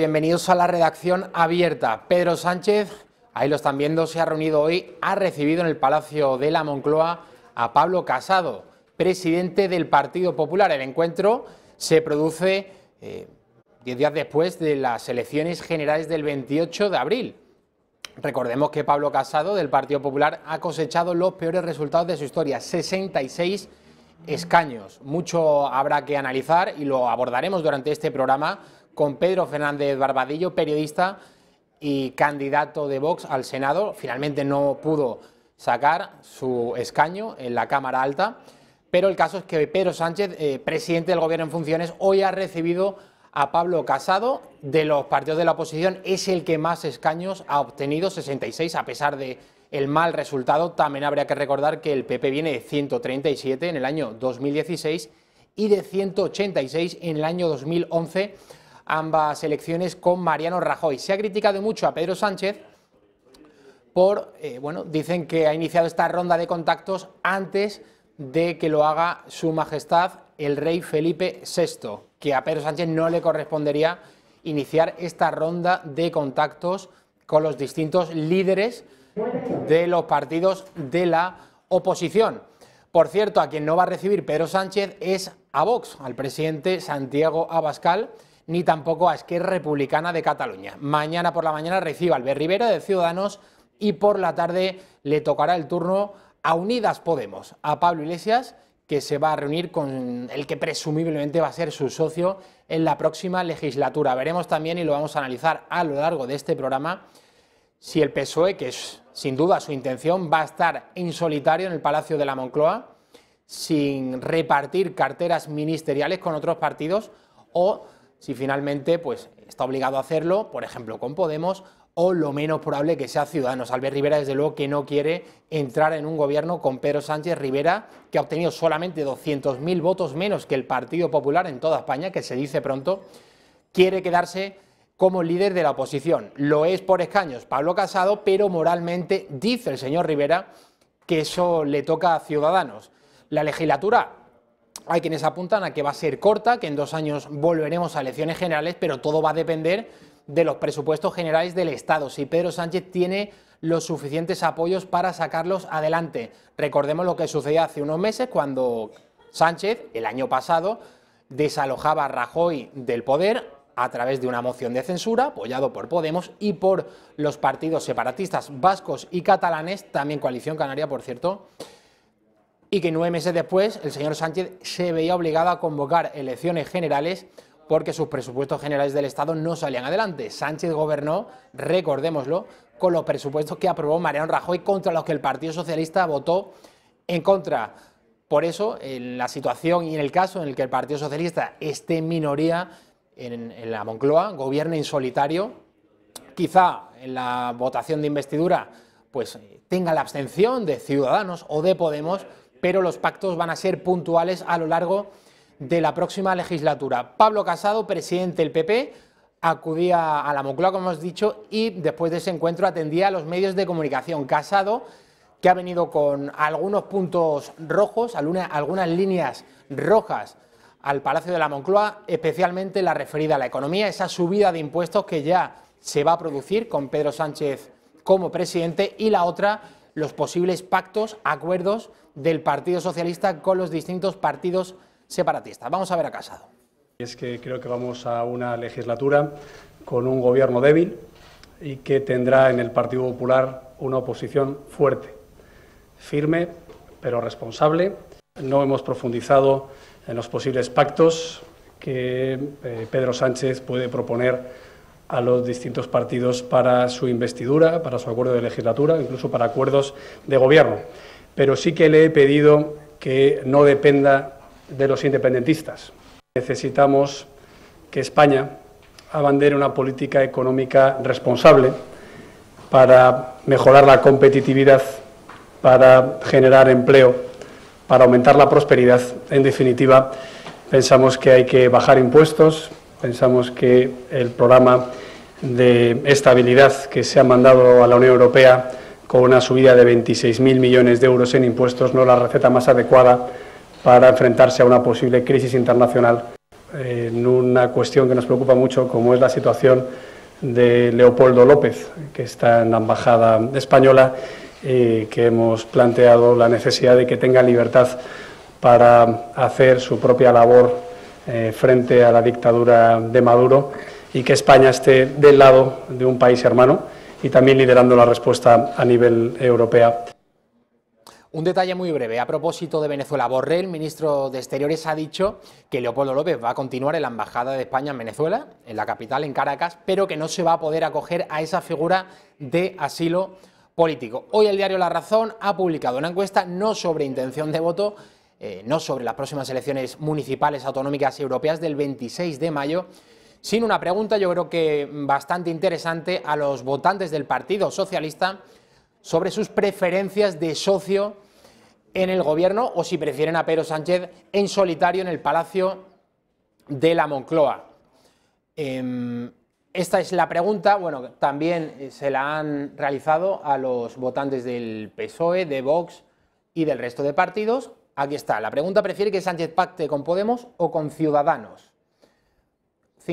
bienvenidos a la redacción abierta. Pedro Sánchez, ahí lo están viendo, se ha reunido hoy, ha recibido en el Palacio de la Moncloa a Pablo Casado, presidente del Partido Popular. El encuentro se produce eh, diez días después de las elecciones generales del 28 de abril. Recordemos que Pablo Casado, del Partido Popular, ha cosechado los peores resultados de su historia, 66 escaños. Mucho habrá que analizar y lo abordaremos durante este programa con Pedro Fernández Barbadillo, periodista y candidato de Vox al Senado. Finalmente no pudo sacar su escaño en la Cámara Alta, pero el caso es que Pedro Sánchez, eh, presidente del Gobierno en funciones, hoy ha recibido a Pablo Casado. De los partidos de la oposición es el que más escaños ha obtenido, 66, a pesar de el mal resultado. También habría que recordar que el PP viene de 137 en el año 2016 y de 186 en el año 2011 ambas elecciones con Mariano Rajoy. Se ha criticado mucho a Pedro Sánchez por, eh, bueno, dicen que ha iniciado esta ronda de contactos antes de que lo haga su majestad el rey Felipe VI, que a Pedro Sánchez no le correspondería iniciar esta ronda de contactos con los distintos líderes de los partidos de la oposición. Por cierto, a quien no va a recibir Pedro Sánchez es a Vox, al presidente Santiago Abascal, ni tampoco a Esquerra Republicana de Cataluña. Mañana por la mañana recibe Albert Rivera de Ciudadanos y por la tarde le tocará el turno a Unidas Podemos, a Pablo Iglesias, que se va a reunir con el que presumiblemente va a ser su socio en la próxima legislatura. Veremos también, y lo vamos a analizar a lo largo de este programa, si el PSOE, que es sin duda su intención, va a estar en solitario en el Palacio de la Moncloa, sin repartir carteras ministeriales con otros partidos, o si finalmente pues, está obligado a hacerlo, por ejemplo, con Podemos, o lo menos probable que sea Ciudadanos. Albert Rivera, desde luego, que no quiere entrar en un gobierno con Pedro Sánchez Rivera, que ha obtenido solamente 200.000 votos menos que el Partido Popular en toda España, que se dice pronto, quiere quedarse como líder de la oposición. Lo es por escaños Pablo Casado, pero moralmente dice el señor Rivera que eso le toca a Ciudadanos. La legislatura hay quienes apuntan a que va a ser corta, que en dos años volveremos a elecciones generales, pero todo va a depender de los presupuestos generales del Estado, si Pedro Sánchez tiene los suficientes apoyos para sacarlos adelante. Recordemos lo que sucedió hace unos meses cuando Sánchez, el año pasado, desalojaba a Rajoy del poder a través de una moción de censura apoyado por Podemos y por los partidos separatistas vascos y catalanes, también Coalición Canaria, por cierto, y que nueve meses después el señor Sánchez se veía obligado a convocar elecciones generales porque sus presupuestos generales del Estado no salían adelante. Sánchez gobernó, recordémoslo, con los presupuestos que aprobó Mariano Rajoy contra los que el Partido Socialista votó en contra. Por eso, en la situación y en el caso en el que el Partido Socialista esté en minoría en, la Moncloa, gobierne en solitario, quizá en la votación de investidura pues tenga la abstención de Ciudadanos o de Podemos, pero los pactos van a ser puntuales a lo largo de la próxima legislatura. Pablo Casado, presidente del PP, acudía a la Moncloa, como hemos dicho, y después de ese encuentro atendía a los medios de comunicación. Casado, que ha venido con algunos puntos rojos, algunas líneas rojas al Palacio de la Moncloa, especialmente la referida a la economía, esa subida de impuestos que ya se va a producir con Pedro Sánchez como presidente y la otra los posibles pactos, acuerdos del Partido Socialista con los distintos partidos separatistas. Vamos a ver a Casado. Es que creo que vamos a una legislatura con un gobierno débil y que tendrá en el Partido Popular una oposición fuerte, firme, pero responsable. No hemos profundizado en los posibles pactos que eh, Pedro Sánchez puede proponer a los distintos partidos para su investidura, para su acuerdo de legislatura, incluso para acuerdos de gobierno. Pero sí que le he pedido que no dependa de los independentistas. Necesitamos que España abandere una política económica responsable para mejorar la competitividad, para generar empleo, para aumentar la prosperidad. En definitiva, pensamos que hay que bajar impuestos, pensamos que el programa de estabilidad que se ha mandado a la Unión Europea con una subida de 26.000 millones de euros en impuestos no la receta más adecuada para enfrentarse a una posible crisis internacional eh, en una cuestión que nos preocupa mucho como es la situación de Leopoldo López, que está en la Embajada Española, y que hemos planteado la necesidad de que tenga libertad para hacer su propia labor eh, frente a la dictadura de Maduro y que España esté del lado de un país hermano y también liderando la respuesta a nivel europea. Un detalle muy breve. A propósito de Venezuela, Borrell, ministro de Exteriores, ha dicho que Leopoldo López va a continuar en la Embajada de España en Venezuela, en la capital, en Caracas, pero que no se va a poder acoger a esa figura de asilo político. Hoy el diario La Razón ha publicado una encuesta no sobre intención de voto, eh, no sobre las próximas elecciones municipales, autonómicas y europeas del 26 de mayo, sin una pregunta, yo creo que bastante interesante a los votantes del Partido Socialista sobre sus preferencias de socio en el gobierno o si prefieren a Pedro Sánchez en solitario en el Palacio de la Moncloa. Em, esta es la pregunta, bueno, también eh, se la han realizado a los votantes del PSOE, de Vox y del resto de partidos. Aquí está, la pregunta, ¿prefiere que Sánchez pacte con Podemos o con Ciudadanos?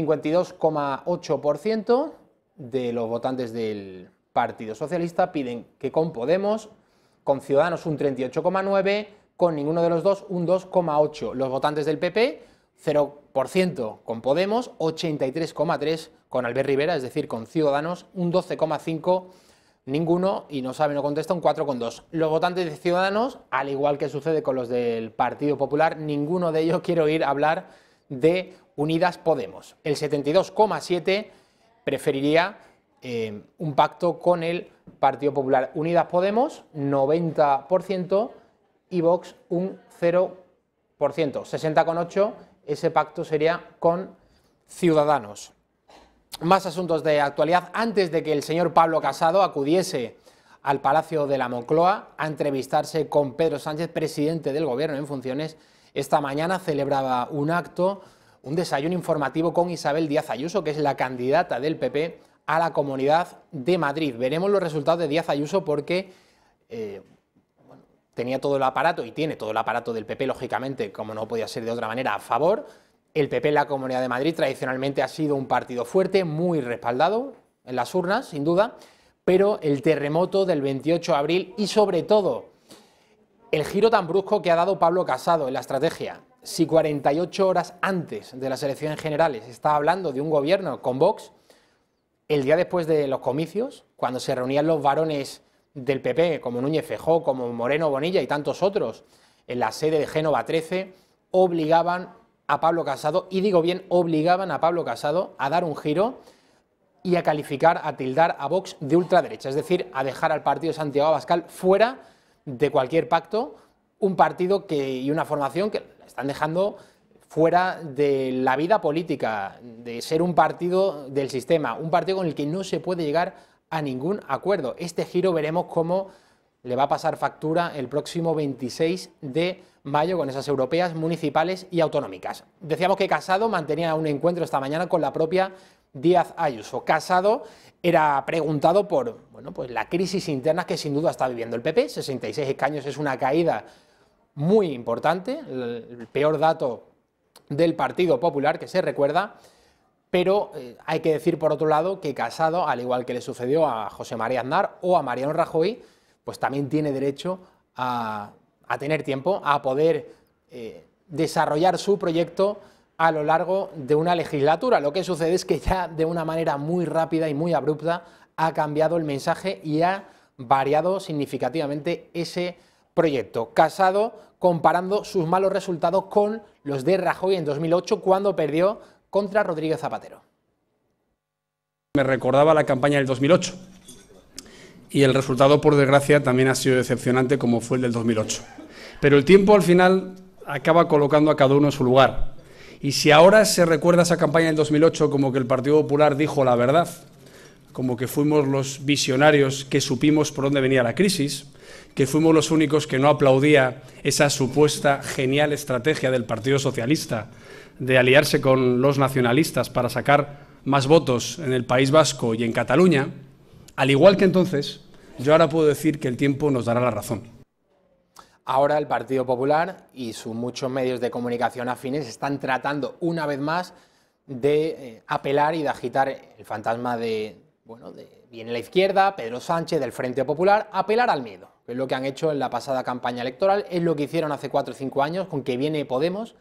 52,8% de los votantes del Partido Socialista piden que con Podemos, con Ciudadanos un 38,9%, con ninguno de los dos un 2,8%. Los votantes del PP, 0% con Podemos, 83,3% con Albert Rivera, es decir, con Ciudadanos, un 12,5% ninguno y no sabe, no contesta, un 4,2. Los votantes de Ciudadanos, al igual que sucede con los del Partido Popular, ninguno de ellos quiere oír hablar de Unidas Podemos. El 72,7% preferiría eh, un pacto con el Partido Popular. Unidas Podemos, 90%, y Vox, un 0%. 60,8% ese pacto sería con Ciudadanos. Más asuntos de actualidad. Antes de que el señor Pablo Casado acudiese al Palacio de la Moncloa a entrevistarse con Pedro Sánchez, presidente del Gobierno en funciones, esta mañana celebraba un acto un desayuno informativo con Isabel Díaz Ayuso, que es la candidata del PP a la Comunidad de Madrid. Veremos los resultados de Díaz Ayuso porque eh, tenía todo el aparato y tiene todo el aparato del PP, lógicamente, como no podía ser de otra manera, a favor. El PP en la Comunidad de Madrid tradicionalmente ha sido un partido fuerte, muy respaldado en las urnas, sin duda, pero el terremoto del 28 de abril y sobre todo el giro tan brusco que ha dado Pablo Casado en la estrategia si 48 horas antes de las elecciones generales estaba hablando de un gobierno con Vox, el día después de los comicios, cuando se reunían los varones del PP, como Núñez Fejó, como Moreno Bonilla y tantos otros, en la sede de Génova 13, obligaban a Pablo Casado, y digo bien, obligaban a Pablo Casado a dar un giro y a calificar, a tildar a Vox de ultraderecha, es decir, a dejar al partido Santiago Abascal fuera de cualquier pacto un partido que, y una formación que están dejando fuera de la vida política, de ser un partido del sistema, un partido con el que no se puede llegar a ningún acuerdo. Este giro veremos cómo le va a pasar factura el próximo 26 de mayo con esas europeas, municipales y autonómicas. Decíamos que Casado mantenía un encuentro esta mañana con la propia Díaz Ayuso. Casado era preguntado por bueno, pues la crisis interna que sin duda está viviendo el PP. 66 escaños es una caída muy importante, el peor dato del Partido Popular que se recuerda, pero eh, hay que decir por otro lado que Casado, al igual que le sucedió a José María Aznar o a Mariano Rajoy, pues también tiene derecho a, tener tiempo, a poder eh, desarrollar su proyecto a lo largo de una legislatura. Lo que sucede es que ya de una manera muy rápida y muy abrupta ha cambiado el mensaje y ha variado significativamente ese proyecto. Casado comparando sus malos resultados con los de Rajoy en 2008 cuando perdió contra Rodríguez Zapatero. Me recordaba la campaña del 2008 y el resultado, por desgracia, también ha sido decepcionante como fue el del 2008. Pero el tiempo al final acaba colocando a cada uno en su lugar. Y si ahora se recuerda esa campaña del 2008 como que el Partido Popular dijo la verdad, como que fuimos los visionarios que supimos por dónde venía la crisis, que fuimos los únicos que no aplaudía esa supuesta genial estrategia del Partido Socialista de aliarse con los nacionalistas para sacar más votos en el País Vasco y en Cataluña, al igual que entonces, yo ahora puedo decir que el tiempo nos dará la razón. Ahora el Partido Popular y sus muchos medios de comunicación afines están tratando una vez más de eh, apelar y de agitar el fantasma de, bueno, de, viene la izquierda, Pedro Sánchez del Frente Popular, apelar al miedo, es lo que han hecho en la pasada campaña electoral, es lo que hicieron hace cuatro o cinco años con que viene Podemos,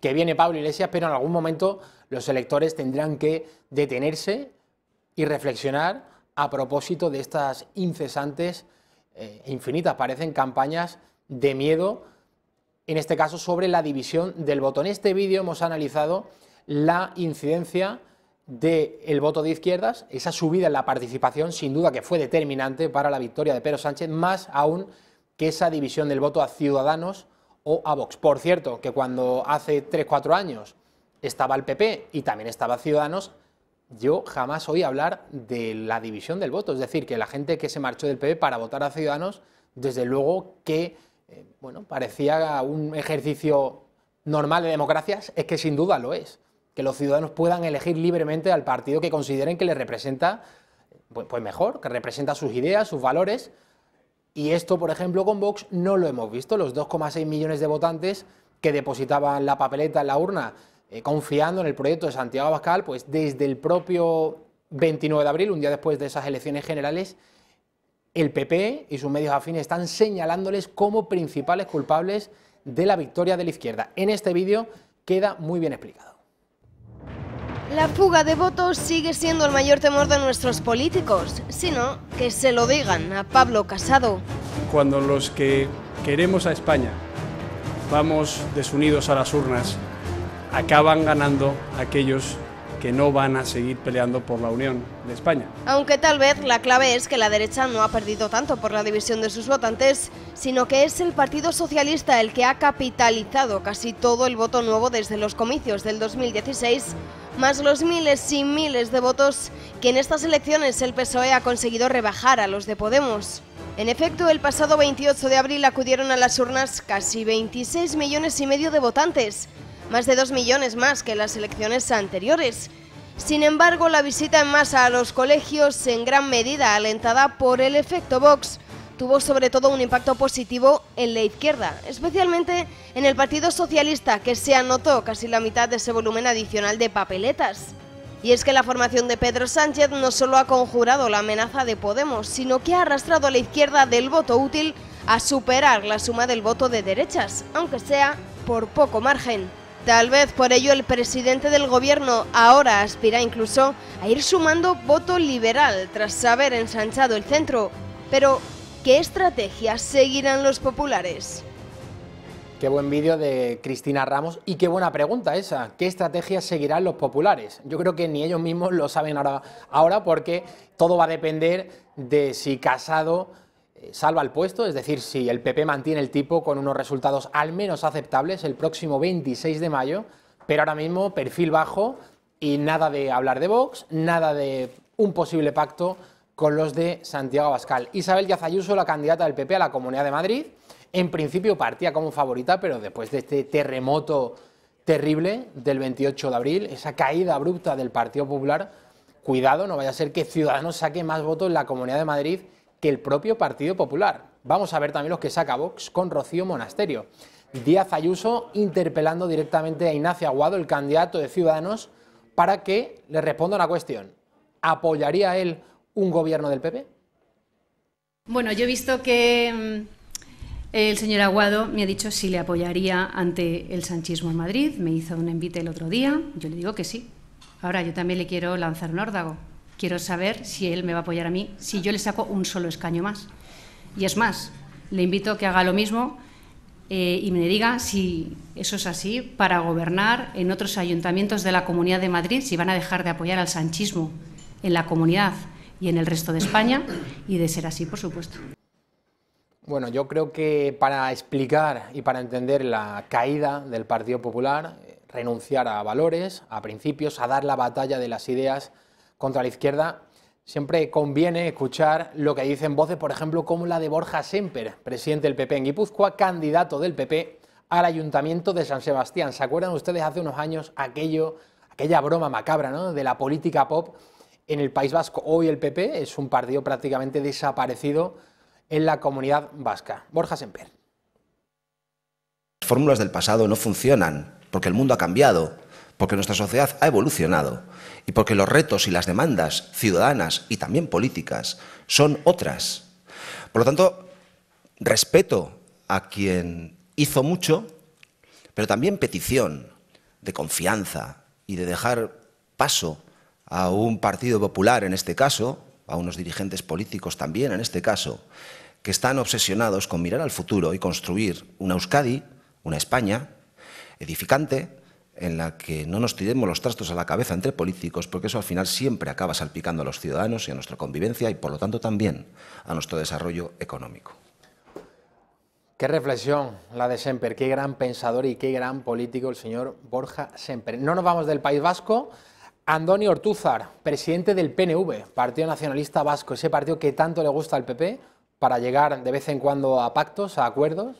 que viene Pablo Iglesias, pero en algún momento los electores tendrán que detenerse y reflexionar a propósito de estas incesantes, eh, e infinitas, parecen campañas de miedo, en este caso sobre la división del voto. En este vídeo hemos analizado la incidencia del voto de izquierdas, esa subida en la participación sin duda que fue determinante para la victoria de Pedro Sánchez, más aún que esa división del voto a Ciudadanos o a Vox. Por cierto, que cuando hace 3-4 años estaba el PP y también estaba Ciudadanos, yo jamás oí hablar de la división del voto, es decir, que la gente que se marchó del PP para votar a Ciudadanos, desde luego que eh, bueno, parecía un ejercicio normal de democracias, es que sin duda lo es que los ciudadanos puedan elegir libremente al partido que consideren que les representa pues, pues, mejor, que representa sus ideas, sus valores. Y esto, por ejemplo, con Vox no lo hemos visto. Los 2,6 millones de votantes que depositaban la papeleta en la urna eh, confiando en el proyecto de Santiago Abascal, pues desde el propio 29 de abril, un día después de esas elecciones generales, el PP y sus medios afines están señalándoles como principales culpables de la victoria de la izquierda. En este vídeo queda muy bien explicado. La fuga de votos sigue siendo el mayor temor de nuestros políticos, sino que se lo digan a Pablo Casado. Cuando los que queremos a España vamos desunidos a las urnas, acaban ganando aquellos que no van a seguir peleando por la Unión de España. Aunque tal vez la clave es que la derecha no ha perdido tanto por la división de sus votantes, sino que es el Partido Socialista el que ha capitalizado casi todo el voto nuevo desde los comicios del 2016, más los miles y miles de votos que en estas elecciones el PSOE ha conseguido rebajar a los de Podemos. En efecto, el pasado 28 de abril acudieron a las urnas casi 26 millones y medio de votantes, más de 2 millones más que las elecciones anteriores. Sin embargo, la visita en masa a los colegios, en gran medida alentada por el efecto Vox, tuvo sobre todo un impacto positivo en la izquierda, especialmente en el Partido Socialista, que se anotó casi la mitad de ese volumen adicional de papeletas. Y es que la formación de Pedro Sánchez no solo ha conjurado la amenaza de Podemos, sino que ha arrastrado a la izquierda del voto útil a superar la suma del voto de derechas, aunque sea por poco margen. Tal vez por ello el presidente del gobierno ahora aspira incluso a ir sumando voto liberal tras haber ensanchado el centro. Pero, ¿qué estrategias seguirán los populares? Qué buen vídeo de Cristina Ramos y qué buena pregunta esa. ¿Qué estrategias seguirán los populares? Yo creo que ni ellos mismos lo saben ahora, ahora porque todo va a depender de si Casado salva el puesto, es decir, si el PP mantiene el tipo con unos resultados al menos aceptables el próximo 26 de mayo, pero ahora mismo perfil bajo y nada de hablar de Vox, nada de un posible pacto con los de Santiago Abascal. Isabel Yazayuso, la candidata del PP a la Comunidad de Madrid, en principio partía como favorita, pero después de este terremoto terrible del 28 de abril, esa caída abrupta del Partido Popular, cuidado, no vaya a ser que Ciudadanos saque más votos en la Comunidad de Madrid que el propio Partido Popular. Vamos a ver también los que saca Vox con Rocío Monasterio. Díaz Ayuso interpelando directamente a Ignacio Aguado, el candidato de Ciudadanos, para que le responda la cuestión. ¿Apoyaría él un gobierno del PP? Bueno, yo he visto que mm, el señor Aguado me ha dicho si le apoyaría ante el sanchismo en Madrid. Me hizo un envite el otro día. Yo le digo que sí. Ahora yo también le quiero lanzar un órdago quiero saber si él me va a apoyar a mí, si yo le saco un solo escaño más. Y es más, le invito a que haga lo mismo eh, y me diga si eso es así para gobernar en otros ayuntamientos de la Comunidad de Madrid, si van a dejar de apoyar al sanchismo en la comunidad y en el resto de España, y de ser así, por supuesto. Bueno, yo creo que para explicar y para entender la caída del Partido Popular, renunciar a valores, a principios, a dar la batalla de las ideas contra la izquierda, siempre conviene escuchar lo que dicen voces, por ejemplo, como la de Borja Semper, presidente del PP en Guipúzcoa, candidato del PP al Ayuntamiento de San Sebastián. ¿Se acuerdan ustedes hace unos años aquello, aquella broma macabra ¿no? de la política pop en el País Vasco? Hoy el PP es un partido prácticamente desaparecido en la comunidad vasca. Borja Semper. Las fórmulas del pasado no funcionan porque el mundo ha cambiado, porque nuestra sociedad ha evolucionado y porque los retos y las demandas ciudadanas y también políticas son otras. Por lo tanto, respeto a quien hizo mucho, pero también petición de confianza y de dejar paso a un partido popular en este caso, a unos dirigentes políticos también en este caso, que están obsesionados con mirar al futuro y construir una Euskadi, una España, edificante, en la que no nos tiremos los trastos a la cabeza entre políticos, porque eso al final siempre acaba salpicando a los ciudadanos y a nuestra convivencia y por lo tanto también a nuestro desarrollo económico. Qué reflexión la de Semper, qué gran pensador y qué gran político el señor Borja Semper. No nos vamos del País Vasco. Andoni Ortúzar, presidente del PNV, Partido Nacionalista Vasco, ese partido que tanto le gusta al PP, para llegar de vez en cuando a pactos, a acuerdos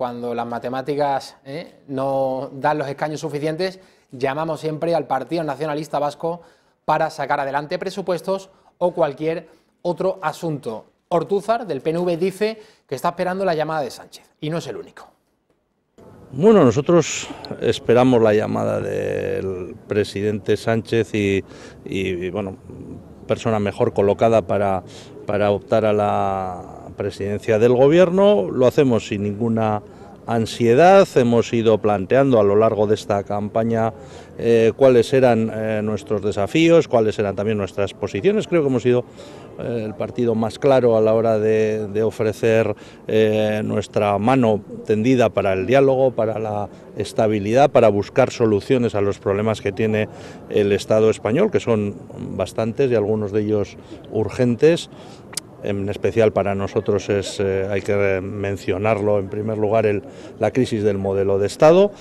cuando las matemáticas ¿eh? no dan los escaños suficientes, llamamos siempre al Partido Nacionalista Vasco para sacar adelante presupuestos o cualquier otro asunto. Ortúzar del PNV dice que está esperando la llamada de Sánchez y no es el único. Bueno, nosotros esperamos la llamada del presidente Sánchez y, y bueno, persona mejor colocada para, para optar a la, presidencia del Gobierno. Lo hacemos sin ninguna ansiedad. Hemos ido planteando a lo largo de esta campaña eh, cuáles eran eh, nuestros desafíos, cuáles eran también nuestras posiciones. Creo que hemos sido eh, el partido más claro a la hora de ofrecer nuestra mano tendida para el diálogo, para la estabilidad, para buscar soluciones a los problemas que tiene el Estado español, que son bastantes y algunos de ellos urgentes en especial para nosotros es, eh, hay que mencionarlo, en primer lugar, la crisis del modelo de Estado.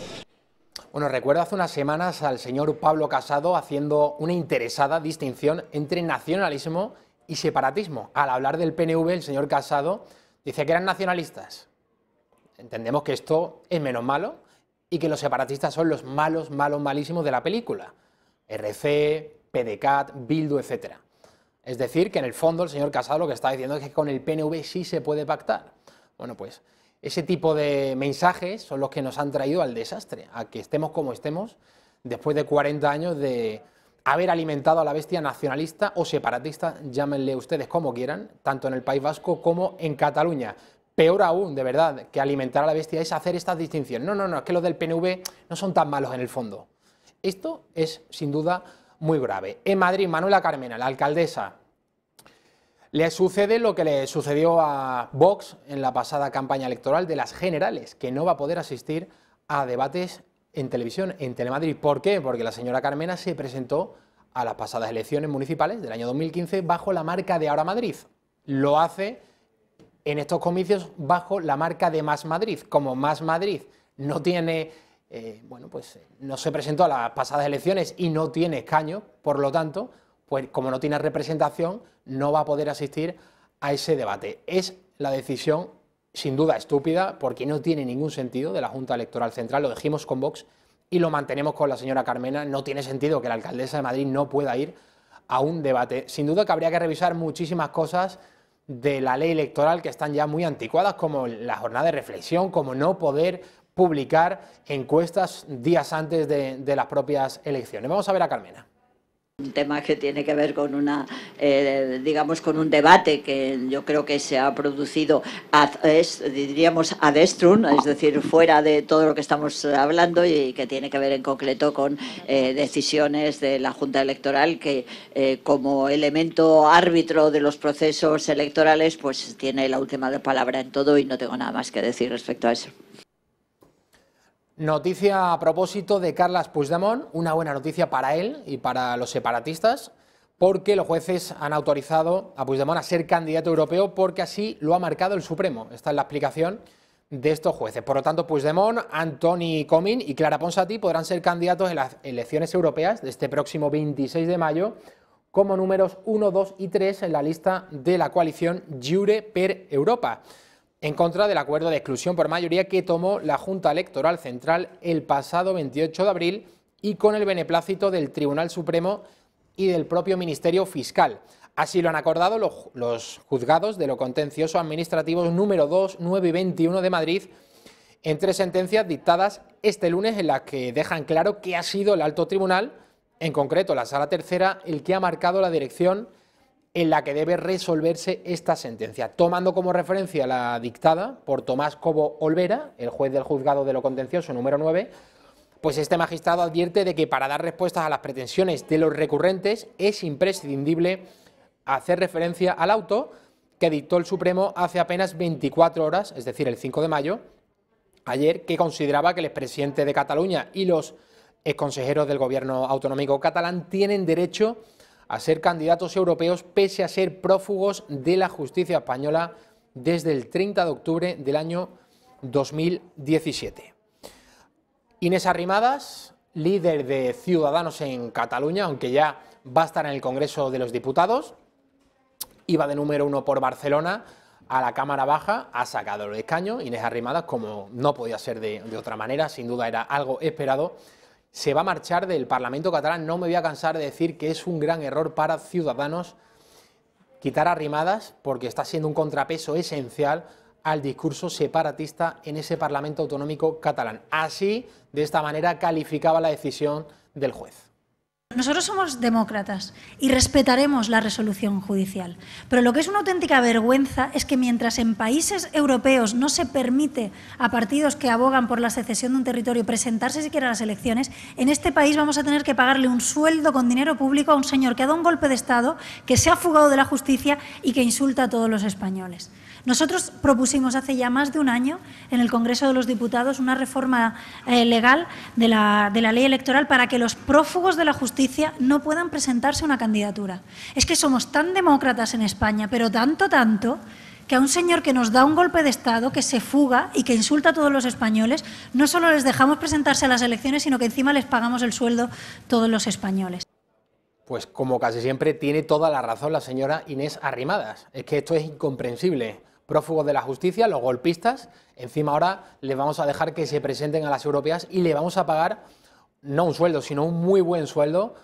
Bueno, recuerdo hace unas semanas al señor Pablo Casado haciendo una interesada distinción entre nacionalismo y separatismo. Al hablar del PNV, el señor Casado dice que eran nacionalistas. Entendemos que esto es menos malo y que los separatistas son los malos, malos, malísimos de la película. RC, PDCAT, Bildu, etcétera. Es decir, que en el fondo el señor Casado lo que está diciendo es que con el PNV sí se puede pactar. Bueno, pues ese tipo de mensajes son los que nos han traído al desastre, a que estemos como estemos después de 40 años de haber alimentado a la bestia nacionalista o separatista, llámenle ustedes como quieran, tanto en el País Vasco como en Cataluña. Peor aún, de verdad, que alimentar a la bestia es hacer estas distinciones. No, no, no, es que los del PNV no son tan malos en el fondo. Esto es, sin duda, muy grave. En Madrid, Manuela Carmena, la alcaldesa, le sucede lo que le sucedió a Vox en la pasada campaña electoral de las generales, que no va a poder asistir a debates en televisión, en Telemadrid. ¿Por qué? Porque la señora Carmena se presentó a las pasadas elecciones municipales del año 2015 bajo la marca de Ahora Madrid. Lo hace en estos comicios bajo la marca de Más Madrid. Como Más Madrid no tiene, eh, bueno, pues eh, no se presentó a las pasadas elecciones y no tiene escaño, por lo tanto, pues como no tiene representación, no va a poder asistir a ese debate. Es la decisión, sin duda, estúpida, porque no tiene ningún sentido de la Junta Electoral Central, lo dijimos con Vox y lo mantenemos con la señora Carmena, no tiene sentido que la alcaldesa de Madrid no pueda ir a un debate. Sin duda que habría que revisar muchísimas cosas de la ley electoral que están ya muy anticuadas, como la jornada de reflexión, como no poder publicar encuestas días antes de, de las propias elecciones. Vamos a ver a Carmena un tema que tiene que ver con una, eh, digamos, con un debate que yo creo que se ha producido, es, diríamos, ad es decir, fuera de todo lo que estamos hablando y que tiene que ver en concreto con eh, decisiones de la Junta Electoral que eh, como elemento árbitro de los procesos electorales pues tiene la última palabra en todo y no tengo nada más que decir respecto a eso. Noticia a propósito de Carles Puigdemont, una buena noticia para él y para los separatistas, porque los jueces han autorizado a Puigdemont a ser candidato europeo porque así lo ha marcado el Supremo. Esta es la explicación de estos jueces. Por lo tanto, Puigdemont, Antoni Comín y Clara Ponsati podrán ser candidatos en las elecciones europeas de este próximo 26 de mayo como números 1, 2 y 3 en la lista de la coalición Jure per Europa en contra del acuerdo de exclusión por mayoría que tomó la Junta Electoral Central el pasado 28 de abril y con el beneplácito del Tribunal Supremo y del propio Ministerio Fiscal. Así lo han acordado los, juzgados de lo contencioso administrativo número 2, y 21 de Madrid en tres sentencias dictadas este lunes en las que dejan claro que ha sido el alto tribunal, en concreto la sala tercera, el que ha marcado la dirección en la que debe resolverse esta sentencia, tomando como referencia la dictada por Tomás Cobo Olvera, el juez del juzgado de lo contencioso número 9, pues este magistrado advierte de que para dar respuestas a las pretensiones de los recurrentes es imprescindible hacer referencia al auto que dictó el Supremo hace apenas 24 horas, es decir, el 5 de mayo, ayer, que consideraba que el expresidente de Cataluña y los exconsejeros del gobierno autonómico catalán tienen derecho a ser candidatos europeos pese a ser prófugos de la justicia española desde el 30 de octubre del año 2017. Inés Arrimadas, líder de Ciudadanos en Cataluña, aunque ya va a estar en el Congreso de los Diputados, iba de número uno por Barcelona a la Cámara Baja, ha sacado el escaño, Inés Arrimadas, como no podía ser de, de otra manera, sin duda era algo esperado, se va a marchar del Parlamento catalán. No me voy a cansar de decir que es un gran error para Ciudadanos quitar arrimadas porque está siendo un contrapeso esencial al discurso separatista en ese Parlamento autonómico catalán. Así, de esta manera, calificaba la decisión del juez. Nosotros somos demócratas y respetaremos la resolución judicial, pero lo que es una auténtica vergüenza es que mientras en países europeos no se permite a partidos que abogan por la secesión de un territorio presentarse siquiera a las elecciones, en este país vamos a tener que pagarle un sueldo con dinero público a un señor que ha dado un golpe de Estado, que se ha fugado de la justicia y que insulta a todos los españoles. Nosotros propusimos hace ya más de un año en el Congreso de los Diputados una reforma eh, legal de la, de la, ley electoral para que los prófugos de la justicia no puedan presentarse una candidatura. Es que somos tan demócratas en España, pero tanto, tanto, que a un señor que nos da un golpe de Estado, que se fuga y que insulta a todos los españoles, no solo les dejamos presentarse a las elecciones, sino que encima les pagamos el sueldo todos los españoles. Pues como casi siempre tiene toda la razón la señora Inés Arrimadas. Es que esto es incomprensible prófugos de la justicia, los golpistas. Encima ahora les vamos a dejar que se presenten a las europeas y le vamos a pagar no un sueldo, sino un muy buen sueldo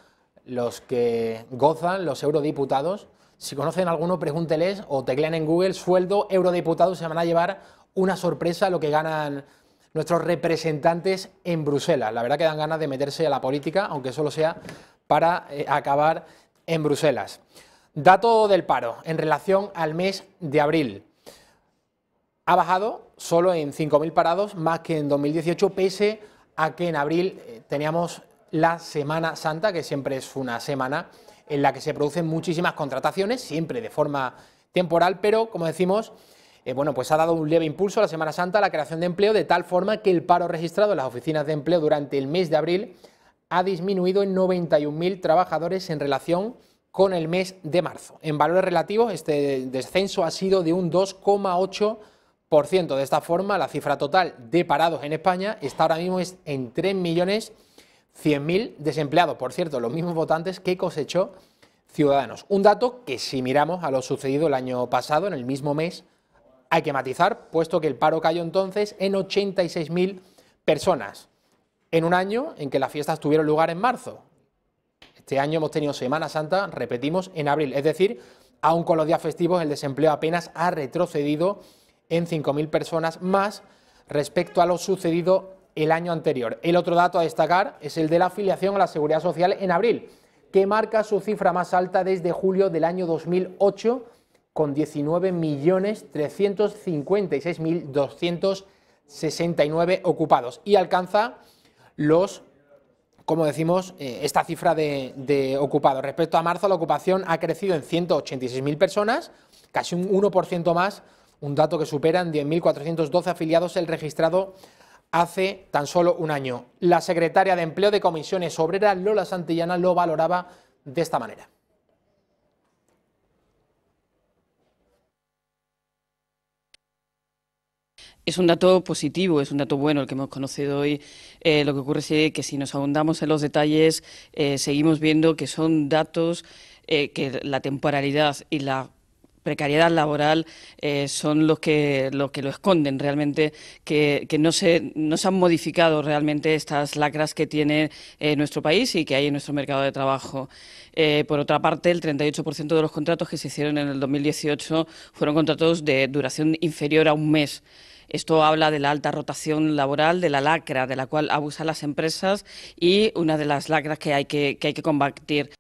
los que gozan, los eurodiputados. Si conocen alguno, pregúnteles o teclean en Google sueldo eurodiputado, se van a llevar una sorpresa lo que ganan nuestros representantes en Bruselas. La verdad que dan ganas de meterse a la política, aunque solo sea para eh, acabar en Bruselas. Dato del paro en relación al mes de abril ha bajado solo en 5.000 parados más que en 2018, pese a que en abril eh, teníamos la Semana Santa, que siempre es una semana en la que se producen muchísimas contrataciones, siempre de forma temporal, pero como decimos, eh, bueno, pues ha dado un leve impulso a la Semana Santa a la creación de empleo, de tal forma que el paro registrado en las oficinas de empleo durante el mes de abril ha disminuido en 91.000 trabajadores en relación con el mes de marzo. En valores relativos, este descenso ha sido de un 2,8%. De esta forma, la cifra total de parados en España está ahora mismo en 3.100.000 desempleados. Por cierto, los mismos votantes que cosechó Ciudadanos. Un dato que si miramos a lo sucedido el año pasado, en el mismo mes, hay que matizar, puesto que el paro cayó entonces en 86.000 personas, en un año en que las fiestas tuvieron lugar en marzo. Este año hemos tenido Semana Santa, repetimos, en abril. Es decir, aún con los días festivos, el desempleo apenas ha retrocedido en 5.000 personas más respecto a lo sucedido el año anterior. El otro dato a destacar es el de la afiliación a la Seguridad Social en abril, que marca su cifra más alta desde julio del año 2008 con 19.356.269 ocupados y alcanza los, como decimos, eh, esta cifra de, de, ocupados. Respecto a marzo, la ocupación ha crecido en 186.000 personas, casi un 1% más un dato que supera en 10.412 afiliados el registrado hace tan solo un año. La secretaria de Empleo de Comisiones Obreras, Lola Santillana, lo valoraba de esta manera. Es un dato positivo, es un dato bueno el que hemos conocido hoy. Eh, lo que ocurre es que si nos ahondamos en los detalles, eh, seguimos viendo que son datos eh, que la temporalidad y la precariedad laboral eh, son los que, lo esconden realmente, que, no, se, no han modificado realmente estas lacras que tiene eh, nuestro país y que hay en nuestro mercado de trabajo. Eh, por otra parte, el 38% de los contratos que se hicieron en el 2018 fueron contratos de duración inferior a un mes. Esto habla de la alta rotación laboral, de la lacra de la cual abusan las empresas y una de las lacras que hay que, hay que combatir.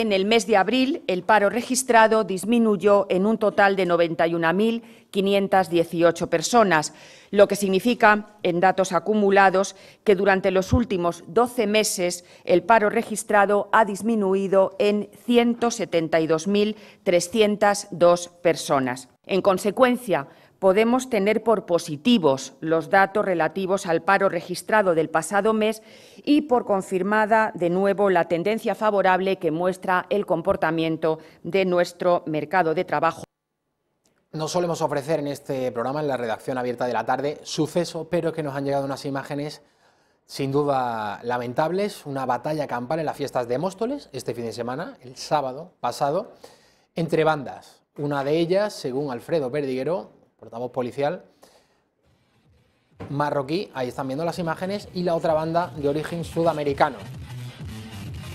En el mes de abril, el paro registrado disminuyó en un total de 91.518 personas, lo que significa, en datos acumulados, que durante los últimos 12 meses el paro registrado ha disminuido en 172.302 personas. En consecuencia, podemos tener por positivos los datos relativos al paro registrado del pasado mes y por confirmada de nuevo la tendencia favorable que muestra el comportamiento de nuestro mercado de trabajo. No solemos ofrecer en este programa, en la redacción abierta de la tarde, sucesos, pero que nos han llegado unas imágenes sin duda lamentables, una batalla campal en las fiestas de Móstoles este fin de semana, el sábado pasado, entre bandas. Una de ellas, según Alfredo Perdiguero, portavoz policial marroquí, ahí están viendo las imágenes, y la otra banda de origen sudamericano.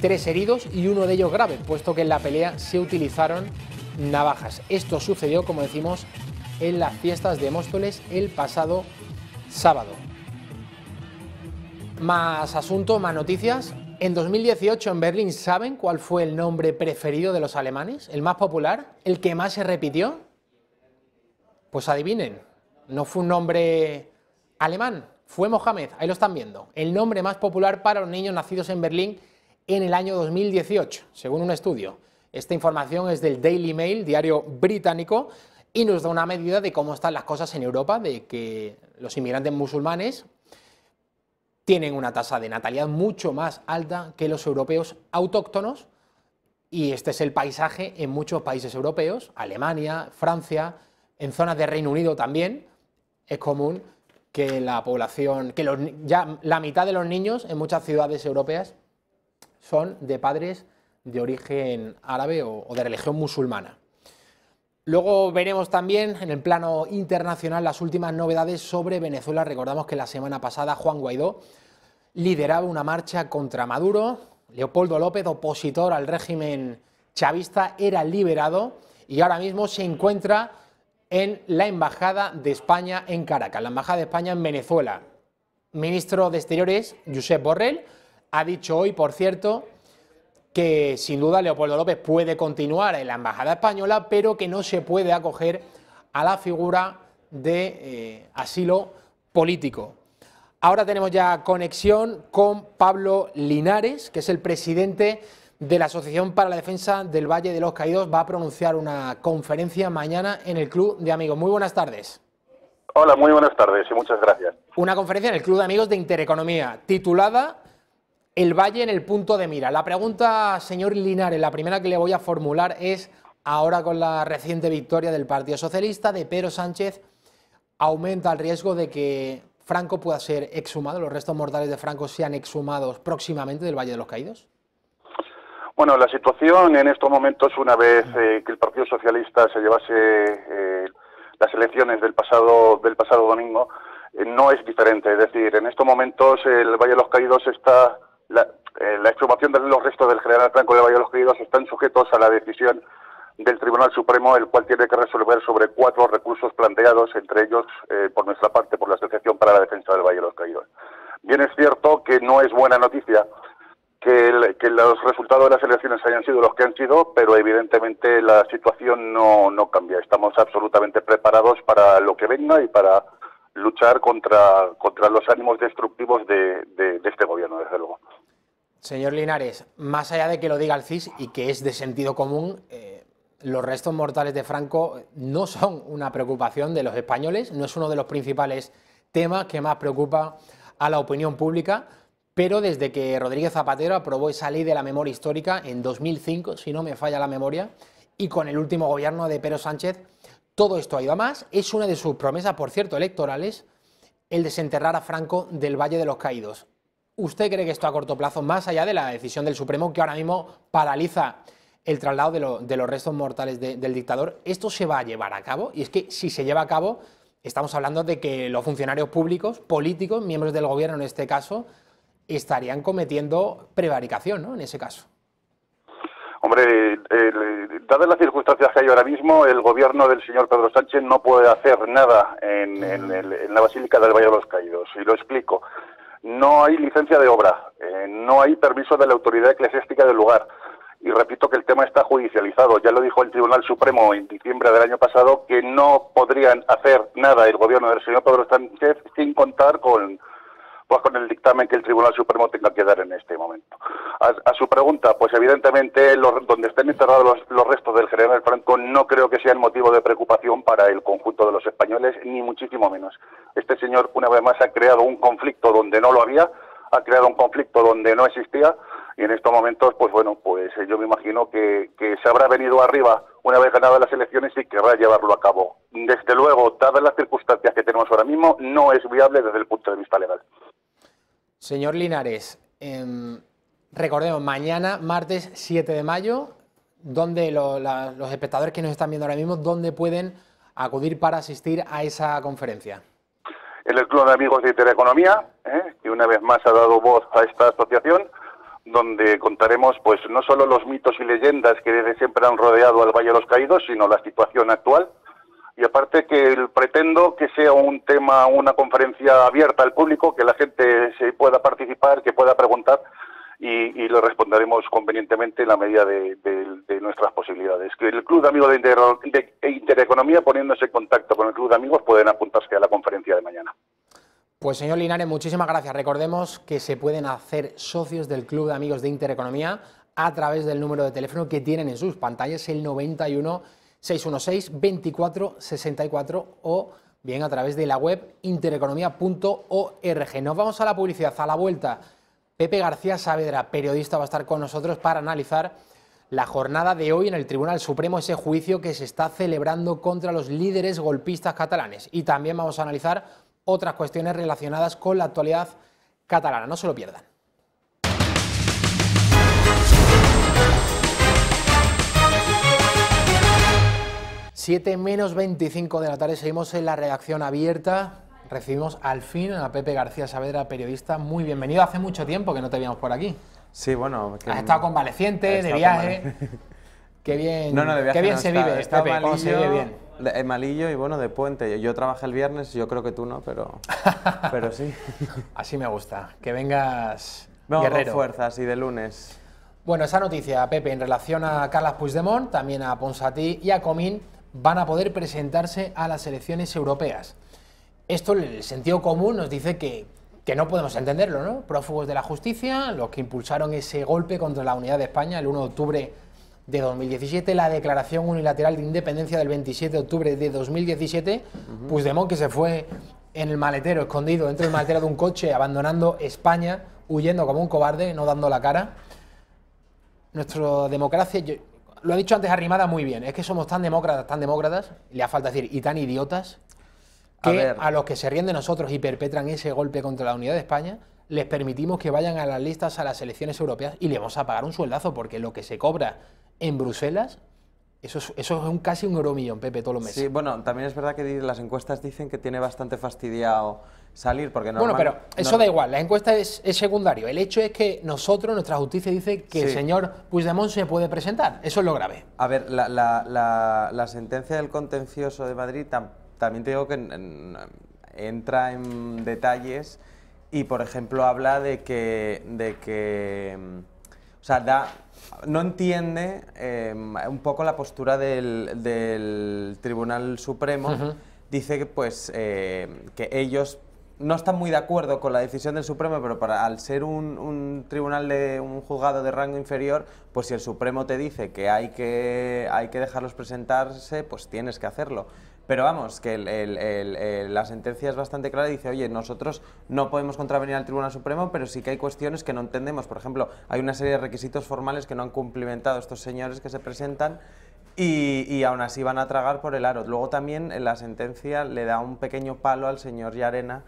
Tres heridos y uno de ellos grave, puesto que en la pelea se utilizaron navajas. Esto sucedió, como decimos, en las fiestas de Móstoles el pasado sábado. Más asunto, más noticias. En 2018 en Berlín, ¿saben cuál fue el nombre preferido de los alemanes? ¿El más popular? ¿El que más se repitió? Pues adivinen, no fue un nombre alemán, fue Mohamed, ahí lo están viendo, el nombre más popular para los niños nacidos en Berlín en el año 2018, según un estudio. Esta información es del Daily Mail, diario británico, y nos da una medida de cómo están las cosas en Europa, de que los inmigrantes musulmanes tienen una tasa de natalidad mucho más alta que los europeos autóctonos, y este es el paisaje en muchos países europeos, Alemania, Francia, en zonas de Reino Unido también es común que la población, que ya la mitad de los niños en muchas ciudades europeas son de padres de origen árabe o de religión musulmana. Luego veremos también en el plano internacional las últimas novedades sobre Venezuela. Recordamos que la semana pasada Juan Guaidó lideraba una marcha contra Maduro. Leopoldo López, opositor al régimen chavista, era liberado y ahora mismo se encuentra en la Embajada de España en Caracas, la Embajada de España en Venezuela. Ministro de Exteriores, Josep Borrell, ha dicho hoy, por cierto, que sin duda Leopoldo López puede continuar en la Embajada Española, pero que no se puede acoger a la figura de eh, asilo político. Ahora tenemos ya conexión con Pablo Linares, que es el presidente de la Asociación para la Defensa del Valle de los Caídos va a pronunciar una conferencia mañana en el Club de Amigos. Muy buenas tardes. Hola, muy buenas tardes y muchas gracias. Una conferencia en el Club de Amigos de Intereconomía titulada El Valle en el punto de mira. La pregunta, señor Linares, la primera que le voy a formular es, ahora con la reciente victoria del Partido Socialista de Pedro Sánchez, aumenta el riesgo de que Franco pueda ser exhumado, los restos mortales de Franco sean exhumados próximamente del Valle de los Caídos? Bueno, la situación en estos momentos, una vez eh, que el Partido Socialista se llevase eh, las elecciones del pasado, del pasado domingo, eh, no es diferente. Es decir, en estos momentos el Valle de los Caídos está, la, la exhumación de los restos del general Franco del Valle de los Caídos están sujetos a la decisión del Tribunal Supremo, el cual tiene que resolver sobre cuatro recursos planteados, entre ellos por nuestra parte, por la Asociación para la Defensa del Valle de los Caídos. Bien es cierto que no es buena noticia que, los resultados de las elecciones hayan sido los que han sido, pero evidentemente la situación no, cambia. Estamos absolutamente preparados para lo que venga y para luchar contra, contra los ánimos destructivos de, este gobierno, desde luego. Señor Linares, más allá de que lo diga el CIS y que es de sentido común, eh, los restos mortales de Franco no son una preocupación de los españoles, no es uno de los principales temas que más preocupa a la opinión pública pero desde que Rodríguez Zapatero aprobó esa ley de la memoria histórica en 2005, si no me falla la memoria, y con el último gobierno de Pedro Sánchez, todo esto ha ido a más. Es una de sus promesas, por cierto, electorales, el desenterrar a Franco del Valle de los Caídos. ¿Usted cree que esto a corto plazo, más allá de la decisión del Supremo, que ahora mismo paraliza el traslado de, los restos mortales del dictador, esto se va a llevar a cabo? Y es que si se lleva a cabo, estamos hablando de que los funcionarios públicos, políticos, miembros del gobierno en este caso, estarían cometiendo prevaricación, ¿no? En ese caso. Hombre, eh, dadas las circunstancias que hay ahora mismo, el gobierno del señor Pedro Sánchez no puede hacer nada en, mm. la Basílica del Valle de los Caídos, y lo explico. No hay licencia de obra, eh, no hay permiso de la autoridad eclesiástica del lugar. Y repito que el tema está judicializado. Ya lo dijo el Tribunal Supremo en diciembre del año pasado que no podrían hacer nada el gobierno del señor Pedro Sánchez sin contar con, pues con el dictamen que el Tribunal Supremo tenga que dar en este momento. A, su pregunta, pues evidentemente donde estén enterrados los, restos del general Franco no creo que sea el motivo de preocupación para el conjunto de los españoles, ni muchísimo menos. Este señor, una vez más, ha creado un conflicto donde no lo había, ha creado un conflicto donde no existía, y en estos momentos, pues bueno, pues yo me imagino que, que se habrá venido arriba una vez ganadas las elecciones y querrá llevarlo a cabo. Desde luego, dadas las circunstancias que tenemos ahora mismo, no es viable desde el punto de vista legal. Señor Linares, em, recordemos, mañana, martes 7 de mayo, donde los espectadores que nos están viendo ahora mismo, dónde pueden acudir para asistir a esa conferencia? En el Club de Amigos de Intereconomía, Economía, ¿eh? que una vez más ha dado voz a esta asociación, donde contaremos pues no solo los mitos y leyendas que desde siempre han rodeado al Valle de los Caídos, sino la situación actual, y aparte que pretendo que sea un tema, una conferencia abierta al público, que la gente se pueda participar, que pueda preguntar y, lo le responderemos convenientemente en la medida de, nuestras posibilidades. Que el Club de Amigos de, de Intereconomía, poniéndose en contacto con el Club de Amigos, pueden apuntarse a la conferencia de mañana. Pues señor Linares, muchísimas gracias. Recordemos que se pueden hacer socios del Club de Amigos de Intereconomía a través del número de teléfono que tienen en sus pantallas, el 91 616-24-64 o bien a través de la web intereconomía.org. Nos vamos a la publicidad, a la vuelta. Pepe García Saavedra, periodista, va a estar con nosotros para analizar la jornada de hoy en el Tribunal Supremo, ese juicio que se está celebrando contra los líderes golpistas catalanes. Y también vamos a analizar otras cuestiones relacionadas con la actualidad catalana. No se lo pierdan. 7 menos 25 de la tarde, seguimos en la redacción abierta. Recibimos al fin a Pepe García Saavedra, periodista. Muy bienvenido. Hace mucho tiempo que no te veíamos por aquí. Sí, bueno. Que Has estado convaleciente, de viaje. Qué bien, de qué bien se, vive, está malillo, bien. De eh, malillo y bueno, de puente. Yo trabajé el viernes, yo creo que tú no, pero, pero sí. Así me gusta, que vengas no, fuerzas y de lunes. Bueno, esa noticia, Pepe, en relación a Carlas Puigdemont, también a Ponsatí y a Comín, van a poder presentarse a las elecciones europeas. Esto, el sentido común nos dice que, que no podemos entenderlo, ¿no? Prófugos de la justicia, los que impulsaron ese golpe contra la unidad de España el 1 de octubre de 2017, la declaración unilateral de independencia del 27 de octubre de 2017, pues que se fue en el maletero, escondido dentro del maletero de un coche, abandonando España, huyendo como un cobarde, no dando la cara. Nuestra democracia, lo ha dicho antes Arrimada muy bien, es que somos tan demócratas, tan demócratas, le ha falta decir, y tan idiotas, que a, a los que se ríen de nosotros y perpetran ese golpe contra la unidad de España, les permitimos que vayan a las listas a las elecciones europeas y le vamos a pagar un sueldazo, porque lo que se cobra en Bruselas eso es, eso es un, casi un euro millón, Pepe, todos los meses. Sí, bueno, también es verdad que las encuestas dicen que tiene bastante fastidiado salir porque no. Bueno, pero eso da igual, la encuesta es, secundario. El hecho es que nosotros, nuestra justicia dice que el señor Puigdemont se puede presentar. Eso es lo grave. A ver, la, sentencia del contencioso de Madrid también te digo que entra en detalles y, por ejemplo, habla de que. De que mm, o sea, no entiende em, un poco la postura del, Tribunal Supremo. Dice que, pues, em, que ellos no están muy de acuerdo con la decisión del Supremo, pero para, al ser un, un, tribunal de un juzgado de rango inferior, pues si el Supremo te dice que hay, que hay que dejarlos presentarse, pues tienes que hacerlo. Pero vamos, que la sentencia es bastante clara y dice, oye, nosotros no podemos contravenir al Tribunal Supremo, pero sí que hay cuestiones que no entendemos. Por ejemplo, hay una serie de requisitos formales que no han cumplimentado estos señores que se presentan y, aún así van a tragar por el aro. Luego también la sentencia le da un pequeño palo al señor Yarena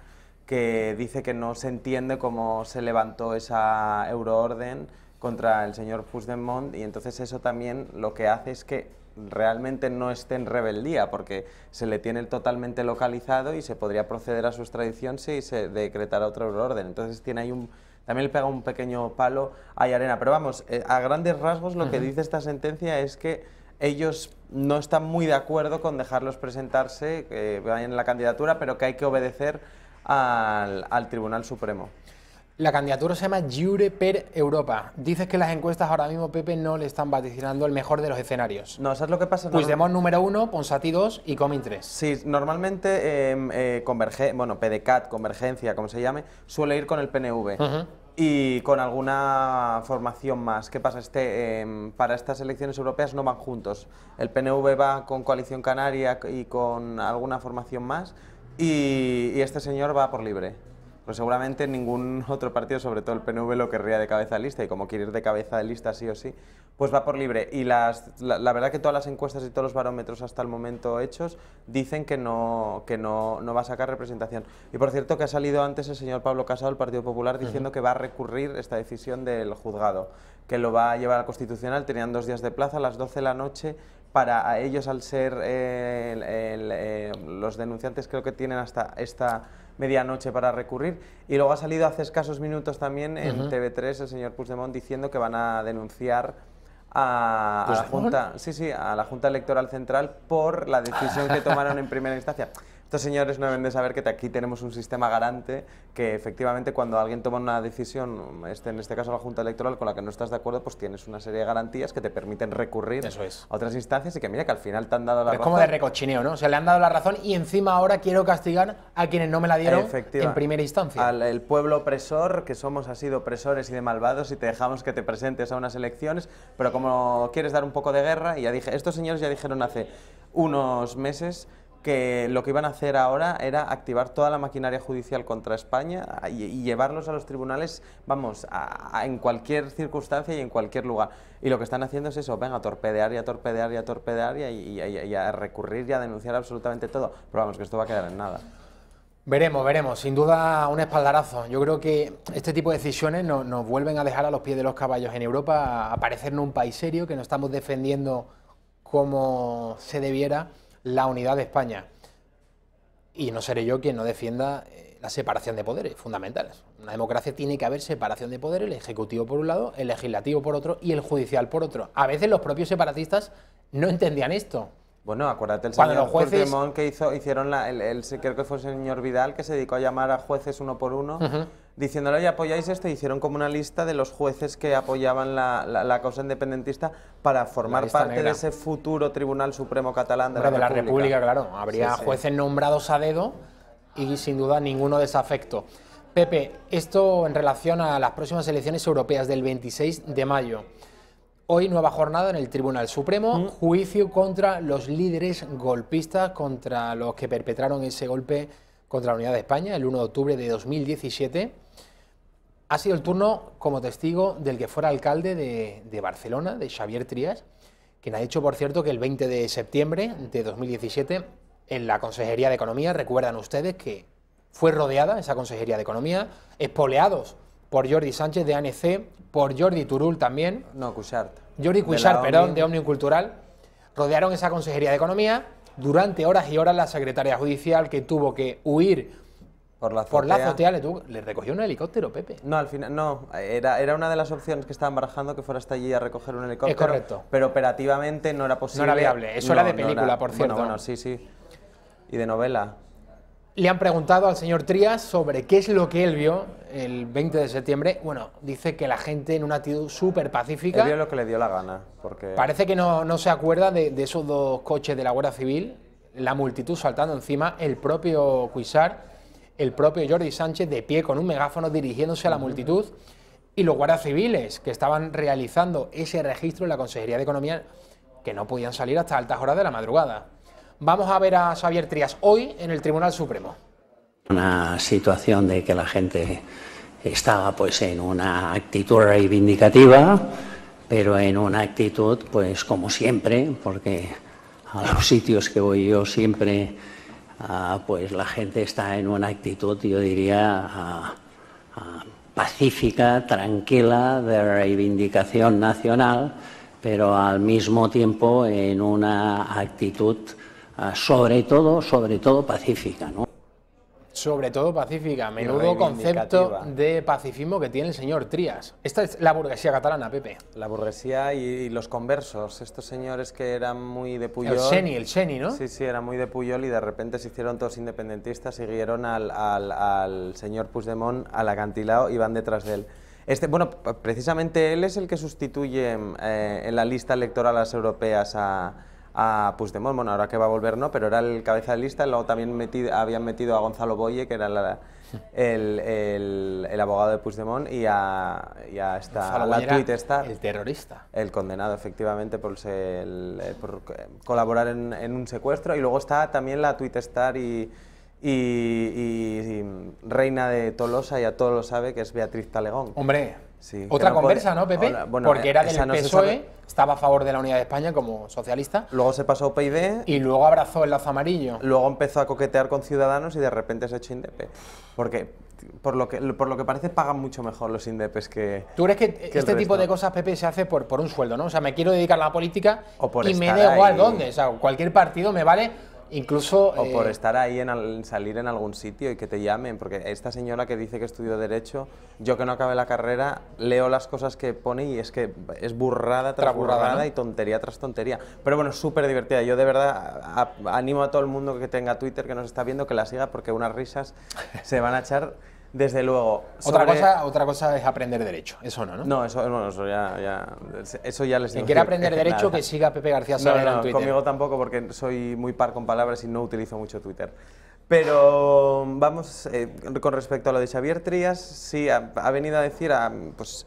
que dice que no se entiende cómo se levantó esa euroorden contra el señor Puigdemont y entonces eso también lo que hace es que realmente no esté en rebeldía, porque se le tiene totalmente localizado y se podría proceder a su extradición si se decretara otro orden. Entonces tiene ahí un... También le pega un pequeño palo hay arena. Pero vamos, eh, a grandes rasgos lo que dice esta sentencia es que ellos no están muy de acuerdo con dejarlos presentarse, que vayan en la candidatura, pero que hay que obedecer al, al Tribunal Supremo. La candidatura se llama Jure per Europa. Dices que las encuestas ahora mismo, Pepe, no le están vaticinando el mejor de los escenarios. No, ¿sabes lo que pasa? Pues llamamos número uno, Ponsati 2 y Comin 3. Sí, normalmente em, eh, Converge, bueno, PDCAT, Convergencia, como se llame, suele ir con el PNV. Y con alguna formación más. ¿Qué pasa? Este, em, para estas elecciones europeas no van juntos. El PNV va con Coalición Canaria y con alguna formación más. y este señor va por libre. Pues seguramente ningún otro partido, sobre todo el PNV, lo querría de cabeza de lista y como quiere ir de cabeza de lista sí o sí, pues va por libre. Y las, la, verdad que todas las encuestas y todos los barómetros hasta el momento hechos dicen que, no, que no, va a sacar representación. Y por cierto que ha salido antes el señor Pablo Casado del Partido Popular diciendo que va a recurrir esta decisión del juzgado, que lo va a llevar al Constitucional, tenían dos días de plaza, a las 12 de la noche para ellos al ser eh, eh, los denunciantes creo que tienen hasta esta medianoche para recurrir. Y luego ha salido hace escasos minutos también en TV3 el señor Puigdemont diciendo que van a denunciar a, la Junta, sí, sí, a la Junta Electoral Central por la decisión que tomaron en primera instancia. Estos señores no deben de saber que aquí tenemos un sistema garante que efectivamente cuando alguien toma una decisión, este, en este caso la Junta Electoral, con la que no estás de acuerdo, pues tienes una serie de garantías que te permiten recurrir a otras instancias y que mira que al final te han dado la razón. Es como de recochineo, ¿no? O sea, le han dado la razón y encima ahora quiero castigar a quienes no me la dieron en primera instancia. Al el pueblo opresor, que somos así de opresores y de malvados y te dejamos que te presentes a unas elecciones, pero como quieres dar un poco de guerra, y ya dije, estos señores ya dijeron hace unos meses que lo que iban a hacer ahora era activar toda la maquinaria judicial contra España ah, y, llevarlos a los tribunales, vamos, en cualquier circunstancia y en cualquier lugar. Y lo que están haciendo es eso, venga, torpedear y a torpedear y a torpedear y a, recurrir y a denunciar absolutamente todo. Pero vamos, que esto va a quedar en nada. Veremos, veremos. Sin duda un espaldarazo. Yo creo que este tipo de decisiones nos, nos, vuelven a dejar a los pies de los caballos en Europa, a parecernos un país serio, que no estamos defendiendo como se debiera la unidad de España. Y no seré yo quien no defienda eh, la separación de poderes fundamentales. Una democracia tiene que haber separación de poderes, el ejecutivo por un lado, el legislativo por otro y el judicial por otro. A veces los propios separatistas no entendían esto. Bueno, acuérdate el Cuando señor los jueces... que hizo, hicieron, la, el, creo que fue el señor Vidal, que se dedicó a llamar a jueces uno por uno diciéndole, y apoyáis esto, hicieron como una lista de los jueces que apoyaban la, causa independentista para formar parte de ese futuro Tribunal Supremo Catalán de, la, República. Claro, habría jueces nombrados a dedo y sin duda ninguno desafecto. Pepe, esto en relación a las próximas elecciones europeas del 26 de mayo. Hoy nueva jornada en el Tribunal Supremo, mm. juicio contra los líderes golpistas, contra los que perpetraron ese golpe contra la Unidad de España el 1 de octubre de 2017 ha sido el turno como testigo del que fuera alcalde de, Barcelona, de Xavier Trias, quien ha dicho, por cierto, que el 20 de septiembre de 2017, en la Consejería de Economía, recuerdan ustedes que fue rodeada esa Consejería de Economía, espoleados por Jordi Sánchez de ANC, por Jordi Turul también. No, Cuixart. Jordi Cuixart, perdón, de Omnicultural, Cultural. Rodearon esa Consejería de Economía. Durante horas y horas la secretaria judicial, que tuvo que huir por la azotea. le, recogió un helicóptero, Pepe. No, al final, no. Era, era una de las opciones que estaban barajando que fuera hasta allí a recoger un helicóptero. correcto. Pero operativamente no era posible. No era viable. Eso era de película, por cierto. Bueno, bueno, sí, sí. Y de novela. Le han preguntado al señor Trías sobre qué es lo que él vio el 20 de septiembre. Bueno, dice que la gente en una actitud súper pacífica. Él lo que le dio la gana. Porque... Parece que no, se acuerda de, de esos dos coches de la Guardia Civil, la multitud saltando encima, el propio Cuisar el propio Jordi Sánchez de pie con un megáfono dirigiéndose a la multitud y los guardaciviles civiles que estaban realizando ese registro en la Consejería de Economía que no podían salir hasta altas horas de la madrugada. Vamos a ver a Xavier Trías hoy en el Tribunal Supremo. Una situación de que la gente estaba pues en una actitud reivindicativa, pero en una actitud pues como siempre, porque a los sitios que voy yo siempre Ah, pues la gente está en una actitud, yo diría, ah, ah, pacífica, tranquila, de reivindicación nacional, pero al mismo tiempo en una actitud sobre todo, sobre todo pacífica. ¿no? Sobre todo pacífica, menudo concepto de pacifismo que tiene el señor Trías. Esta es la burguesía catalana, Pepe. La burguesía y los conversos, estos señores que eran muy de Puyol. El Xeni, el ¿no? Sí, sí, era muy de Puyol y de repente se hicieron todos independentistas, siguieron al, al, señor Puigdemont al acantilado y van detrás de él. Este, bueno, precisamente él es el que sustituye eh, en la lista electoral a las europeas a a Puigdemont, bueno, ahora que va a volver no, pero era el cabeza de lista, luego también habían metido a Gonzalo Boye, que era el, abogado de Puigdemont, y a, y a la Twitter El terrorista. El condenado, efectivamente, por, eh, colaborar en, un secuestro, y luego está también la tweet star y... Y, reina de Tolosa, ya todo lo sabe, que es Beatriz Talegón. Hombre, otra conversa, ¿no, Pepe? Porque era del eh, PSOE, e estaba a favor de la unidad de España como socialista. Luego se pasó a PIB. Y luego abrazó el lazo amarillo. Luego empezó a coquetear con Ciudadanos y de repente se ha hecho INDEP. Porque, por lo que, por lo que parece, pagan mucho mejor los INDEPs que. ¿Tú crees que, este tipo de cosas, Pepe, se hace por, por un sueldo, no? O sea, me quiero dedicar a la política y me da igual dónde. O sea, cualquier partido me vale Incluso... O por eh, estar ahí, en salir en algún sitio y que te llamen, porque esta señora que dice que estudió Derecho, yo que no acabé la carrera, leo las cosas que pone y es que es burrada tras burrada, y tontería tras tontería. Pero bueno, súper divertida. Yo de verdad animo a todo el mundo que tenga Twitter, que nos está viendo, que la siga, porque unas risas se van a echar... Desde luego. Otra, cosa, otra cosa es aprender derecho, eso no, ¿no? No, eso, ya, eso ya les digo. quiere aprender derecho que siga Pepe García Saavedra en conmigo tampoco porque soy muy par con palabras y no utilizo mucho Twitter. Pero vamos, eh, con respecto a lo de Xavier Trías, sí, ha, venido a decir, ah, pues,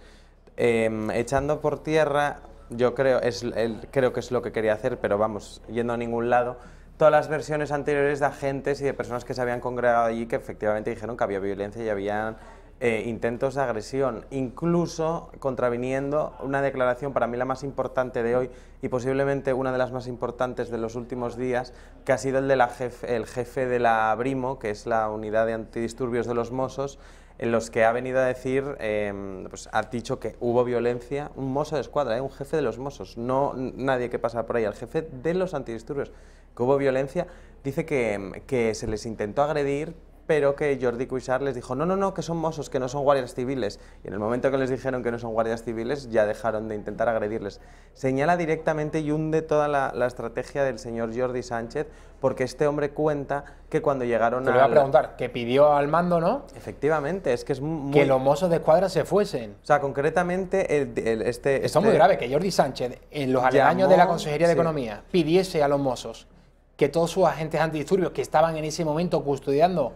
em, echando por tierra, yo creo, es, el, creo que es lo que quería hacer, pero vamos, yendo a ningún lado todas las versiones anteriores de agentes y de personas que se habían congregado allí que efectivamente dijeron que había violencia y habían eh, intentos de agresión, incluso contraviniendo una declaración para mí la más importante de hoy y posiblemente una de las más importantes de los últimos días, que ha sido el, de la jefe, el jefe de la Brimo, que es la unidad de antidisturbios de los Mossos, en los que ha venido a decir, em, pues ha dicho que hubo violencia, un mozo de escuadra, eh, un jefe de los mozos, no nadie que pasa por ahí, el jefe de los antidisturbios, que hubo violencia, dice que, em, que se les intentó agredir pero que Jordi Cuixart les dijo, no, no, no, que son mozos, que no son guardias civiles. Y en el momento que les dijeron que no son guardias civiles, ya dejaron de intentar agredirles. Señala directamente y hunde toda la, estrategia del señor Jordi Sánchez, porque este hombre cuenta que cuando llegaron a... Te voy a preguntar, que pidió al mando, ¿no? Efectivamente, es que es muy... Que los mozos de escuadra se fuesen. O sea, concretamente este... Esto muy este grave, que Jordi Sánchez, en los años de la Consejería de Economía, pidiese a los mozos que todos sus agentes antidisturbios que estaban en ese momento custodiando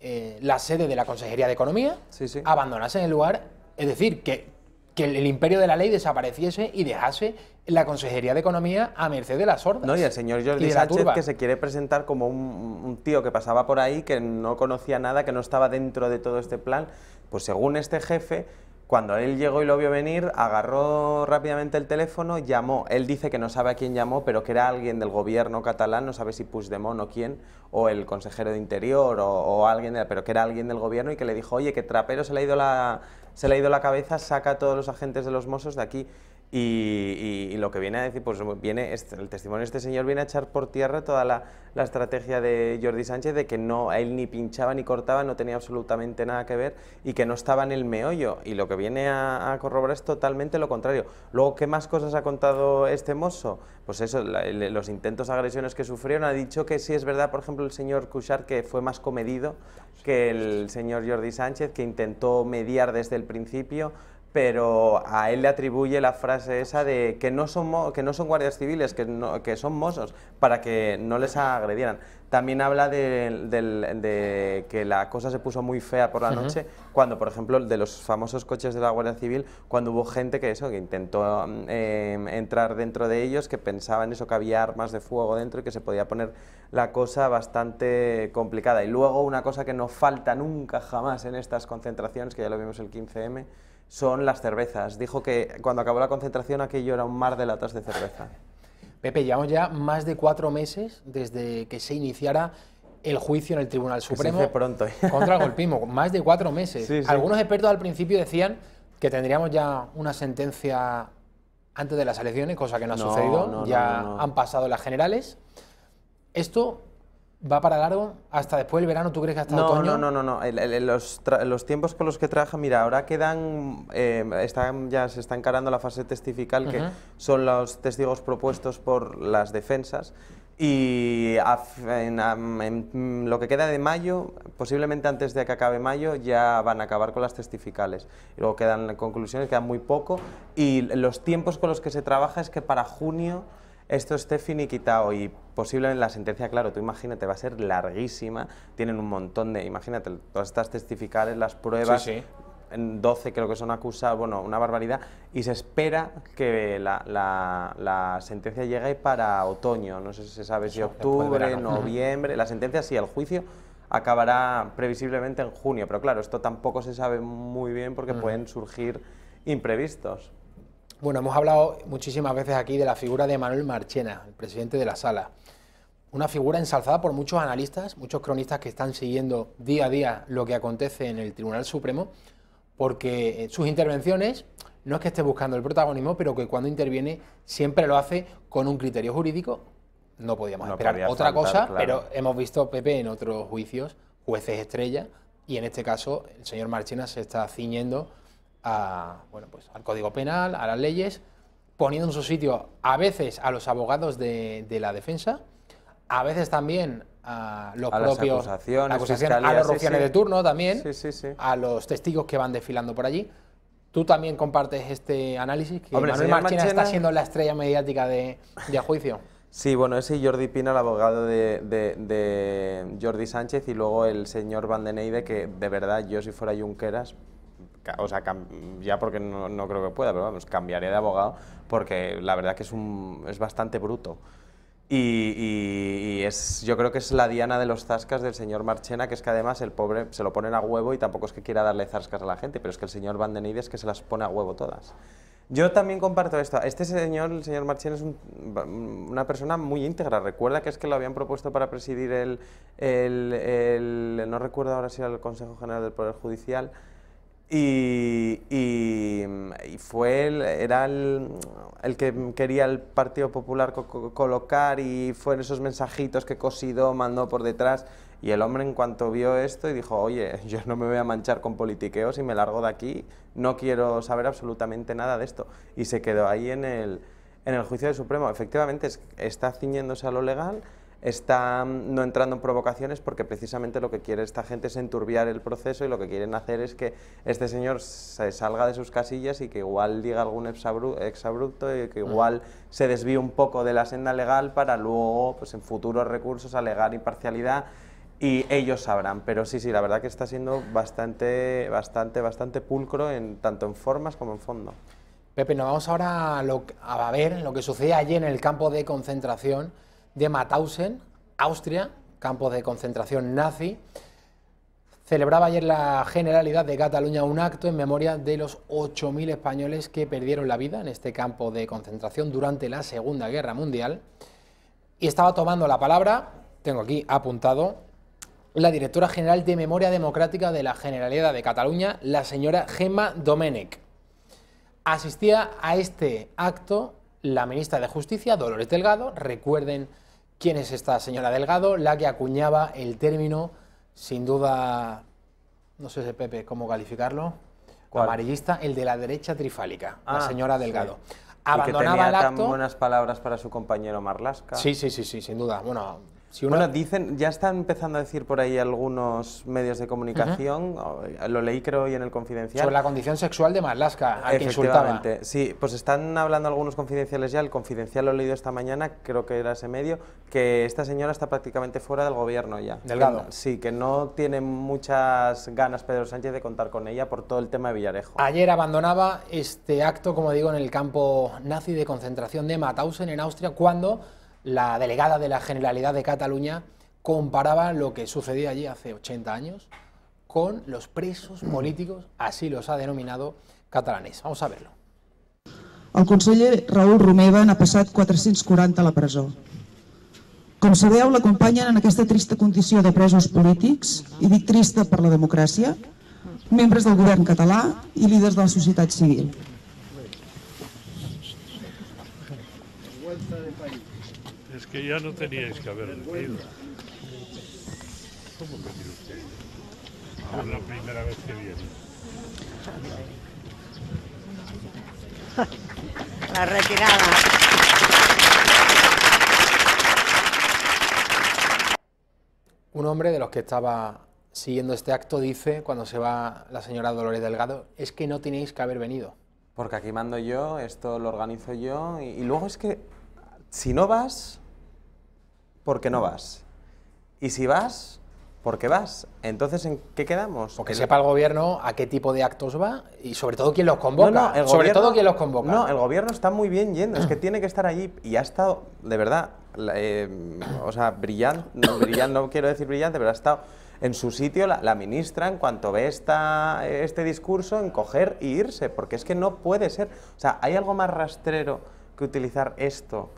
eh, la sede de la Consejería de Economía, abandonase el lugar, es decir, que, que el imperio de la ley desapareciese y dejase la Consejería de Economía a merced de las órdenes. No, y el señor Jordi Sánchez que se quiere presentar como un, un, tío que pasaba por ahí, que no conocía nada, que no estaba dentro de todo este plan, pues según este jefe, cuando él llegó y lo vio venir, agarró rápidamente el teléfono, llamó. Él dice que no sabe a quién llamó, pero que era alguien del gobierno catalán, no sabe si Puigdemont o quién, o el consejero de Interior o, alguien, pero que era alguien del gobierno y que le dijo, oye, que trapero se le ha ido la, se le ha ido la cabeza, saca a todos los agentes de los mozos de aquí. Y, lo que viene a decir, pues viene, este, el testimonio de este señor viene a echar por tierra toda la, estrategia de Jordi Sánchez de que no, él ni pinchaba ni cortaba, no tenía absolutamente nada que ver y que no estaba en el meollo. Y lo que viene a, corroborar es totalmente lo contrario. Luego, ¿qué más cosas ha contado este mozo? Pues eso, los intentos, agresiones que sufrieron, ha dicho que sí es verdad, por ejemplo, el señor Cuchar que fue más comedido que el señor Jordi Sánchez, que intentó mediar desde el principio, pero a él le atribuye la frase esa de que no son, que no son guardias civiles, que, son mozos, para que no les agredieran. También habla de, que la cosa se puso muy fea por la noche, cuando, por ejemplo, de los famosos coches de la Guardia Civil, cuando hubo gente que eso, que intentó em, entrar dentro de ellos, que pensaba en eso, que había armas de fuego dentro y que se podía poner la cosa bastante complicada. Y luego una cosa que no falta nunca jamás en estas concentraciones, que ya lo vimos el 15M, son las cervezas. Dijo que cuando acabó la concentración aquello era un mar de latas de cerveza. Pepe, llevamos ya más de cuatro meses desde que se iniciara el juicio en el Tribunal Supremo pronto. ¿eh? contra el golpismo. Más de cuatro meses. Algunos expertos al principio decían que tendríamos ya una sentencia antes de las elecciones, cosa que no ha sucedido. ya han pasado las generales. Esto ¿Va para largo? ¿Hasta después del verano? ¿Tú crees que hasta no, otoño? No, no, no, no. los, tiempos con los que trabaja, mira, ahora quedan, eh, están, ya se está encarando la fase testifical, que son los testigos propuestos por las defensas. Y lo que queda de mayo, posiblemente antes de que acabe mayo, ya van a acabar con las testificales. luego quedan conclusiones, queda muy poco. Y los tiempos con los que se trabaja es que para junio esto esté finiquitado y posiblemente la sentencia, claro, tú imagínate, va a ser larguísima, tienen un montón de, imagínate, todas estas testificales, las pruebas, en 12 creo que son acusados, bueno, una barbaridad, y se espera que la, sentencia llegue para otoño, no sé si se sabe si octubre, noviembre, la sentencia sí, el juicio acabará previsiblemente en junio, pero claro, esto tampoco se sabe muy bien porque pueden surgir imprevistos. Bueno, hemos hablado muchísimas veces aquí de la figura de Manuel Marchena, el presidente de la sala. Una figura ensalzada por muchos analistas, muchos cronistas que están siguiendo día a día lo que acontece en el Tribunal Supremo, porque eh, sus intervenciones no es que esté buscando el protagonismo, pero que cuando interviene siempre lo hace con un criterio jurídico. No podíamos esperar otra cosa, pero hemos visto, Pepe, en otros juicios, jueces estrella, y en este caso el señor Marchena se está ciñendo bueno, pues, al Código Penal, a las leyes, poniendo en su sitio a veces a los abogados de, la defensa, a veces también a los a propios las acusaciones, a los rufianes de turno también, a los testigos que van desfilando por allí. Tú también compartes este análisis que Hombre, Manuel Marchena, está siendo la estrella mediática de, de juicio. Sí, bueno, ese Jordi Pina, el abogado de, Jordi Sánchez, y luego el señor Van den que de verdad, yo si fuera Junqueras, o sea, ya porque no, no, creo que pueda, pero vamos, cambiaré de abogado porque la verdad que es, un, es bastante bruto. Y, y, es, yo creo que es la diana de los zascas del señor Marchena, que es que además el pobre se lo ponen a huevo y tampoco es que quiera darle zascas a la gente, pero es que el señor Vandenides es que se las pone a huevo todas. Yo también comparto esto. Este señor, el señor Marchena, es una persona muy íntegra. Recuerda que es que lo habían propuesto para presidir el, el, el no recuerdo ahora si era el Consejo General del Poder Judicial, y, fue él, era el, que quería el Partido Popular colocar y fueron esos mensajitos que Cosido mandó por detrás. Y el hombre en cuanto vio esto y dijo, oye, yo no me voy a manchar con politiqueos y me largo de aquí, no quiero saber absolutamente nada de esto. Y se quedó ahí en el, en el juicio de Supremo. Efectivamente, está ciñéndose a lo legal está mm, no entrando en provocaciones porque precisamente lo que quiere esta gente es enturbiar el proceso y lo que quieren hacer es que este señor se salga de sus casillas y que igual diga algún exabrupto y que igual se desvíe un poco de la senda legal para luego, pues en futuros recursos, alegar imparcialidad y ellos sabrán. Pero sí, sí, la verdad que está siendo bastante, bastante, bastante pulcro tanto en formas como en fondo. Pepe, nos vamos ahora a ver lo que sucede allí en el campo de concentración de Mauthausen, Austria, ...campo de concentración nazi, celebraba ayer la Generalidad de Cataluña un acto en memoria de los 8.000 españoles que perdieron la vida en este campo de concentración durante la Segunda Guerra Mundial. Y estaba tomando la palabra, tengo aquí apuntado, la directora general de Memoria Democrática de la Generalidad de Cataluña, la señora Gemma Domenech. Asistía a este acto la ministra de Justicia, Dolores Delgado, recuerden quién es esta señora Delgado, la que acuñaba el término, sin duda, no sé, si Pepe, cómo calificarlo, amarillista, el de la derecha trifálica, la ah, señora Delgado. Abandonaba tan buenas palabras para su compañero Marlasca. Sí, sí, sí, sí, sin duda. Bueno, bueno, dicen, ya están empezando a decir por ahí algunos medios de comunicación, eh, lo leí creo hoy en el Confidencial. Sobre la condición sexual de Marlaska, al Sí, pues están hablando algunos confidenciales ya, el Confidencial lo he leído esta mañana, creo que era ese medio, que esta señora está prácticamente fuera del gobierno ya. Delgado. Sí, que no tiene muchas ganas Pedro Sánchez de contar con ella por todo el tema de Villarejo. Ayer abandonaba este acto, como digo, en el campo nazi de concentración de Mauthausen en Austria, cuando la delegada de la Generalidad de Cataluña comparaba lo que sucedía allí hace 80 años con los presos políticos, así los ha denominado catalanes. Vamos a verlo. El conseller Raúl Romeva ha passat 440 a la presó. Com sabeu, acompañan en aquesta triste condición de presos políticos y dic trista per la democracia, membres del gobierno català y líderes de la sociedad civil. que ya no teníais que haber venido. ¿Cómo Es ah, la primera vez que viene. La retirada. Un hombre de los que estaba siguiendo este acto dice, cuando se va la señora Dolores Delgado, es que no tenéis que haber venido. Porque aquí mando yo, esto lo organizo yo, y, y luego es que si no vas, por qué no vas. Y si vas, ¿por qué vas. Entonces, ¿en qué quedamos? Porque sepa el gobierno a qué tipo de actos va y sobre todo quién los convoca. No, el sobre gobierno, todo quién los convoca. el gobierno está muy bien yendo, es que tiene que estar allí y ha estado, de verdad, em, o sea, brillante, no, no quiero decir brillante, pero ha estado en su sitio la, ministra en cuanto ve esta, este discurso en coger y irse, porque es que no puede ser. O sea, ¿hay algo más rastrero que utilizar esto?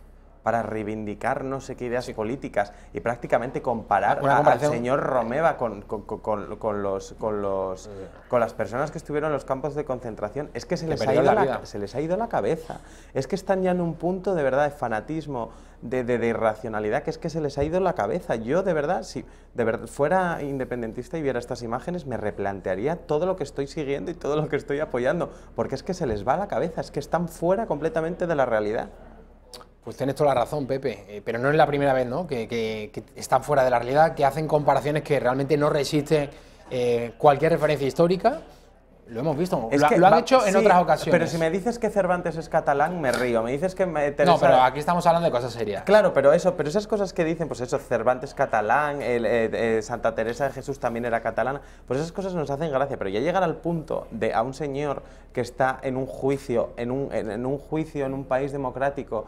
para reivindicar no sé qué ideas políticas y prácticamente comparar al señor Romeva con, con, los, con, los, con las personas que estuvieron en los campos de concentración. Es que se les, ha ido la se les ha ido la cabeza. Es que están ya en un punto de verdad de fanatismo, de, de, irracionalidad, que es que se les ha ido la cabeza. Yo de verdad, si de verdad fuera independentista y viera estas imágenes, me replantearía todo lo que estoy siguiendo y todo lo que estoy apoyando, porque es que se les va la cabeza, es que están fuera completamente de la realidad. Pues tienes toda la razón, Pepe, eh, pero no es la primera vez ¿no? Que, están fuera de la realidad, que hacen comparaciones que realmente no resisten eh, cualquier referencia histórica. Lo hemos visto, lo, han hecho en otras ocasiones. Pero si me dices que Cervantes es catalán, me río. Me dices que No, pero aquí estamos hablando de cosas serias. Claro, pero eso, pero esas cosas que dicen, pues eso, Cervantes catalán, eh, Santa Teresa de Jesús también era catalana, pues esas cosas nos hacen gracia. Pero ya llegar al punto de a un señor que está en un juicio, en en un juicio, en un país democrático,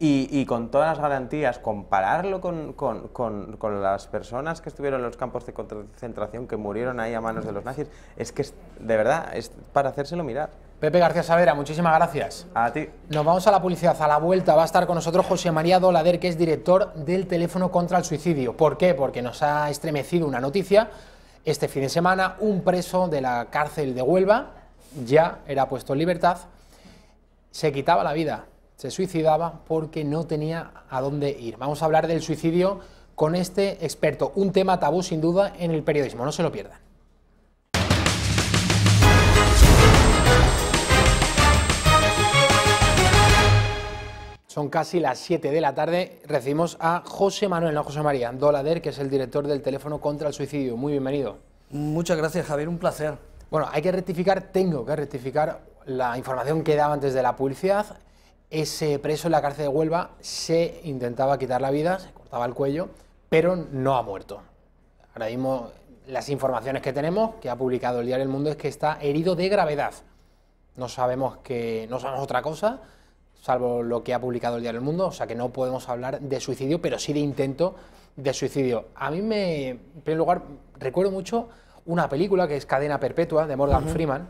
y, con todas las garantías, compararlo con, las personas que estuvieron en los campos de concentración que murieron ahí a manos de los nazis, es que de verdad es para hacérselo mirar. Pepe García Savera, muchísimas gracias. A ti. Nos vamos a la publicidad. A la vuelta va a estar con nosotros José María Dolader, que es director del Teléfono contra el Suicidio. ¿Por qué? Porque nos ha estremecido una noticia. Este fin de semana, un preso de la cárcel de Huelva ya era puesto en libertad, se quitaba la vida se suicidaba porque no tenía a dónde ir. Vamos a hablar del suicidio con este experto, un tema tabú sin duda en el periodismo, no se lo pierdan. Son casi las 7 de la tarde. Recibimos a José Manuel, no José María, Dolader, que es el director del teléfono contra el suicidio. Muy bienvenido. Muchas gracias, Javier, un placer. Bueno, hay que rectificar, tengo que rectificar la información que daba antes de la publicidad ese preso en la cárcel de Huelva se intentaba quitar la vida, se cortaba el cuello, pero no ha muerto. Ahora mismo las informaciones que tenemos, que ha publicado el diario del Mundo, es que está herido de gravedad. No sabemos que no sabemos otra cosa, salvo lo que ha publicado el diario del Mundo, o sea que no podemos hablar de suicidio, pero sí de intento de suicidio. A mí me, en primer lugar, recuerdo mucho una película que es Cadena Perpetua de Morgan Freeman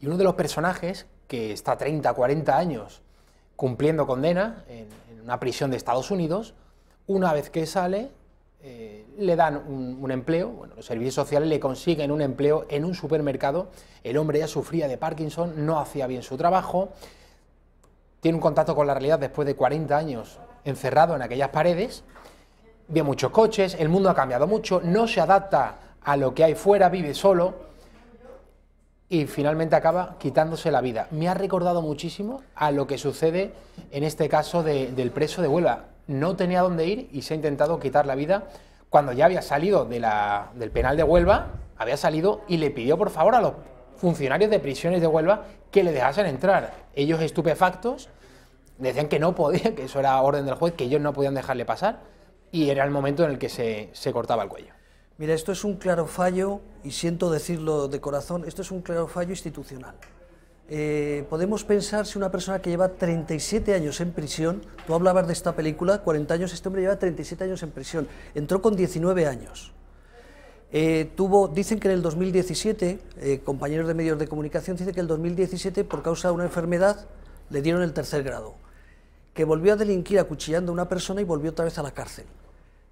y uno de los personajes que está 30, 40 años cumpliendo condena en, una prisión de Estados Unidos, una vez que sale, eh, le dan un, empleo, los servicios sociales le consiguen un empleo en un supermercado, el hombre ya sufría de Parkinson, no hacía bien su trabajo, tiene un contacto con la realidad después de 40 años encerrado en aquellas paredes, ve muchos coches, el mundo ha cambiado mucho, no se adapta a lo que hay fuera, vive solo, y finalmente acaba quitándose la vida. Me ha recordado muchísimo a lo que sucede en este caso del preso de Huelva. No tenía dónde ir y se ha intentado quitar la vida cuando ya había salido del penal de Huelva, había salido y le pidió por favor a los funcionarios de prisiones de Huelva que le dejasen entrar. Ellos estupefactos decían que no podía, que eso era orden del juez, que ellos no podían dejarle pasar y era el momento en el que se cortaba el cuello. Mira, esto es un claro fallo, y siento decirlo de corazón, esto es un claro fallo institucional. Eh, podemos pensar si una persona que lleva 37 años en prisión, tú hablabas de esta película, 40 años, este hombre lleva 37 años en prisión, entró con 19 años. Eh, tuvo, dicen que en el 2017, eh, compañeros de medios de comunicación dicen que en el 2017, por causa de una enfermedad, le dieron el tercer grado, que volvió a delinquir acuchillando a una persona y volvió otra vez a la cárcel.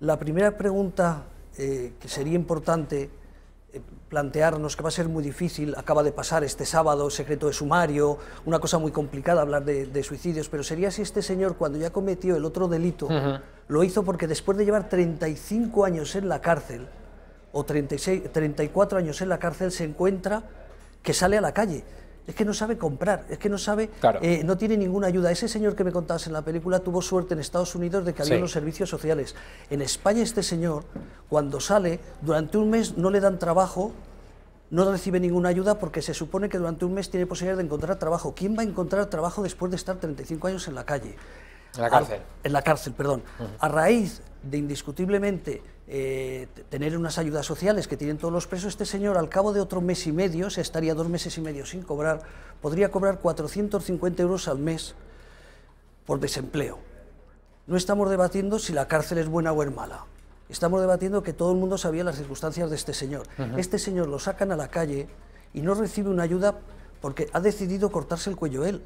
La primera pregunta eh, que sería importante eh, plantearnos que va a ser muy difícil, acaba de pasar este sábado, secreto de sumario, una cosa muy complicada hablar de, suicidios, pero sería si este señor cuando ya cometió el otro delito, lo hizo porque después de llevar 35 años en la cárcel, o 36, 34 años en la cárcel, se encuentra que sale a la calle es que no sabe comprar, es que no sabe, eh, no tiene ninguna ayuda. Ese señor que me contabas en la película tuvo suerte en Estados Unidos de que había los servicios sociales. En España este señor, cuando sale, durante un mes no le dan trabajo no recibe ninguna ayuda porque se supone que durante un mes tiene posibilidad de encontrar trabajo. ¿Quién va a encontrar trabajo después de estar 35 años en la calle? En la cárcel. en la cárcel, perdón. A raíz de indiscutiblemente eh, tener unas ayudas sociales que tienen todos los presos, este señor al cabo de otro mes y medio, se estaría dos meses y medio sin cobrar, podría cobrar 450 euros al mes por desempleo. No estamos debatiendo si la cárcel es buena o es mala. Estamos debatiendo que todo el mundo sabía las circunstancias de este señor. Este señor lo sacan a la calle y no recibe una ayuda porque ha decidido cortarse el cuello él.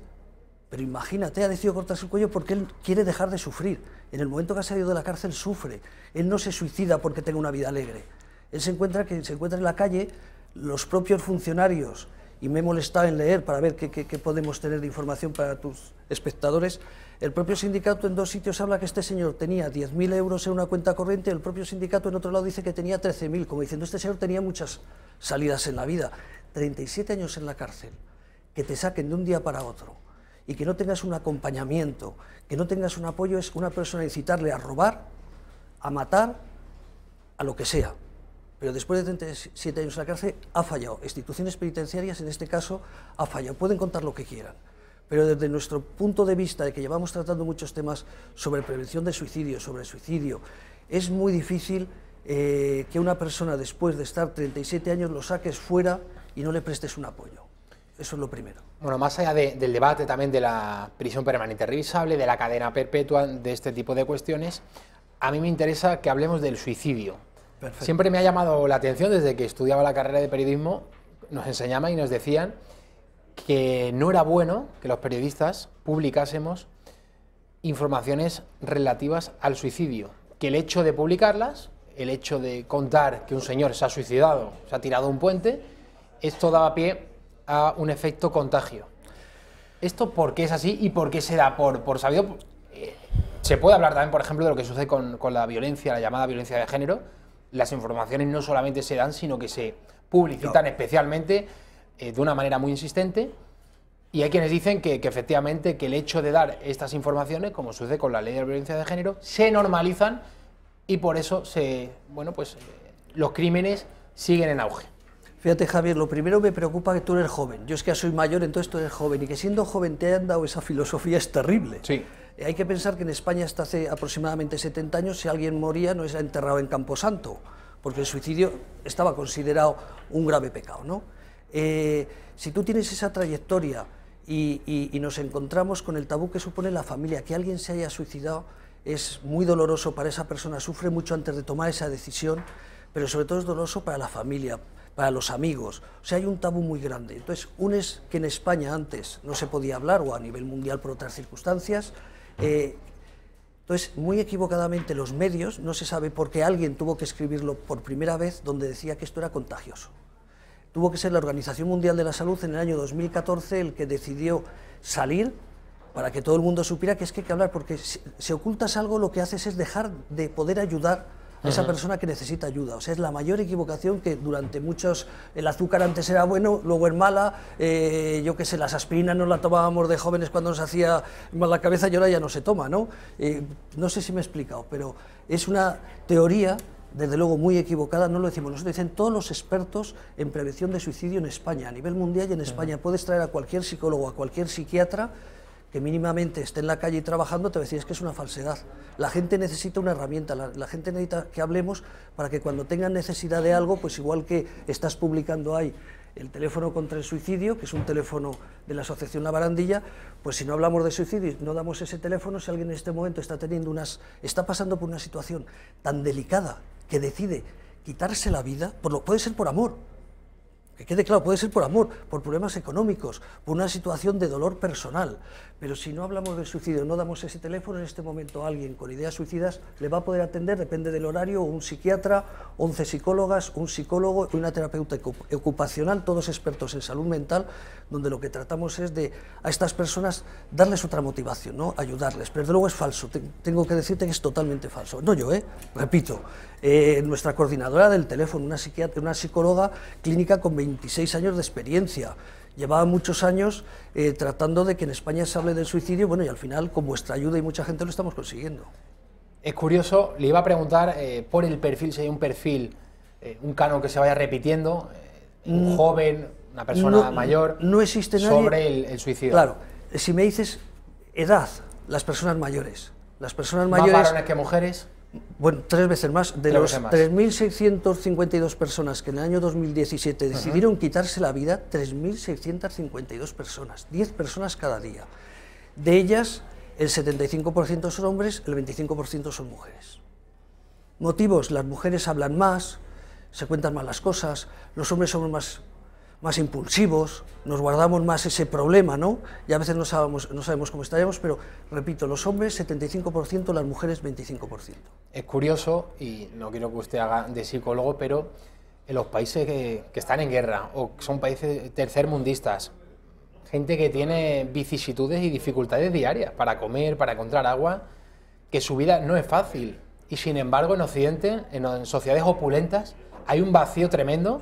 Pero imagínate, ha decidido cortarse el cuello porque él quiere dejar de sufrir. En el momento que ha salido de la cárcel sufre. Él no se suicida porque tenga una vida alegre. Él se encuentra que se encuentra en la calle los propios funcionarios y me he molestado en leer para ver qué, qué, podemos tener de información para tus espectadores. El propio sindicato en dos sitios habla que este señor tenía 10.000 euros en una cuenta corriente, el propio sindicato en otro lado dice que tenía 13.000, como diciendo, este señor tenía muchas salidas en la vida. 37 años en la cárcel, que te saquen de un día para otro y que no tengas un acompañamiento, que no tengas un apoyo, es una persona incitarle a robar, a matar, a lo que sea. Pero después de 37 años en la cárcel ha fallado. Instituciones penitenciarias, en este caso, ha fallado. Pueden contar lo que quieran. Pero desde nuestro punto de vista, de que llevamos tratando muchos temas sobre prevención de suicidio, sobre suicidio, es muy difícil eh, que una persona después de estar 37 años lo saques fuera y no le prestes un apoyo. Eso es lo primero. Bueno, más allá del debate también de la prisión permanente revisable, de la cadena perpetua, de este tipo de cuestiones, a mí me interesa que hablemos del suicidio. Siempre me ha llamado la atención desde que estudiaba la carrera de periodismo, nos enseñaban y nos decían que no era bueno que los periodistas publicásemos informaciones relativas al suicidio, que el hecho de publicarlas, el hecho de contar que un señor se ha suicidado, se ha tirado un puente, esto daba pie a un efecto contagio. ¿Esto por qué es así y por qué se da por, por sabido? Eh, se puede hablar también, por ejemplo, de lo que sucede con, la violencia, la llamada violencia de género. Las informaciones no solamente se dan, sino que se publicitan especialmente eh, de una manera muy insistente. Y hay quienes dicen que, efectivamente que el hecho de dar estas informaciones, como sucede con la ley de violencia de género, se normalizan y por eso se, bueno, pues, eh, los crímenes siguen en auge. Fíjate, Javier, lo primero me preocupa que tú eres joven. Yo es que ya soy mayor, entonces tú eres joven. Y que siendo joven te hayan dado esa filosofía es terrible. Sí. Eh, hay que pensar que en España hasta hace aproximadamente 70 años, si alguien moría, no era enterrado en Camposanto, porque el suicidio estaba considerado un grave pecado. ¿no? Eh, si tú tienes esa trayectoria y nos encontramos con el tabú que supone la familia, que alguien se haya suicidado, es muy doloroso para esa persona, sufre mucho antes de tomar esa decisión, pero sobre todo es doloroso para la familia, para los amigos. O sea, hay un tabú muy grande. Entonces, es que en España antes no se podía hablar o a nivel mundial por otras circunstancias. Eh, entonces, muy equivocadamente los medios, no se sabe por qué alguien tuvo que escribirlo por primera vez donde decía que esto era contagioso. Tuvo que ser la Organización Mundial de la Salud en el año 2014 el que decidió salir para que todo el mundo supiera que es que hay que hablar, porque si ocultas algo lo que haces es dejar de poder ayudar esa persona que necesita ayuda. O sea, es la mayor equivocación que durante muchos, el azúcar antes era bueno, luego es mala, eh, yo qué sé, las aspirinas no la tomábamos de jóvenes cuando nos hacía mal la cabeza y ahora ya no se toma, ¿no? Eh, no sé si me he explicado, pero es una teoría desde luego muy equivocada, no lo decimos nosotros, dicen todos los expertos en prevención de suicidio en España, a nivel mundial y en España. Puedes traer a cualquier psicólogo, a cualquier psiquiatra que mínimamente esté en la calle trabajando, te decís que es una falsedad. La gente necesita una herramienta, la, gente necesita que hablemos para que cuando tengan necesidad de algo, pues igual que estás publicando ahí el teléfono contra el suicidio, que es un teléfono de la Asociación La Barandilla, pues si no hablamos de suicidio y no damos ese teléfono, si alguien en este momento está teniendo unas, está pasando por una situación tan delicada que decide quitarse la vida, por lo, puede ser por amor, que quede claro, puede ser por amor, por problemas económicos, por una situación de dolor personal, pero si no hablamos del suicidio, no damos ese teléfono, en este momento alguien con ideas suicidas le va a poder atender, depende del horario, un psiquiatra, 11 psicólogas, un psicólogo y una terapeuta ocupacional, todos expertos en salud mental, donde lo que tratamos es de a estas personas darles otra motivación, ¿no? ayudarles. Pero luego es falso, tengo que decirte que es totalmente falso. No yo, ¿eh? repito, eh, nuestra coordinadora del teléfono, una, psiquiatra, una psicóloga clínica con 26 años de experiencia, llevaba muchos años eh, tratando de que en España se hable del suicidio, bueno, y al final con vuestra ayuda y mucha gente lo estamos consiguiendo. Es curioso, le iba a preguntar eh, por el perfil, si hay un perfil, eh, un canon que se vaya repitiendo, un mm. joven, una persona mayor, no existe nadie, sobre el, suicidio. Claro, si me dices edad, las personas mayores. Las personas mayores... ¿Más varones que mujeres? bueno, tres veces más, de los 3.652 personas que en el año 2017 decidieron quitarse la vida, 3.652 personas, 10 personas cada día. De ellas, el 75% son hombres, el 25% son mujeres. Motivos, las mujeres hablan más, se cuentan más las cosas, los hombres somos más más impulsivos, nos guardamos más ese problema, ¿no? Y a veces no sabemos, no sabemos cómo estaríamos, pero repito, los hombres 75%, las mujeres 25%. Es curioso, y no quiero que usted haga de psicólogo, pero en los países que, están en guerra o son países tercermundistas, gente que tiene vicisitudes y dificultades diarias para comer, para encontrar agua, que su vida no es fácil. Y sin embargo, en Occidente, en, en sociedades opulentas, hay un vacío tremendo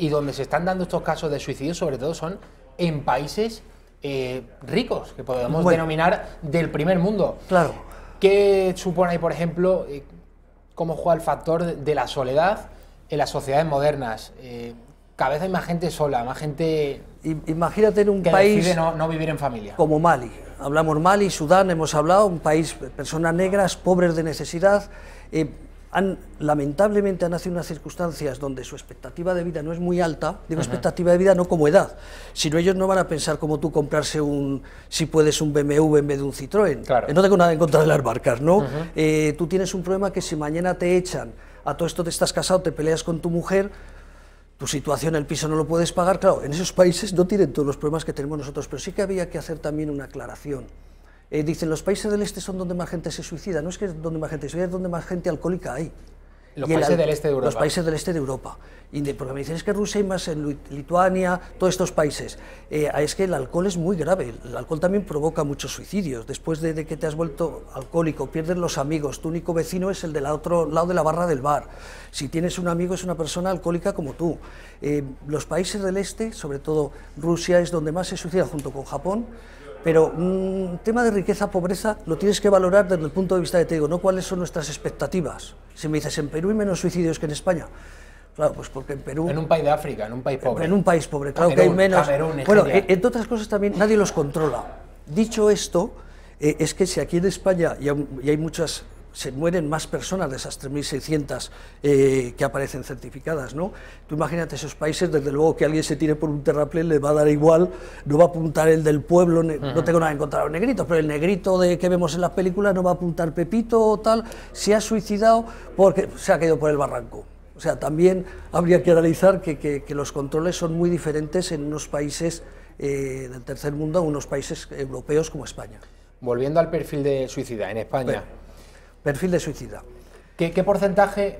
y donde se están dando estos casos de suicidio, sobre todo, son en países eh, ricos, que podemos denominar del primer mundo. Claro. ¿Qué supone ahí, por ejemplo, eh, cómo juega el factor de la soledad en las sociedades modernas? Eh, cada vez hay más gente sola, más gente. Imagínate en un que país. Decide no, vivir en familia. Como Mali. Hablamos Mali, Sudán, hemos hablado, un país, personas negras, pobres de necesidad han, lamentablemente han nacido unas circunstancias donde su expectativa de vida no es muy alta, digo expectativa de vida no como edad, sino ellos no van a pensar como tú comprarse un, si puedes, un BMW en vez de un Citroën. Eh, no tengo nada en contra de las marcas, ¿no? Eh, tú tienes un problema que si mañana te echan, a todo esto te estás casado, te peleas con tu mujer, tu situación, el piso no lo puedes pagar, claro, en esos países no tienen todos los problemas que tenemos nosotros, pero sí que había que hacer también una aclaración. Eh, dicen, los países del este son donde más gente se suicida. No es que es donde más gente se suicida, es donde más gente alcohólica hay. Los países del este de Europa. Los países del este de Europa. Y porque me dicen, es que Rusia y más en Lituania, todos estos países. Eh, es que el alcohol es muy grave. El alcohol también provoca muchos suicidios. Después de, que te has vuelto alcohólico, pierdes los amigos. Tu único vecino es el del otro lado de la barra del bar. Si tienes un amigo, es una persona alcohólica como tú. Eh, los países del este, sobre todo Rusia, es donde más se suicida, junto con Japón. Pero un mm, tema de riqueza-pobreza lo tienes que valorar desde el punto de vista de, te digo, no cuáles son nuestras expectativas. Si me dices, en Perú hay menos suicidios que en España. Claro, pues porque en Perú... En un país de África, en un país pobre. En un país pobre, claro que hay menos... bueno, entre otras cosas también nadie los controla. Dicho esto, eh, es que si aquí en España, y hay muchas se mueren más personas de esas 3.600 eh, que aparecen certificadas, ¿no? Tú imagínate esos países, desde luego que alguien se tire por un terraplén le va a dar igual, no va a apuntar el del pueblo, no tengo nada en contra de los negritos, pero el negrito de que vemos en las películas no va a apuntar Pepito o tal, se ha suicidado porque se ha caído por el barranco. O sea, también habría que analizar que, los controles son muy diferentes en unos países eh, del tercer mundo a unos países europeos como España. Volviendo al perfil de suicida en España, perfil de suicida. ¿Qué, porcentaje,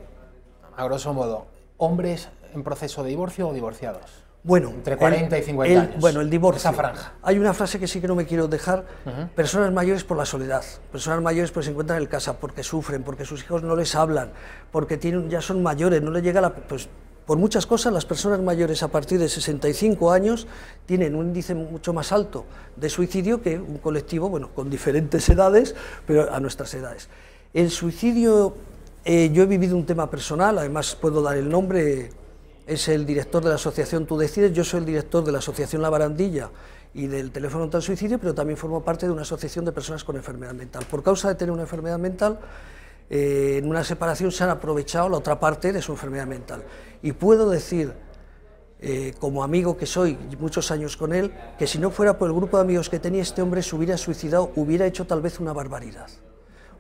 a grosso modo, hombres en proceso de divorcio o divorciados? Bueno, entre 40 y 50 años. Bueno, el divorcio. franja. Hay una frase que sí que no me quiero dejar. Personas mayores por la soledad, personas mayores pues se encuentran en el casa, porque sufren, porque sus hijos no les hablan, porque tienen, ya son mayores, no les llega la... Pues, por muchas cosas, las personas mayores a partir de 65 años tienen un índice mucho más alto de suicidio que un colectivo, bueno, con diferentes edades, pero a nuestras edades. El suicidio, eh, yo he vivido un tema personal, además puedo dar el nombre, es el director de la asociación Tú Decides, yo soy el director de la asociación La Barandilla y del teléfono contra suicidio, pero también formo parte de una asociación de personas con enfermedad mental. Por causa de tener una enfermedad mental, eh, en una separación se han aprovechado la otra parte de su enfermedad mental. Y puedo decir, eh, como amigo que soy, muchos años con él, que si no fuera por el grupo de amigos que tenía este hombre, se hubiera suicidado, hubiera hecho tal vez una barbaridad.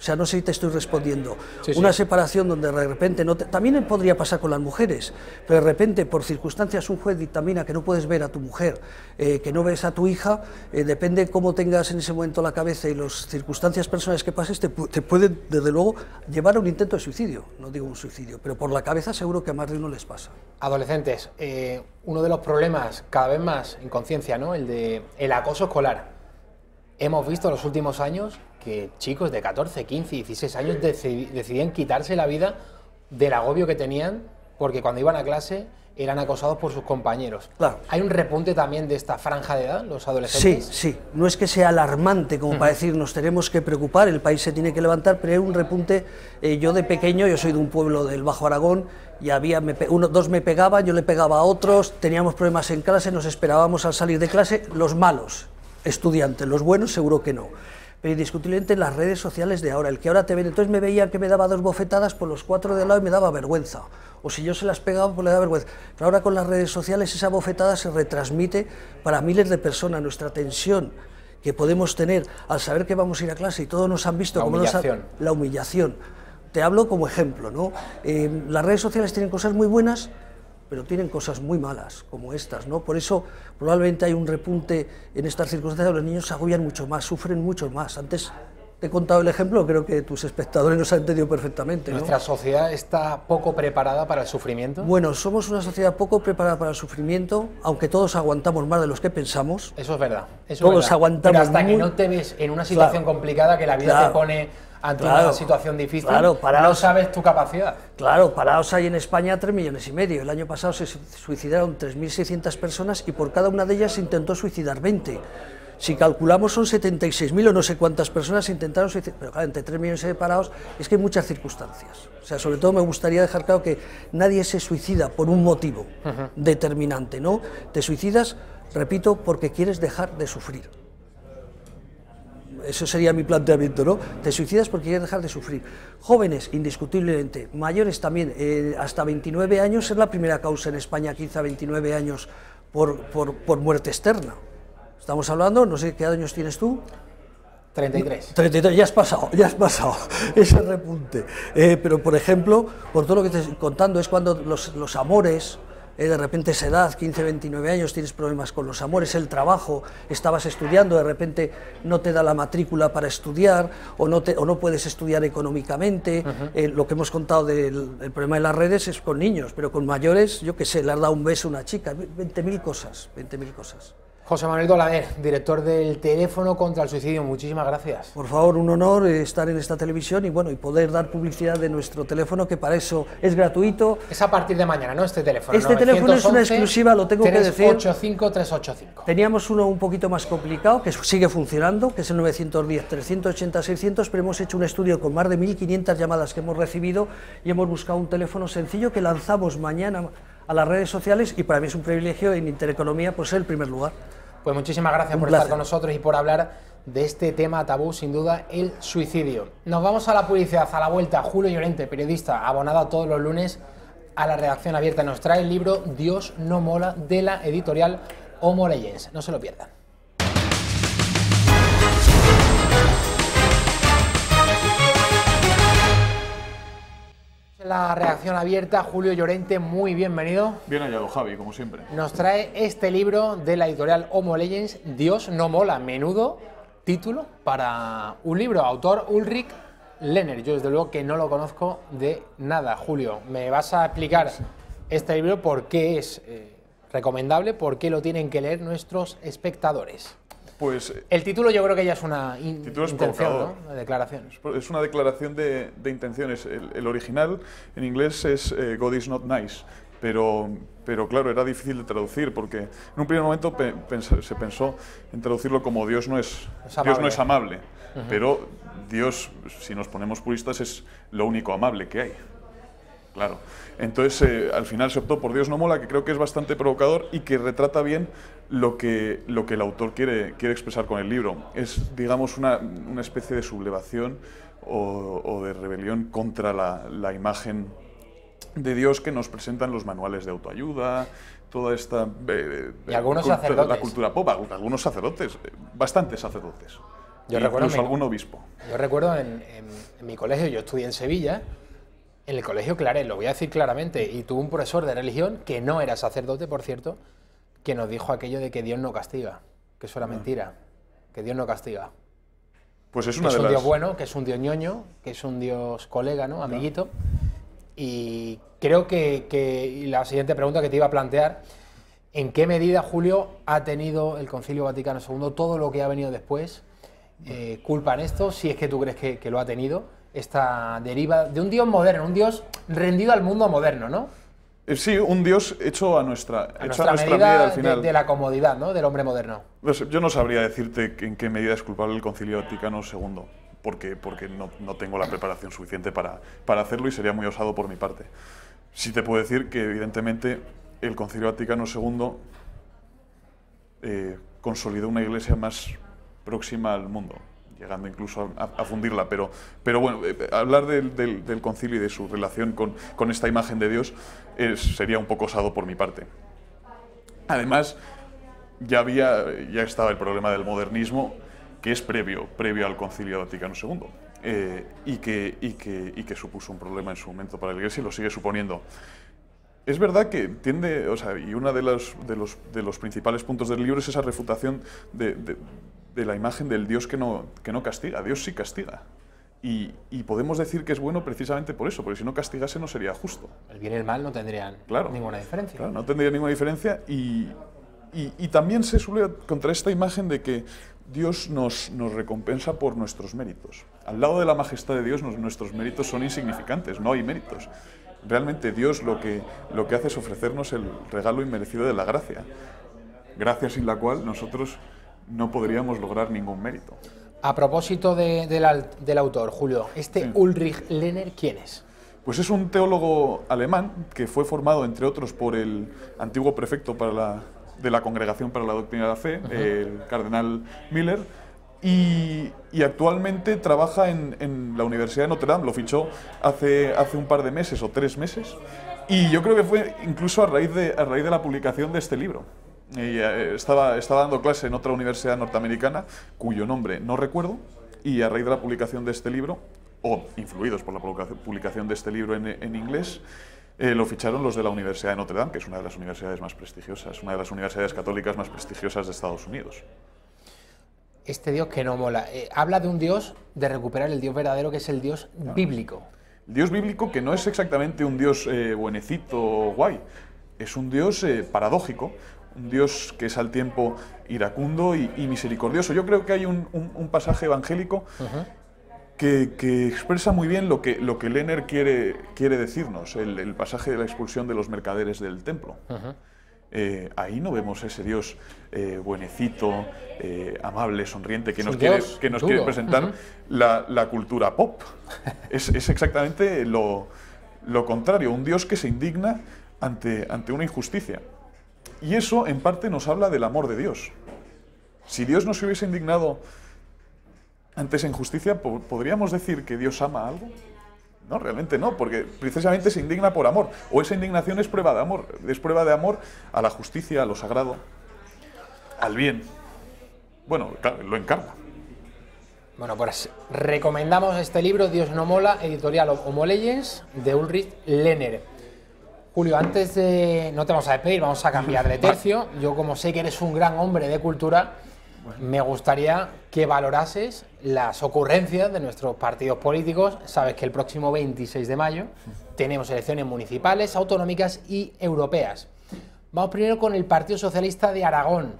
O sea, no sé si te estoy respondiendo. una separación donde de repente no También podría pasar con las mujeres, pero de repente por circunstancias un juez dictamina que no puedes ver a tu mujer, eh, que no ves a tu hija, eh, depende cómo tengas en ese momento la cabeza y las circunstancias personales que pases, te, te pueden, desde luego, llevar a un intento de suicidio. No digo un suicidio, pero por la cabeza seguro que a más de uno les pasa. Adolescentes, eh, uno de los problemas cada vez más en conciencia, ¿no? El de el acoso escolar. Hemos visto en los últimos años que chicos de 14, 15, 16 años decidían quitarse la vida del agobio que tenían porque cuando iban a clase eran acosados por sus compañeros. ¿Hay un repunte también de esta franja de edad, los adolescentes? Sí, sí. No es que sea alarmante como para decir nos tenemos que preocupar, el país se tiene que levantar, pero hay un repunte. Eh, yo de pequeño, yo soy de un pueblo del Bajo Aragón, y había, uno, dos me pegaban, yo le pegaba a otros, teníamos problemas en clase, nos esperábamos al salir de clase, los malos estudiantes, los buenos seguro que no pero indiscutiblemente las redes sociales de ahora, el que ahora te ven, entonces me veía que me daba dos bofetadas por los cuatro de lado y me daba vergüenza, o si yo se las pegaba pues le daba vergüenza, pero ahora con las redes sociales esa bofetada se retransmite para miles de personas, nuestra tensión que podemos tener al saber que vamos a ir a clase y todos nos han visto como la humillación. Te hablo como ejemplo, ¿no? Eh, las redes sociales tienen cosas muy buenas, pero tienen cosas muy malas, como estas, ¿no? Por eso probablemente hay un repunte en estas circunstancias, los niños se agobian mucho más, sufren mucho más. Antes te he contado el ejemplo, creo que tus espectadores nos han entendido perfectamente. ¿Nuestra sociedad está poco preparada para el sufrimiento? Bueno, somos una sociedad poco preparada para el sufrimiento, aunque todos aguantamos más de los que pensamos. Eso es verdad. todos verdad. aguantamos hasta que no te ves en una situación complicada que la vida te pone ante una situación difícil, claro, parados, no sabes tu capacidad. Claro, parados hay en España 3 millones y medio. El año pasado se suicidaron 3.600 personas y por cada una de ellas se intentó suicidar 20. Si calculamos son 76.000 o no sé cuántas personas intentaron suicidar, pero claro, entre 3 millones de parados es que hay muchas circunstancias. O sea, sobre todo me gustaría dejar claro que nadie se suicida por un motivo determinante, ¿no? Te suicidas, repito, porque quieres dejar de sufrir eso sería mi planteamiento, ¿no? Te suicidas porque quieres dejar de sufrir. Jóvenes, indiscutiblemente, mayores también, eh, hasta 29 años es la primera causa en España, 15 a 29 años, por, muerte externa. Estamos hablando, no sé qué años tienes tú. 33. 33, ya has pasado, ya has pasado ese repunte. Eh, pero, por ejemplo, por todo lo que te estoy contando, es cuando los, los amores, eh, de repente esa edad, 15, 29 años, tienes problemas con los amores, el trabajo, estabas estudiando, de repente no te da la matrícula para estudiar o no, te, o no puedes estudiar económicamente. Eh, lo que hemos contado del problema de las redes es con niños, pero con mayores, yo qué sé, le has dado un beso a una chica, 20.000 cosas, 20.000 cosas. José Manuel Dolaver, director del Teléfono contra el Suicidio, muchísimas gracias. Por favor, un honor eh, estar en esta televisión y bueno, y poder dar publicidad de nuestro teléfono, que para eso es gratuito. Es a partir de mañana, ¿no? Este teléfono. Este teléfono es una exclusiva, lo tengo que decir. 385. Teníamos uno un poquito más complicado, que sigue funcionando, que es el 910 380 600, pero hemos hecho un estudio con más de 1.500 llamadas que hemos recibido y hemos buscado un teléfono sencillo que lanzamos mañana a las redes sociales y para mí es un privilegio en Intereconomía ser el primer lugar. Pues muchísimas gracias por estar con nosotros y por hablar de este tema tabú, sin duda, el suicidio. Nos vamos a la publicidad, a la vuelta. Julio Llorente, periodista, abonado todos los lunes a la redacción abierta, nos trae el libro Dios no mola de la editorial Homo Legends. No se lo pierdan. La reacción abierta, Julio Llorente, muy bienvenido. Bien hallado, Javi, como siempre. Nos trae este libro de la editorial Homo Legends, Dios no mola, menudo título para un libro, autor Ulrich Lenner. Yo desde luego que no lo conozco de nada, Julio. ¿Me vas a explicar este libro por qué es eh, recomendable, por qué lo tienen que leer nuestros espectadores? Pues, el título yo creo que ya es una intención, ¿no? una declaración. Pues, es una declaración de, intenciones. El, original en inglés es eh, God is not nice, pero, pero claro, era difícil de traducir porque en un primer momento se pensó en traducirlo como Dios no es, Dios no es amable, pero Dios, si nos ponemos puristas, es lo único amable que hay. Claro. Entonces, eh, al final se optó por Dios no mola, que creo que es bastante provocador y que retrata bien lo que, lo que el autor quiere, quiere expresar con el libro. Es, digamos, una, especie de sublevación o, de rebelión contra la, imagen de Dios que nos presentan los manuales de autoayuda, toda esta eh, y algunos sacerdotes. la cultura pop, algunos sacerdotes, eh, bastantes sacerdotes. Yo recuerdo algún obispo. Yo recuerdo en, mi colegio, yo estudié en Sevilla en el colegio Claret, lo voy a decir claramente, y tuvo un profesor de religión, que no era sacerdote, por cierto, que nos dijo aquello de que Dios no castiga, que eso era ah. mentira, que Dios no castiga. Pues es una que es un Dios bueno, que es un Dios ñoño, que es un Dios colega, ¿no? Amiguito. Y creo que, la siguiente pregunta que te iba a plantear, ¿en qué medida, Julio, ha tenido el Concilio Vaticano II todo lo que ha venido después? Eh, ¿Culpa en esto? Si es que tú crees que lo ha tenido esta deriva de un Dios moderno, un Dios rendido al mundo moderno, ¿no? Eh, sí, un Dios hecho a nuestra, medida, al final. De, la comodidad, ¿no? Del hombre moderno. yo no sabría decirte en qué medida es culpable el Concilio Vaticano II, porque, porque no, tengo la preparación suficiente para, hacerlo y sería muy osado por mi parte. Sí te puedo decir que, evidentemente, el Concilio Vaticano II eh, consolidó una iglesia más próxima al mundo, llegando incluso a, fundirla. Pero, pero bueno, eh, hablar del, concilio y de su relación con, esta imagen de Dios eh, sería un poco osado por mi parte. Además, ya, había, ya estaba el problema del modernismo, que es previo, previo al concilio Vaticano II. Eh, y, que, que, que supuso un problema en su momento para la Iglesia y lo sigue suponiendo. Es verdad que tiende, o sea, y uno de los, de los, principales puntos del libro es esa refutación de, la imagen del Dios que no, que no castiga. Dios sí castiga. Y, podemos decir que es bueno precisamente por eso, porque si no castigase no sería justo. El bien y el mal no tendrían ninguna diferencia. no tendría ninguna diferencia y, y, también se suele contra esta imagen de que Dios nos, recompensa por nuestros méritos. Al lado de la majestad de Dios nuestros méritos son insignificantes, no hay méritos. Realmente Dios lo que, lo que hace es ofrecernos el regalo inmerecido de la gracia, gracia sin la cual nosotros no podríamos lograr ningún mérito. A propósito del autor, Julio, ¿este Ulrich Lenner quién es? Pues es un teólogo alemán que fue formado, entre otros, por el antiguo prefecto para de la Congregación para la Doctrina de la Fe, el cardenal Miller, y, actualmente trabaja en, la Universidad de Notre Dame, lo fichó hace, hace un par de meses o tres meses, y yo creo que fue incluso a raíz de, a raíz de la publicación de este libro. Y, eh, estaba, estaba dando clase en otra universidad norteamericana, cuyo nombre no recuerdo, y a raíz de la publicación de este libro, o influidos por la publicación de este libro en, inglés, eh, lo ficharon los de la Universidad de Notre Dame, que es una de las universidades más prestigiosas, una de las universidades católicas más prestigiosas de Estados Unidos. Este Dios que no mola. Eh, habla de un Dios, de recuperar el Dios verdadero, que es el Dios bíblico. El Dios bíblico que no es exactamente un Dios eh, buenecito guay, es un Dios paradójico, un Dios que es al tiempo iracundo y, misericordioso. Yo creo que hay un, pasaje evangélico que, expresa muy bien lo que, lo que Lenner quiere, quiere decirnos, el, pasaje de la expulsión de los mercaderes del templo. Eh, ahí no vemos ese Dios eh, buenecito, eh, amable, sonriente que nos, quiere, que nos quiere, presentar la, cultura pop. es, exactamente lo, contrario, un Dios que se indigna ante, ante una injusticia. Y eso en parte nos habla del amor de Dios. Si Dios no se hubiese indignado ante esa injusticia, ¿podríamos decir que Dios ama algo? No, realmente no, porque precisamente se indigna por amor. O esa indignación es prueba de amor, es prueba de amor a la justicia, a lo sagrado, al bien. Bueno, lo encarna. Bueno, pues recomendamos este libro, Dios no mola, editorial Homo Legends, de Ulrich Lenner. Julio, antes de. No te vamos a despedir, vamos a cambiar de tercio. Yo, como sé que eres un gran hombre de cultura, me gustaría que valorases las ocurrencias de nuestros partidos políticos. Sabes que el próximo 26 de mayo tenemos elecciones municipales, autonómicas y europeas. Vamos primero con el Partido Socialista de Aragón,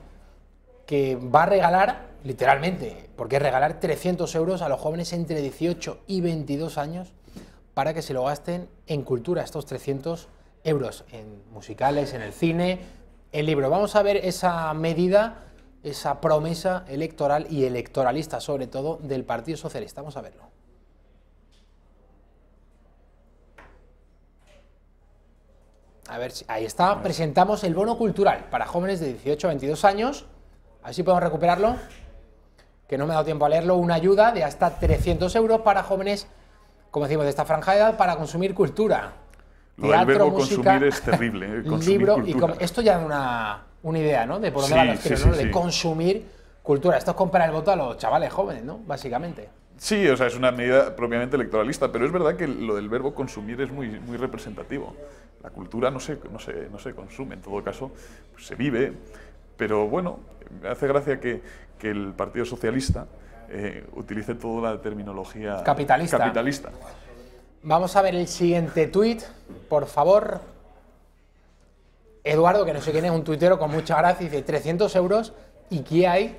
que va a regalar, literalmente, porque es regalar 300 euros a los jóvenes entre 18 y 22 años para que se lo gasten en cultura, estos 300 euros euros en musicales, en el cine, en libro. Vamos a ver esa medida, esa promesa electoral y electoralista sobre todo del Partido Socialista. Vamos a verlo. A ver, si, ahí está, presentamos el bono cultural para jóvenes de 18 a 22 años. ¿Así podemos recuperarlo, que no me ha dado tiempo a leerlo. Una ayuda de hasta 300 euros para jóvenes, como decimos, de esta franja de edad para consumir cultura. Lo del verbo consumir es terrible. ¿eh? libro y esto ya es una, idea, ¿no? De por consumir cultura. Esto es comprar el voto a los chavales jóvenes, ¿no? Básicamente. Sí, o sea, es una medida propiamente electoralista, pero es verdad que lo del verbo consumir es muy, muy representativo. La cultura no se, no, se, no consume, en todo caso, pues se vive. Pero bueno, me hace gracia que, el Partido Socialista eh, utilice toda la terminología capitalista. Vamos a ver el siguiente tuit, por favor. Eduardo, que no sé quién es, un tuitero con mucha gracia, dice 300 euros y ¿qué hay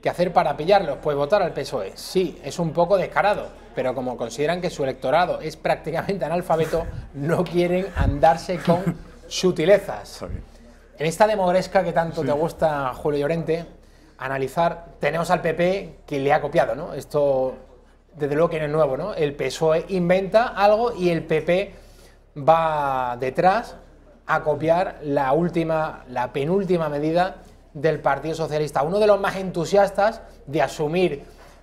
que hacer para pillarlos? Pues votar al PSOE. Sí, es un poco descarado, pero como consideran que su electorado es prácticamente analfabeto, no quieren andarse con sutilezas. En esta demogresca que tanto te gusta, Julio Llorente, analizar, tenemos al PP que le ha copiado, ¿no? Esto desde luego que en el nuevo, ¿no? El PSOE inventa algo y el PP va detrás a copiar la última, la penúltima medida del Partido Socialista, uno de los más entusiastas de asumir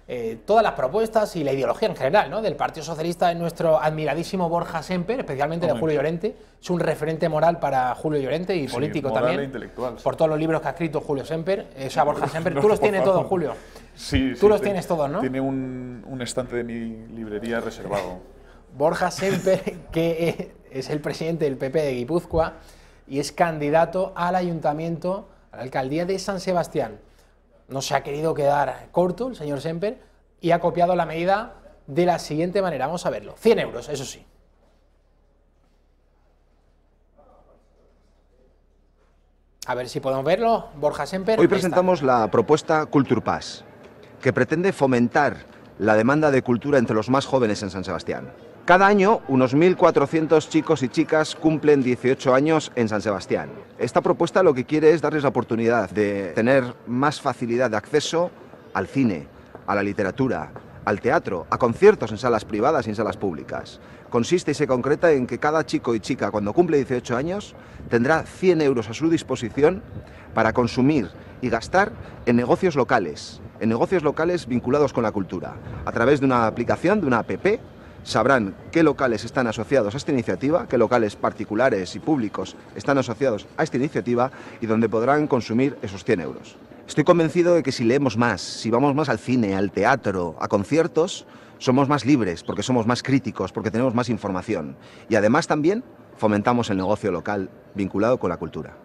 eh, todas las propuestas y la ideología en general ¿no? del Partido Socialista es nuestro admiradísimo Borja Semper, especialmente de Julio Llorente. Es un referente moral para Julio Llorente y político e también. intelectual, Por todos los libros que ha escrito Julio Semper. Borja Semper. Tú los tienes todos, Julio. Tú los tienes todos, ¿no? Tiene un, estante de mi librería reservado. Borja Semper, que es el presidente del PP de Guipúzcoa y es candidato al ayuntamiento, a la alcaldía de San Sebastián. No se ha querido quedar corto el señor Semper y ha copiado la medida de la siguiente manera. Vamos a verlo. 100 euros, eso sí. A ver si podemos verlo. Borja Semper. Hoy presentamos la propuesta Culture Pass que pretende fomentar la demanda de cultura entre los más jóvenes en San Sebastián. Cada año, unos 1.400 chicos y chicas cumplen 18 años en San Sebastián. Esta propuesta lo que quiere es darles la oportunidad de tener más facilidad de acceso al cine, a la literatura, al teatro, a conciertos en salas privadas y en salas públicas. Consiste y se concreta en que cada chico y chica cuando cumple 18 años tendrá 100 euros a su disposición para consumir y gastar en negocios locales, en negocios locales vinculados con la cultura. A través de una aplicación, de una app, sabrán qué locales están asociados a esta iniciativa, qué locales particulares y públicos están asociados a esta iniciativa y donde podrán consumir esos 100 euros. Estoy convencido de que si leemos más, si vamos más al cine, al teatro, a conciertos, somos más libres porque somos más críticos, porque tenemos más información. Y además también fomentamos el negocio local vinculado con la cultura.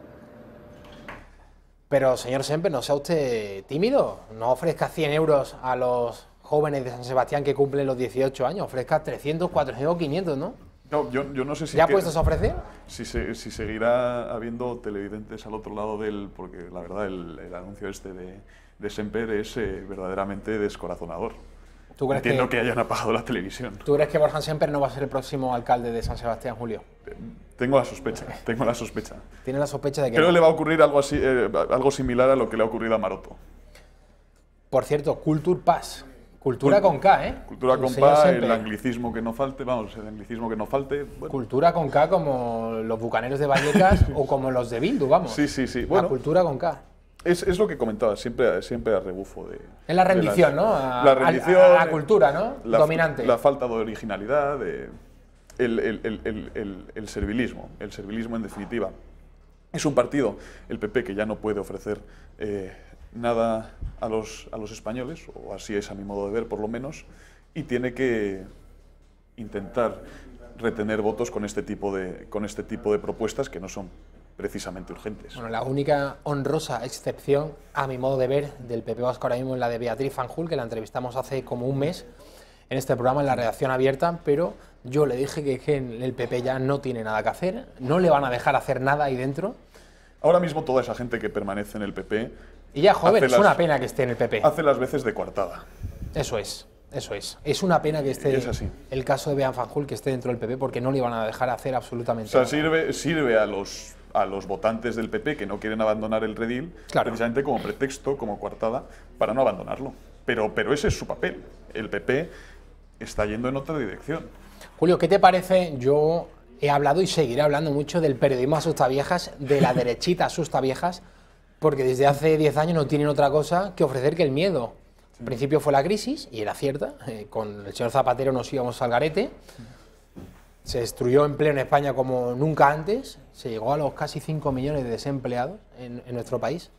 Pero, señor Semper, no sea usted tímido. No ofrezca 100 euros a los jóvenes de San Sebastián que cumplen los 18 años. Ofrezca 300, 400 500, ¿no? No, yo, no sé si... ¿Ya a ofrecer? Si, seguirá habiendo televidentes al otro lado del... Porque la verdad, el, anuncio este de, Semper es eh, verdaderamente descorazonador. Entiendo que, hayan apagado la televisión. ¿Tú crees que Borja Semper no va a ser el próximo alcalde de San Sebastián, Julio? Eh, tengo la sospecha, tengo la sospecha. Tiene la sospecha de que... Creo que le va a ocurrir algo, así, eh, algo similar a lo que le ha ocurrido a Maroto. Por cierto, Culture Pass. Cultura con K, ¿eh? Cultura con K, el anglicismo que no falte, vamos, el anglicismo que no falte. Cultura con K como los bucaneros de Vallecas o como los de Bildu, vamos. Sí, sí, sí. la ah, cultura con K. Es, lo que comentaba, siempre, siempre a rebufo de... Es la rendición, ¿no? la rendición... A, la cultura, ¿no? Dominante. La falta de originalidad, de el, el, el, el, servilismo, el servilismo en definitiva. Es un partido, el PP, que ya no puede ofrecer eh, nada a los, a los españoles, o así es a mi modo de ver por lo menos, y tiene que intentar retener votos con este tipo de, con este tipo de propuestas que no son precisamente urgentes. Bueno, la única honrosa excepción, a mi modo de ver, del PP Vasco ahora mismo es la de Beatriz Fanjul, que la entrevistamos hace como un mes en este programa, en la redacción abierta, pero yo le dije que, el PP ya no tiene nada que hacer, no le van a dejar hacer nada ahí dentro. Ahora mismo toda esa gente que permanece en el PP... Y ya, joven, es una pena que esté en el PP. Hace las veces de coartada. Eso es, eso es. Es una pena que esté es el caso de Bean Fanjul que esté dentro del PP porque no le van a dejar hacer absolutamente nada. O sea, sirve, sirve a los a los votantes del PP que no quieren abandonar el redil, precisamente como pretexto, como coartada, para no abandonarlo. Pero, pero ese es su papel. El PP está yendo en otra dirección. Julio, ¿qué te parece? Yo he hablado y seguiré hablando mucho del periodismo asustaviejas, de la derechita asustaviejas, porque desde hace 10 años no tienen otra cosa que ofrecer que el miedo. Al principio fue la crisis, y era cierta, eh, con el señor Zapatero nos íbamos al garete, se destruyó empleo en España como nunca antes, se llegó a los casi 5 millones de desempleados en, en nuestro país,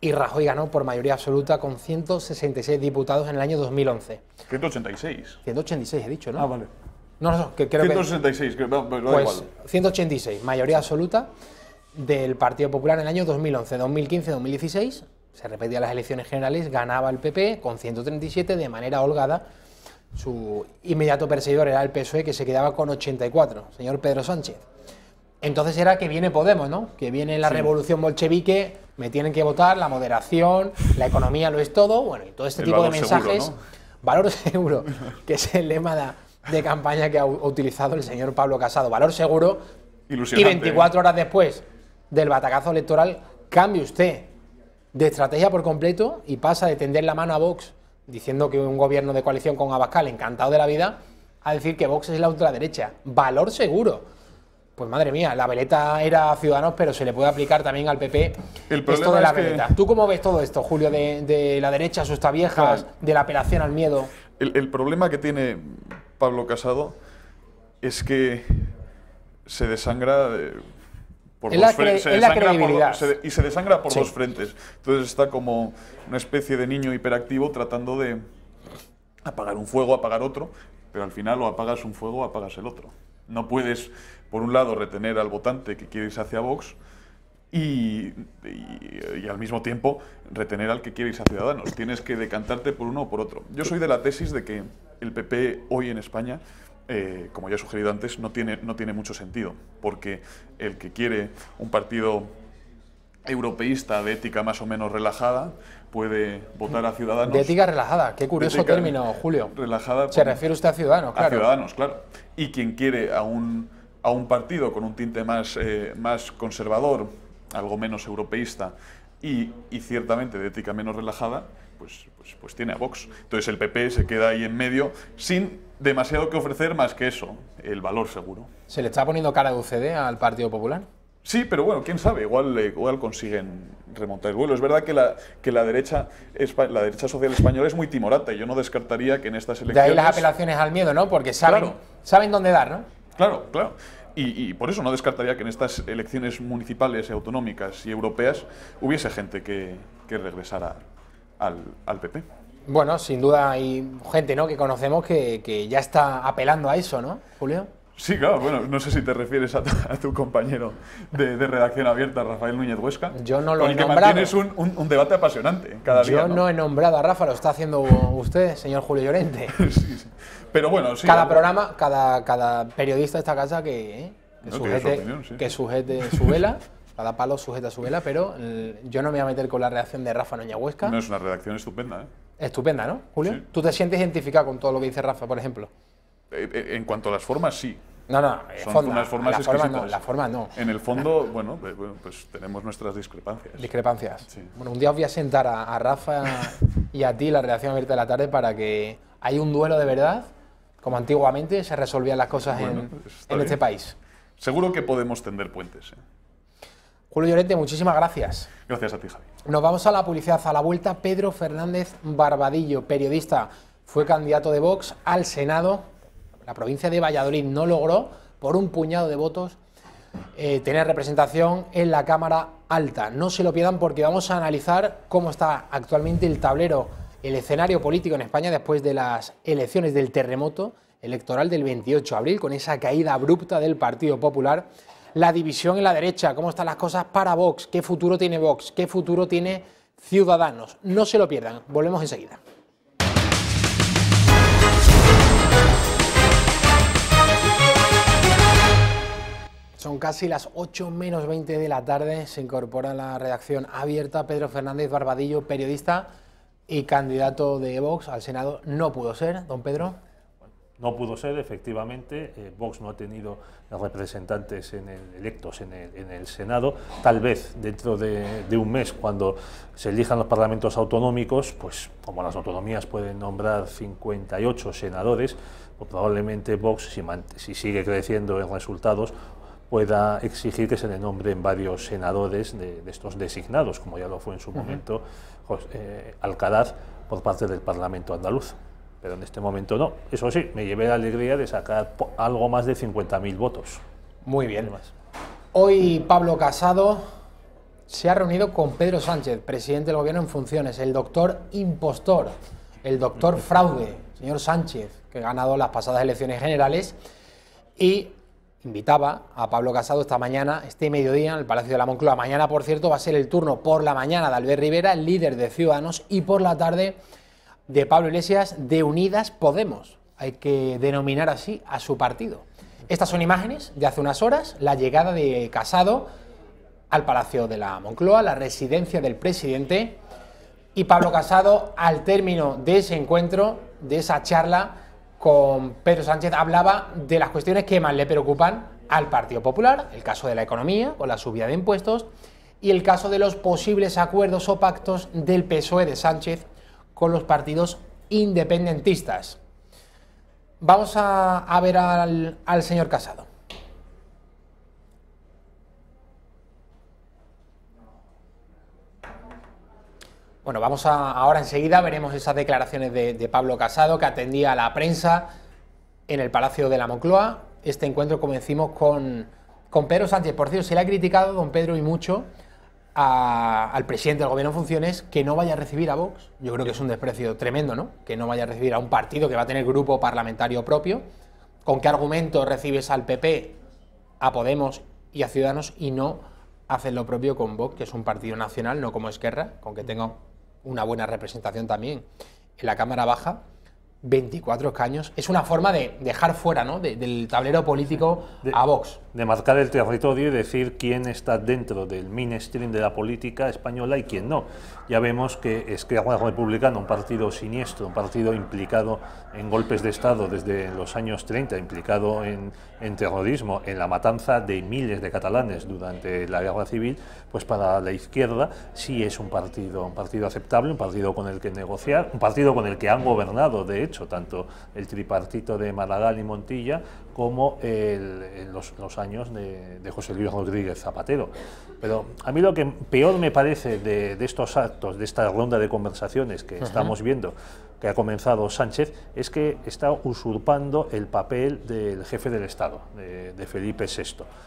y Rajoy ganó por mayoría absoluta con 166 diputados en el año 2011. 186. 186 he dicho, ¿no? Ah, vale. No, no, que creo que. Pues, igual. 186, mayoría absoluta del Partido Popular en el año 2011, 2015, 2016. Se repetían las elecciones generales, ganaba el PP con 137 de manera holgada. Su inmediato perseguidor era el PSOE, que se quedaba con 84, señor Pedro Sánchez. Entonces era que viene Podemos, ¿no? Que viene la revolución bolchevique, me tienen que votar, la moderación, la economía lo es todo, bueno, y todo este tipo de mensajes. Seguro, ¿no? Valor seguro, que es el lema de campaña que ha utilizado el señor Pablo Casado. Valor seguro. Y 24 ¿eh? horas después del batacazo electoral, cambie usted de estrategia por completo y pasa de tender la mano a Vox diciendo que un gobierno de coalición con Abascal, encantado de la vida, a decir que Vox es la ultraderecha. Valor seguro. Pues madre mía, la veleta era Ciudadanos, pero se le puede aplicar también al PP el esto de la veleta. ¿Tú cómo ves todo esto, Julio, de, la derecha, su viejas, vieja de la apelación al miedo? el, problema que tiene Pablo Casado es que se desangra por los frentes. y se desangra por los frentes. Entonces está como una especie de niño hiperactivo tratando de apagar un fuego, apagar otro, pero al final o apagas un fuego o apagas el otro. No puedes, por un lado, retener al votante que quieres hacia Vox, y, al mismo tiempo retener al que quiere a Ciudadanos. Tienes que decantarte por uno o por otro. Yo soy de la tesis de que el PP hoy en España, eh, como ya he sugerido antes, no tiene, no tiene mucho sentido, porque el que quiere un partido europeísta de ética más o menos relajada puede votar a mm. Ciudadanos. De ética relajada, qué curioso término, Julio. Relajada. Se refiere usted a Ciudadanos, claro. A Ciudadanos, claro. Y quien quiere a un, a un partido con un tinte más, eh, más conservador, algo menos europeísta y, y, ciertamente de ética menos relajada, pues, pues, pues tiene a Vox. Entonces el PP se queda ahí en medio sin demasiado que ofrecer más que eso, el valor seguro. ¿Se le está poniendo cara de UCD al Partido Popular? Sí, pero bueno, quién sabe, igual, eh, igual consiguen remontar el vuelo. Es verdad que la, que la derecha la derecha social española es muy timorata y yo no descartaría que en estas elecciones... De ahí las apelaciones al miedo, ¿no? Porque saben, saben dónde dar, ¿no? Claro, claro y, por eso no descartaría que en estas elecciones municipales, autonómicas y europeas hubiese gente que, que regresara al, PP. Bueno, sin duda hay gente ¿no? que conocemos que, ya está apelando a eso, ¿no, Julio? Sí, claro, bueno, no sé si te refieres a tu, compañero de, redacción abierta, Rafael Núñez Huesca. Yo no lo con el que Mantienes un, un, debate apasionante cada día. Yo ¿no? ¿no? he nombrado a Rafa, lo está haciendo usted, señor Julio Llorente. sí, sí. Pero bueno, sí. Cada programa, cada, cada periodista de esta casa que, eh, que sujete, su, vela. cada palo sujeta su vela, pero mm, yo no me voy a meter con la reacción de Rafa Noña Huesca. No, es una redacción estupenda, ¿eh? Estupenda, ¿no, Julio? ¿Tú te sientes identificado con todo lo que dice Rafa, por ejemplo? Eh, eh, en cuanto a las formas, sí. No, no, son unas formas la no, En el fondo, bueno, pues, pues tenemos nuestras discrepancias. Discrepancias. Bueno, un día os voy a sentar a, Rafa y a ti la redacción abierta de la tarde para que hay un duelo de verdad como antiguamente se resolvían las cosas en, pues este país. Seguro que podemos tender puentes. ¿eh? Julio Llorente, muchísimas gracias. Gracias a ti, Javi. Nos vamos a la publicidad. A la vuelta, Pedro Fernández Barbadillo, periodista, fue candidato de Vox al Senado. La provincia de Valladolid no logró, por un puñado de votos, eh, tener representación en la Cámara Alta. No se lo pierdan porque vamos a analizar cómo está actualmente el tablero el escenario político en España después de las elecciones del terremoto electoral del 28 de abril, con esa caída abrupta del Partido Popular, la división en la derecha, cómo están las cosas para Vox, qué futuro tiene Vox, qué futuro tiene Ciudadanos. No se lo pierdan, volvemos enseguida. Son casi las 8 menos 20 de la tarde, se incorpora a la redacción abierta Pedro Fernández Barbadillo, periodista y candidato de Vox al Senado no pudo ser, don Pedro. No pudo ser, efectivamente. Eh, Vox no ha tenido representantes electos en el, Senado. Tal vez dentro de, un mes, cuando se elijan los parlamentos autonómicos, pues como las autonomías pueden nombrar 58 senadores, pues probablemente Vox, si, sigue creciendo en resultados, pueda exigir que se le nombren varios senadores de, estos designados, como ya lo fue en su momento pues, eh, Alcalá por parte del Parlamento andaluz. Pero en este momento no. Eso sí, me llevé la alegría de sacar algo más de 50.000 votos. Muy bien. Hoy Pablo Casado se ha reunido con Pedro Sánchez, presidente del gobierno en funciones, el doctor impostor, el doctor fraude, señor Sánchez, que ha ganado las pasadas elecciones generales, y invitaba a Pablo Casado esta mañana, este mediodía, en el Palacio de la Moncloa. Mañana, por cierto, va a ser el turno por la mañana de Albert Rivera, el líder de Ciudadanos, y por la tarde de Pablo Iglesias de Unidas Podemos. Hay que denominar así a su partido. Estas son imágenes de hace unas horas, la llegada de Casado al Palacio de la Moncloa, la residencia del presidente, y Pablo Casado, al término de ese encuentro, de esa charla, con Pedro Sánchez hablaba de las cuestiones que más le preocupan al Partido Popular, el caso de la economía o la subida de impuestos, y el caso de los posibles acuerdos o pactos del PSOE de Sánchez con los partidos independentistas. Vamos a, ver al señor Casado. Bueno, vamos a, ahora enseguida veremos esas declaraciones de, Pablo Casado que atendía a la prensa en el Palacio de la Moncloa. Este encuentro como con, con Pedro Sánchez. Por cierto, se le ha criticado, don Pedro, y mucho al presidente del gobierno en funciones que no vaya a recibir a Vox. Yo creo que es un desprecio tremendo, ¿no? Que no vaya a recibir a un partido que va a tener grupo parlamentario propio. ¿Con qué argumento recibes al PP, a Podemos y a Ciudadanos y no haces lo propio con Vox, que es un partido nacional, no como Esquerra, con que tenga una buena representación también en la Cámara Baja, 24 escaños, es una forma de dejar fuera ¿no? del tablero político a Vox de marcar el territorio y decir quién está dentro del mainstream de la política española y quién no. Ya vemos que Esquerra Republicana, un partido siniestro, un partido implicado en golpes de Estado desde los años 30, implicado en, terrorismo, en la matanza de miles de catalanes durante la guerra civil, pues para la izquierda sí es un partido, un partido aceptable, un partido con el que negociar, un partido con el que han gobernado, de hecho, tanto el tripartito de Maragall y Montilla como en los, años de, José Luis Rodríguez Zapatero. Pero a mí lo que peor me parece de, estos actos, de esta ronda de conversaciones que estamos viendo, que ha comenzado Sánchez, es que está usurpando el papel del jefe del Estado, de, Felipe VI.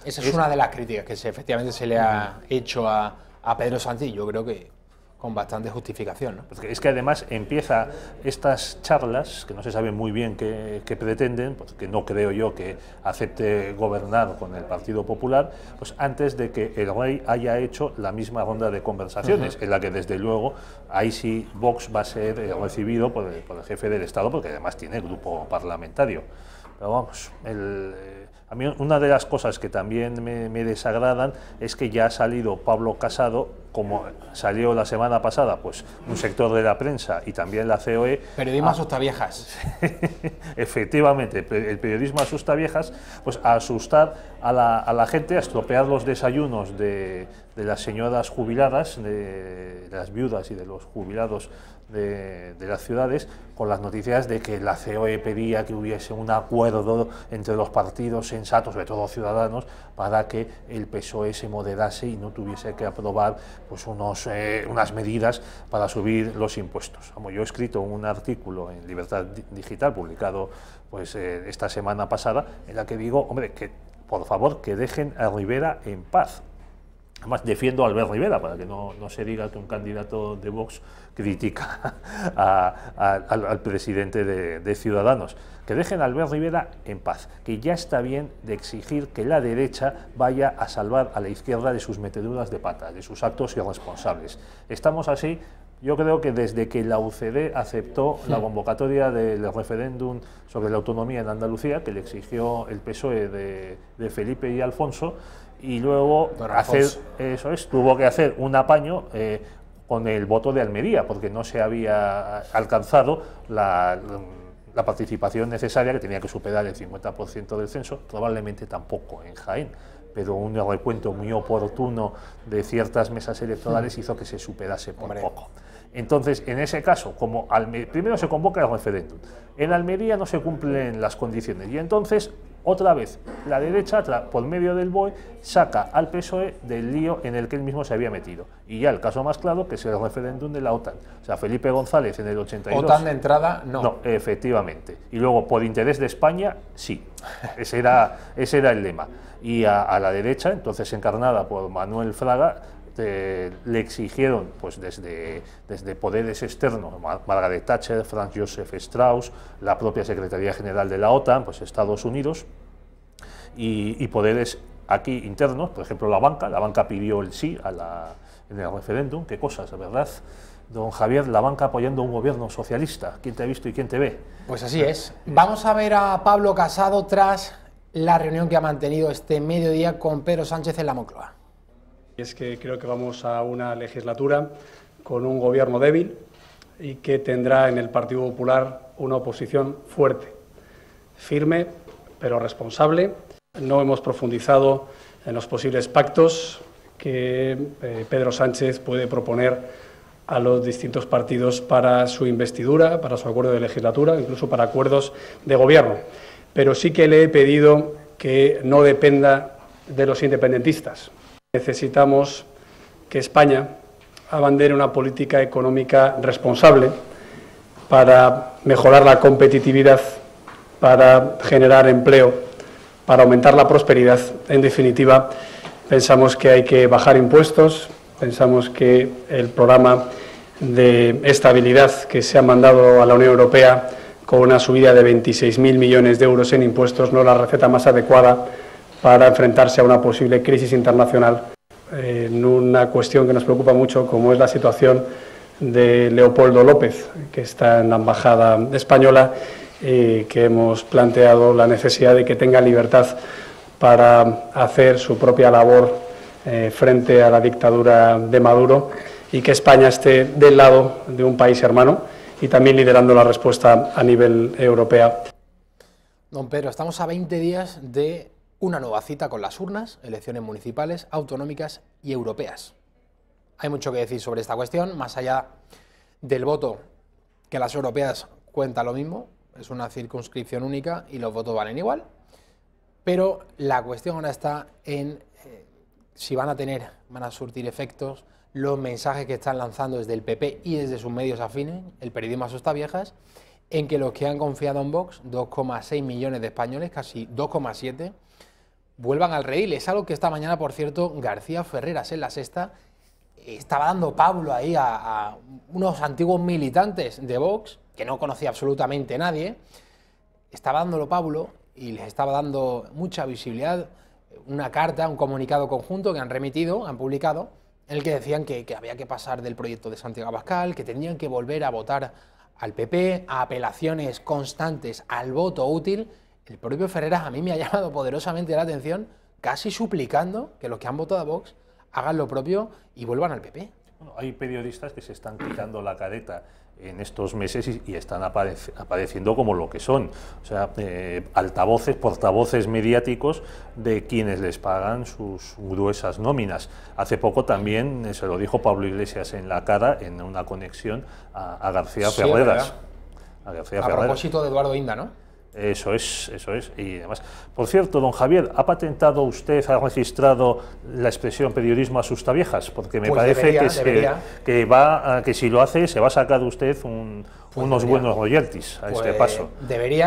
Esa es, una de las críticas que efectivamente se le ha hecho a, a Pedro Sánchez yo creo que con bastante justificación. es que además empieza estas charlas, que no se sabe muy bien qué, pretenden, porque no creo yo que acepte gobernar con el Partido Popular, pues antes de que el rey haya hecho la misma ronda de conversaciones, en la que desde luego ahí sí Vox va a ser eh, recibido por el, jefe del Estado, porque además tiene grupo parlamentario. Pero vamos, el, eh, a mí una de las cosas que también me, desagradan es que ya ha salido Pablo Casado como salió la semana pasada, pues un sector de la prensa y también la COE... Periodismo asusta viejas. efectivamente, el periodismo asusta viejas, pues a asustar a la, gente, a estropear los desayunos de, las señoras jubiladas, de, de, las viudas y de los jubilados de, las ciudades con las noticias de que la COE pedía que hubiese un acuerdo entre los partidos sensatos, sobre todo ciudadanos, para que el PSOE se moderase y no tuviese que aprobar pues, unos, eh, unas medidas para subir los impuestos. Como yo he escrito un artículo en Libertad Digital, publicado pues, eh, esta semana pasada, en la que digo, hombre, que por favor que dejen a Rivera en paz. Además, defiendo a Albert Rivera, para que no, no se diga que un candidato de Vox crítica al, presidente de, Ciudadanos. Que dejen a Albert Rivera en paz, que ya está bien de exigir que la derecha vaya a salvar a la izquierda de sus meteduras de pata, de sus actos irresponsables. Estamos así, yo creo que desde que la UCD aceptó la convocatoria del referéndum sobre la autonomía en Andalucía, que le exigió el PSOE de, Felipe y Alfonso, y luego hacer eso es tuvo que hacer un apaño eh, con el voto de Almería, porque no se había alcanzado la, participación necesaria, que tenía que superar el 50% del censo, probablemente tampoco en Jaén pero un recuento muy oportuno de ciertas mesas electorales hizo que se superase por poco. Entonces, en ese caso, como primero se convoca el referéndum, en Almería no se cumplen las condiciones y entonces otra vez, la derecha, por medio del BOE, saca al PSOE del lío en el que él mismo se había metido. Y ya el caso más claro, que es el referéndum de la OTAN. O sea, Felipe González en el 82... OTAN de entrada, no. No, efectivamente. Y luego, por interés de España, sí. Ese era, ese era el lema. Y a, a la derecha, entonces encarnada por Manuel Fraga, eh, le exigieron pues desde, desde poderes externos, Margaret Thatcher, Franz Joseph Strauss, la propia Secretaría General de la OTAN, pues Estados Unidos, y, poderes aquí internos, por ejemplo la banca, la banca pidió el sí a la, en el referéndum, qué cosas, la verdad. Don Javier, la banca apoyando un gobierno socialista. ¿Quién te ha visto y quién te ve? Pues así es. Vamos a ver a Pablo Casado tras la reunión que ha mantenido este mediodía con Pedro Sánchez en la Moncloa. Y es que creo que vamos a una legislatura con un gobierno débil y que tendrá en el Partido Popular una oposición fuerte, firme, pero responsable. No hemos profundizado en los posibles pactos que eh, Pedro Sánchez puede proponer a los distintos partidos para su investidura, para su acuerdo de legislatura, incluso para acuerdos de gobierno. Pero sí que le he pedido que no dependa de los independentistas. Necesitamos que España abandere una política económica responsable para mejorar la competitividad, para generar empleo, para aumentar la prosperidad. En definitiva, pensamos que hay que bajar impuestos, pensamos que el programa de estabilidad que se ha mandado a la Unión Europea con una subida de 26.000 millones de euros en impuestos no es la receta más adecuada para enfrentarse a una posible crisis internacional eh, en una cuestión que nos preocupa mucho, como es la situación de Leopoldo López, que está en la Embajada Española, y que hemos planteado la necesidad de que tenga libertad para hacer su propia labor eh, frente a la dictadura de Maduro y que España esté del lado de un país hermano y también liderando la respuesta a nivel europeo. Don Pedro, estamos a 20 días de una nueva cita con las urnas, elecciones municipales, autonómicas y europeas. Hay mucho que decir sobre esta cuestión, más allá del voto, que las europeas cuentan lo mismo, es una circunscripción única y los votos valen igual, pero la cuestión ahora está en eh, si van a tener, van a surtir efectos los mensajes que están lanzando desde el PP y desde sus medios afines, el periodismo asusta viejas, en que los que han confiado en Vox, 2,6 millones de españoles, casi 2,7, vuelvan al rey, Es algo que esta mañana, por cierto, García Ferreras en la sexta estaba dando Pablo ahí a, unos antiguos militantes de Vox, que no conocía absolutamente nadie, estaba dándolo Pablo y les estaba dando mucha visibilidad una carta, un comunicado conjunto que han remitido, han publicado, en el que decían que, había que pasar del proyecto de Santiago Abascal, que tenían que volver a votar al PP, a apelaciones constantes al voto útil, el propio Ferreras a mí me ha llamado poderosamente la atención, casi suplicando que los que han votado a Vox hagan lo propio y vuelvan al PP. hay periodistas que se están quitando la careta en estos meses y, están apareciendo como lo que son, o sea, eh, altavoces, portavoces mediáticos de quienes les pagan sus gruesas nóminas. Hace poco también eh, se lo dijo Pablo Iglesias en la cara, en una conexión a, García Ferreras. A, propósito de Eduardo Inda, ¿no? Eso es, eso es. Y además, por cierto, don Javier, ¿ha patentado usted, ha registrado la expresión periodismo a sus viejas? Porque me pues parece que, eh, que, va, que si lo hace, se va a sacar de usted un, pues unos buenos royalties a este pues paso.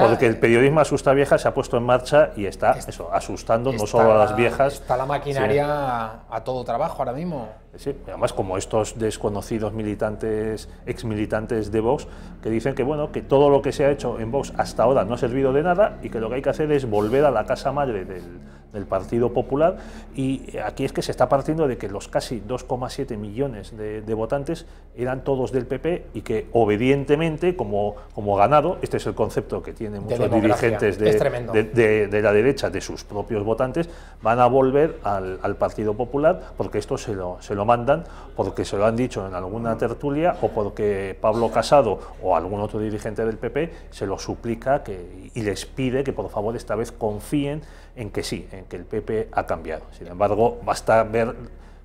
porque el periodismo asusta viejas se ha puesto en marcha y está eso, asustando no solo a las viejas. Está la maquinaria a, todo trabajo ahora mismo. Sí, además como estos desconocidos militantes, ex militantes de Vox, que dicen que bueno, que todo lo que se ha hecho en Vox hasta ahora no ha servido de nada y que lo que hay que hacer es volver a la casa madre del, del Partido Popular y aquí es que se está partiendo de que los casi 2,7 millones de, votantes eran todos del PP y que obedientemente, como, como ganado, este es el concepto que tienen muchos dirigentes de, la derecha, de sus propios votantes, van a volver al, Partido Popular porque esto se lo, se lo mandan, porque se lo han dicho en alguna mm. tertulia o porque Pablo Casado o algún otro dirigente del PP se lo suplica que, y les pide que por favor esta vez confíen en que sí, en que el PP ha cambiado. Sin embargo, basta ver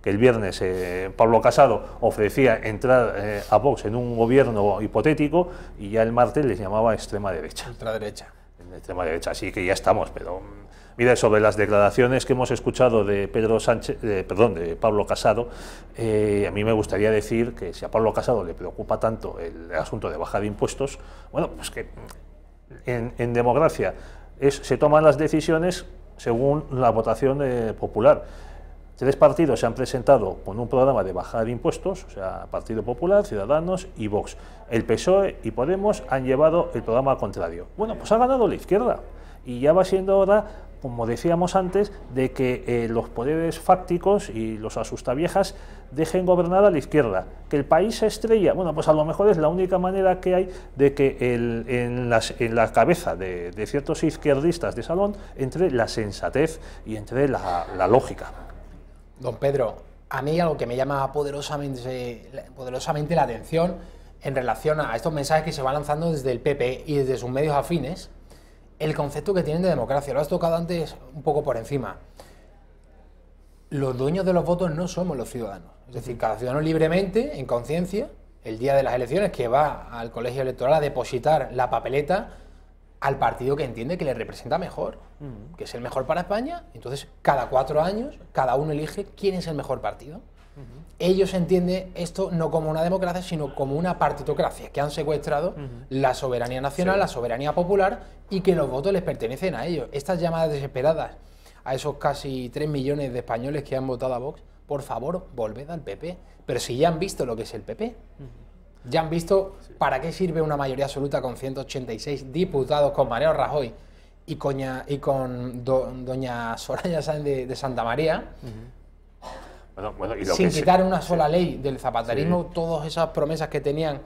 que el viernes eh, Pablo Casado ofrecía entrar eh, a Vox en un gobierno hipotético y ya el martes les llamaba extrema derecha. derecha. Extrema derecha, así que ya estamos, pero mm, mira, sobre las declaraciones que hemos escuchado de Pedro Sánchez, perdón, de Pablo Casado, eh, a mí me gustaría decir que si a Pablo Casado le preocupa tanto el asunto de baja de impuestos, bueno, pues que mm, en, democracia se toman las decisiones según la votación popular. Tres partidos se han presentado con un programa de bajar impuestos, o sea, Partido Popular, Ciudadanos y Vox. El PSOE y Podemos han llevado el programa al contrario. Bueno, pues ha ganado la izquierda. Y ya va siendo hora, como decíamos antes, de que eh, los poderes fácticos y los asustaviejas dejen gobernar a la izquierda, que el país se estrella, bueno, pues a lo mejor es la única manera que hay de que en, la cabeza de, ciertos izquierdistas de salón entre la sensatez y entre la, lógica. Don Pedro, a mí algo que me llama poderosamente, poderosamente la atención en relación a estos mensajes que se van lanzando desde el PP y desde sus medios afines, el concepto que tienen de democracia. Lo has tocado antes un poco por encima los dueños de los votos no somos los ciudadanos. Es decir, cada ciudadano libremente, en conciencia, el día de las elecciones, que va al colegio electoral a depositar la papeleta al partido que entiende que le representa mejor, que es el mejor para España. Entonces, cada cuatro años, cada uno elige quién es el mejor partido. Ellos entienden esto no como una democracia, sino como una partitocracia, que han secuestrado la soberanía nacional, la soberanía popular y que los votos les pertenecen a ellos. Estas llamadas desesperadas a esos casi 3 millones de españoles que han votado a Vox, por favor, volved al PP. Pero si ya han visto lo que es el PP, ya han visto para qué sirve una mayoría absoluta con 186 diputados, con Mareo Rajoy y, con doña Soraya Sáenz de, Santa María. sin quitar una sola ley del zapaterismo, todas esas promesas que tenían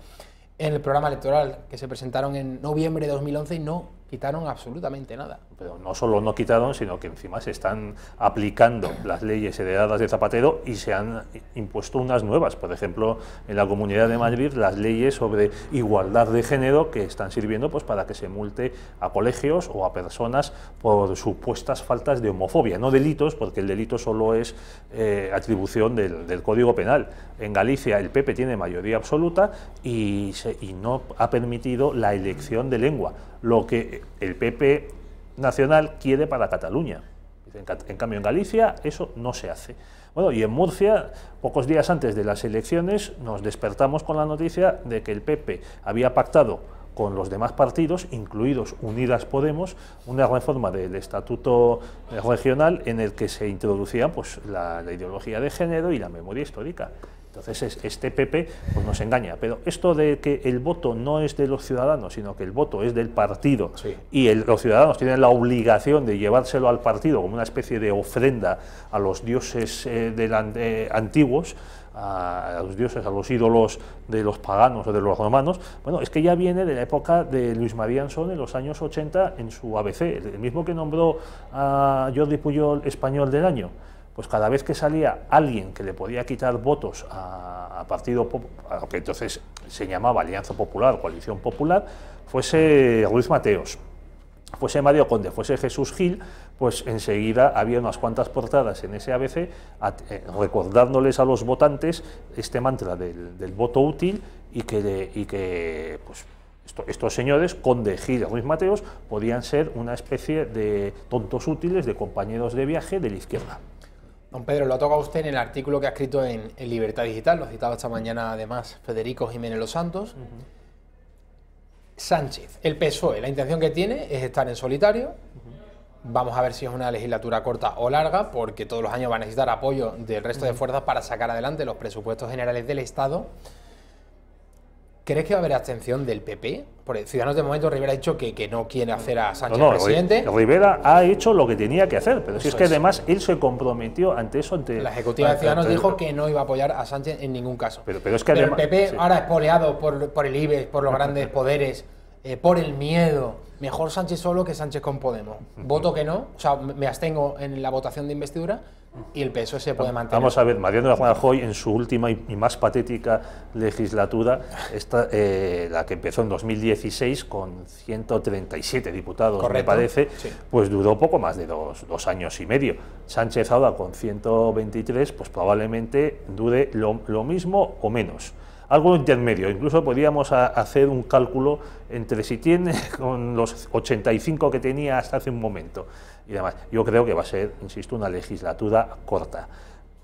en el programa electoral que se presentaron en noviembre de 2011 no quitaron absolutamente nada. Pero no solo no quitaron, sino que encima se están aplicando las leyes heredadas de Zapatero y se han impuesto unas nuevas. Por ejemplo, en la Comunidad de Madrid, las leyes sobre igualdad de género que están sirviendo pues, para que se multe a colegios o a personas por supuestas faltas de homofobia, no delitos, porque el delito solo es eh, atribución del, Código Penal. En Galicia el PP tiene mayoría absoluta y, y no ha permitido la elección de lengua lo que el PP nacional quiere para Cataluña. En cambio, en Galicia eso no se hace. Bueno, y en Murcia, pocos días antes de las elecciones, nos despertamos con la noticia de que el PP había pactado con los demás partidos, incluidos Unidas Podemos, una reforma del estatuto regional en el que se introducía pues, la ideología de género y la memoria histórica. Entonces, este PP pues, nos engaña. Pero esto de que el voto no es de los ciudadanos, sino que el voto es del partido y los ciudadanos tienen la obligación de llevárselo al partido como una especie de ofrenda a los dioses eh, eh, antiguos, a, los dioses, a los ídolos de los paganos o de los romanos, bueno, es que ya viene de la época de Luis María Anson en los años 80 en su ABC, el mismo que nombró a Jordi Puyol español del año pues cada vez que salía alguien que le podía quitar votos a, Partido a lo que entonces se llamaba Alianza Popular, Coalición Popular, fuese Ruiz Mateos, fuese Mario Conde, fuese Jesús Gil, pues enseguida había unas cuantas portadas en ese ABC eh, recordándoles a los votantes este mantra del, voto útil y que, que pues, estos señores, Conde, Gil y Ruiz Mateos, podían ser una especie de tontos útiles, de compañeros de viaje de la izquierda. Don Pedro, lo ha tocado usted en el artículo que ha escrito en, Libertad Digital, lo ha citado esta mañana además Federico Jiménez Los Santos. Sánchez, el PSOE, la intención que tiene es estar en solitario. Vamos a ver si es una legislatura corta o larga, porque todos los años va a necesitar apoyo del resto de fuerzas para sacar adelante los presupuestos generales del Estado. ¿Crees que va a haber abstención del PP? Porque Ciudadanos de momento Rivera ha dicho que, que no quiere hacer a Sánchez no, no, presidente. Rivera ha hecho lo que tenía que hacer, pero si es que además él se comprometió ante eso. ante La ejecutiva de Ciudadanos dijo que no iba a apoyar a Sánchez en ningún caso. Pero, pero es que además, el PP ahora es poleado por, el IBEX, por los grandes poderes, eh, por el miedo. Mejor Sánchez solo que Sánchez con Podemos. Voto que no, o sea, me abstengo en la votación de investidura, y el peso se puede mantener. Vamos a ver, Mariano Rajoy en su última y más patética legislatura, esta, eh, la que empezó en 2016 con 137 diputados, me parece, pues duró poco más de dos, años y medio. Sánchez ahora con 123, pues probablemente dure lo, lo mismo o menos algo intermedio. Incluso podríamos hacer un cálculo entre si tiene con los 85 que tenía hasta hace un momento, y demás. Yo creo que va a ser, insisto, una legislatura corta.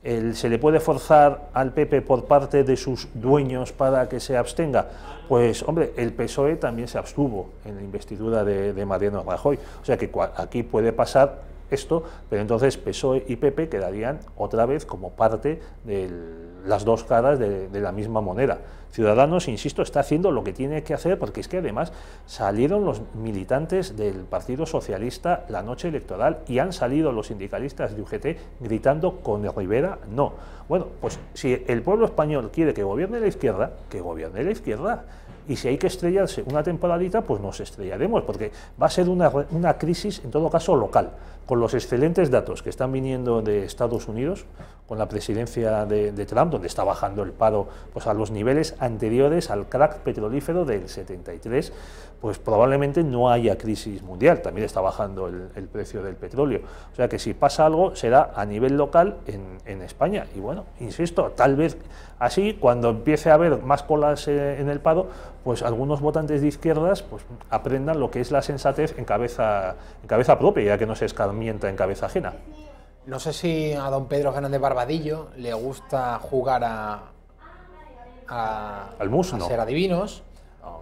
El, ¿Se le puede forzar al PP por parte de sus dueños para que se abstenga? Pues, hombre, el PSOE también se abstuvo en la investidura de, de Mariano Rajoy. O sea que aquí puede pasar esto, pero entonces PSOE y PP quedarían otra vez como parte del, las dos caras de, la misma moneda. Ciudadanos, insisto, está haciendo lo que tiene que hacer porque es que además salieron los militantes del Partido Socialista la noche electoral y han salido los sindicalistas de UGT gritando con Rivera no. Bueno, pues si el pueblo español quiere que gobierne la izquierda, que gobierne la izquierda. Y si hay que estrellarse una temporadita, pues nos estrellaremos, porque va a ser una, una crisis, en todo caso, local. Con los excelentes datos que están viniendo de Estados Unidos, con la presidencia de, Trump, donde está bajando el paro pues, a los niveles anteriores al crack petrolífero del 73, pues probablemente no haya crisis mundial, también está bajando el, precio del petróleo. O sea que si pasa algo será a nivel local en, España. Y bueno, insisto, tal vez así, cuando empiece a haber más colas eh, en el paro, pues algunos votantes de izquierdas pues, aprendan lo que es la sensatez en cabeza, en cabeza propia, ya que no se escarmienta en cabeza ajena. No sé si a don Pedro Fernández Barbadillo le gusta jugar a. Al ser adivinos,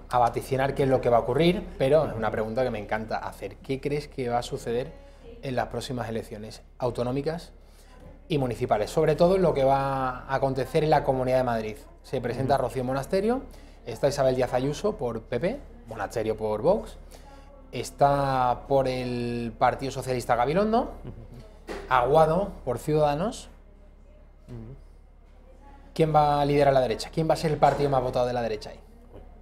a vaticinar qué es lo que va a ocurrir, pero es una pregunta que me encanta hacer. ¿Qué crees que va a suceder en las próximas elecciones autonómicas y municipales? Sobre todo en lo que va a acontecer en la Comunidad de Madrid. Se presenta Rocío Monasterio, está Isabel Díaz Ayuso por PP, Monasterio por Vox, está por el Partido Socialista Gabilondo aguado por Ciudadanos. ¿Quién va a liderar la derecha? ¿Quién va a ser el partido más votado de la derecha ahí?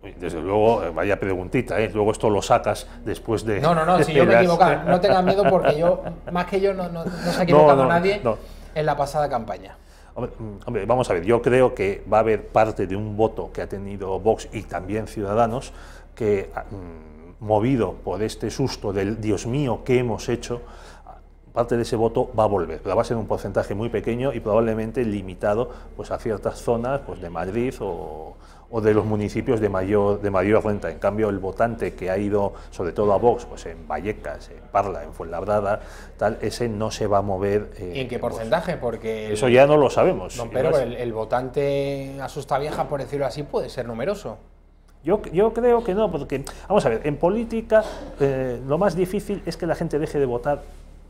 Pues, desde luego, eh, vaya preguntita, ¿eh? luego esto lo sacas después de... No, no, no, si yo me he no tengas miedo porque yo, más que yo, no, se ha equivocado nadie en la pasada campaña. Mm, hombre, vamos a ver, yo creo que va a haber parte de un voto que ha tenido Vox y también Ciudadanos que, mm, movido por este susto del Dios mío, ¿qué hemos hecho?, parte de ese voto va a volver, pero va a ser un porcentaje muy pequeño y probablemente limitado pues, a ciertas zonas pues, de Madrid o, de los municipios de mayor, de mayor renta. En cambio, el votante que ha ido sobre todo a Vox, pues en Vallecas, en Parla, en Fuenlabrada, tal, ese no se va a mover. Eh, ¿Y en qué pues, porcentaje? Porque... Eso ya no lo sabemos. Pero el, votante asusta vieja, por decirlo así, puede ser numeroso. Yo, yo, creo que no, porque, vamos a ver, en política eh, lo más difícil es que la gente deje de votar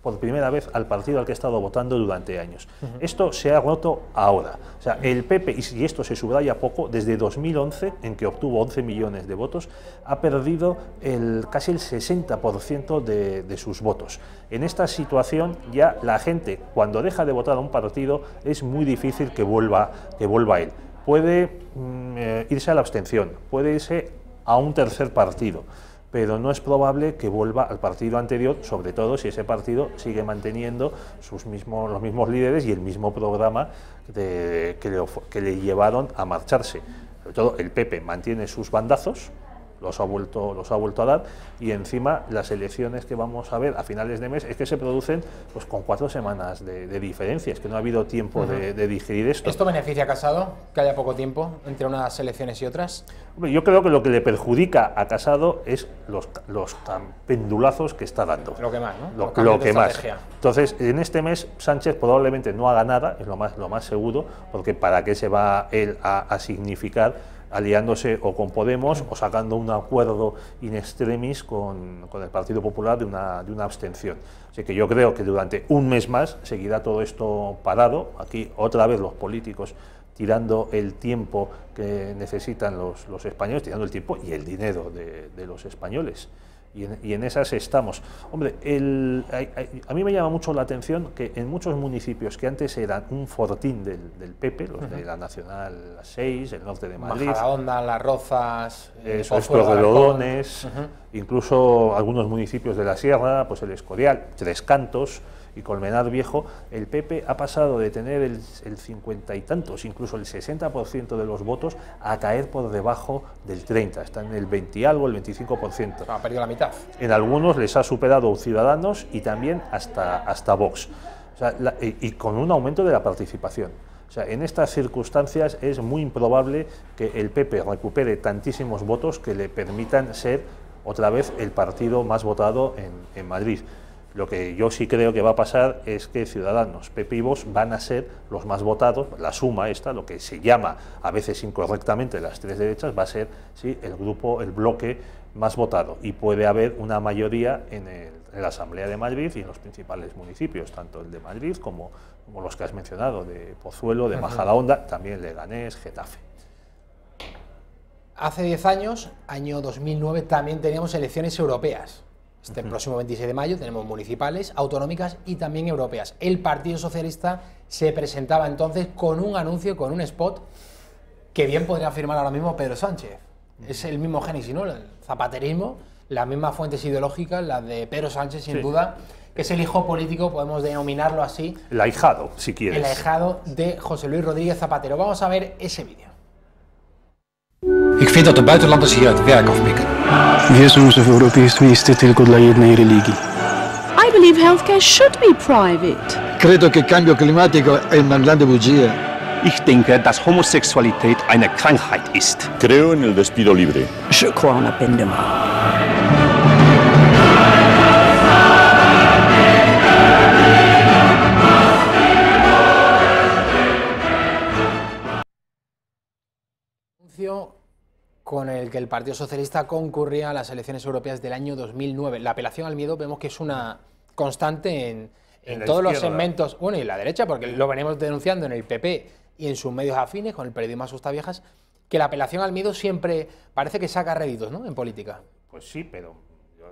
por primera vez al partido al que ha estado votando durante años. Esto se ha roto ahora. O sea, el PP, y esto se subraya poco, desde 2011, en que obtuvo 11 millones de votos, ha perdido el, casi el 60% de, sus votos. En esta situación ya la gente, cuando deja de votar a un partido, es muy difícil que vuelva, que vuelva a él. Puede mm, eh, irse a la abstención, puede irse a un tercer partido pero no es probable que vuelva al partido anterior, sobre todo si ese partido sigue manteniendo sus mismos, los mismos líderes y el mismo programa que, le, llevaron a marcharse. Sobre todo el PP mantiene sus bandazos, los ha vuelto, los ha vuelto a dar y encima las elecciones que vamos a ver a finales de mes es que se producen pues con cuatro semanas de, diferencias... que no ha habido tiempo de, digerir esto. ¿Esto beneficia a Casado, que haya poco tiempo entre unas elecciones y otras? Yo creo que lo que le perjudica a Casado es los, los pendulazos que está dando. Lo que más, ¿no? Lo, que más. Entonces, en este mes Sánchez probablemente no haga nada, es lo más, lo más seguro, porque para qué se va él a, a significar aliándose o con Podemos o sacando un acuerdo in extremis con, el Partido Popular de una, de una abstención. Así que yo creo que durante un mes más seguirá todo esto parado. Aquí otra vez los políticos tirando el tiempo que necesitan los, los españoles, tirando el tiempo y el dinero de los españoles. Y en, esas estamos. Hombre, a, mí me llama mucho la atención que en muchos municipios que antes eran un fortín del, Pepe, los de la Nacional 6, el norte de Madrid. onda Las Rozas, eh, los incluso algunos municipios de la Sierra, pues el Escorial, Tres Cantos, y Colmenar Viejo, el PP ha pasado de tener el, cincuenta y tantos, incluso el 60% de los votos, a caer por debajo del 30%. Está en el 20 algo, el 25%. Ha perdido la mitad. En algunos les ha superado Ciudadanos y también hasta, hasta Vox. O sea, y, con un aumento de la participación. O sea, en estas circunstancias es muy improbable que el PP recupere tantísimos votos que le permitan ser otra vez el partido más votado en Madrid. Lo que yo sí creo que va a pasar es que Ciudadanos, pepivos van a ser los más votados, la suma esta, lo que se llama a veces incorrectamente las tres derechas, va a ser sí, el grupo, el bloque más votado y puede haber una mayoría en, la Asamblea de Madrid y en los principales municipios, tanto el de Madrid como, los que has mencionado, de Pozuelo, de Majadahonda, también Leganés, Getafe. Hace 10 años, año 2009, también teníamos elecciones europeas. Este próximo 26 de mayo tenemos municipales, autonómicas y también europeas. El Partido Socialista se presentaba entonces con un anuncio, con un spot que bien podría afirmar ahora mismo Pedro Sánchez. Es el mismo génesis, ¿no? El zapaterismo, las mismas fuentes ideológicas, las de Pedro Sánchez, sin duda, que es el hijo político, podemos denominarlo así. El ahijado, si quieres. El ahijado de José Luis Rodríguez Zapatero. Vamos a ver ese vídeo. Ik vind dat de buitenlanders hier het werk afpikken. Wierzoom ze Europees meeste tylko dla jednej religie. I believe healthcare should be private. Credo che il cambio climatico è una grande bugia. Ich denke, dass Homosexualität eine Krankheit ist. Creo en el despido libre. Je crois en la peine de mort. con el que el Partido Socialista concurría a las elecciones europeas del año 2009. La apelación al miedo vemos que es una constante en, todos los segmentos, bueno, y la derecha, porque lo venimos denunciando en el PP y en sus medios afines, con el periodismo Asusta Viejas, que la apelación al miedo siempre parece que saca réditos, ¿no?, en política. Pues sí, pero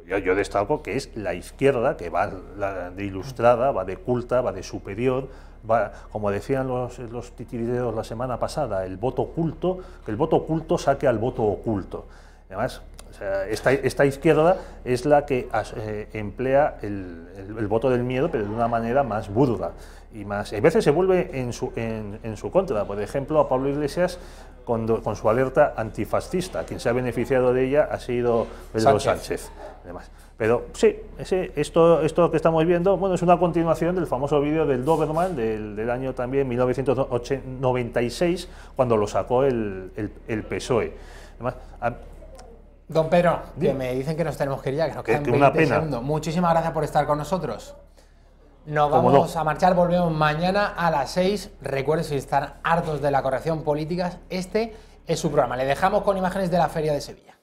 yo, destaco que es la izquierda, que va de ilustrada, va de culta, va de superior, como decían los, los titirideos la semana pasada, el voto oculto, que el voto oculto saque al voto oculto. Además, esta, izquierda es la que eh, emplea el, voto del miedo, pero de una manera más burda y más. A veces se vuelve en su, contra. Por ejemplo, a Pablo Iglesias con, con, su alerta antifascista. Quien se ha beneficiado de ella ha sido Pedro Sánchez. además. Pero sí, ese, esto, esto que estamos viendo bueno, es una continuación del famoso vídeo del Doberman del, año también 1996, cuando lo sacó el, PSOE. Don Pedro, que me dicen que nos tenemos que ir ya, que nos quedan Muchísimas gracias por estar con nosotros. Nos vamos a marchar, volvemos mañana a las 6. Recuerden, si están hartos de la corrección política, este es su programa. Le dejamos con imágenes de la Feria de Sevilla.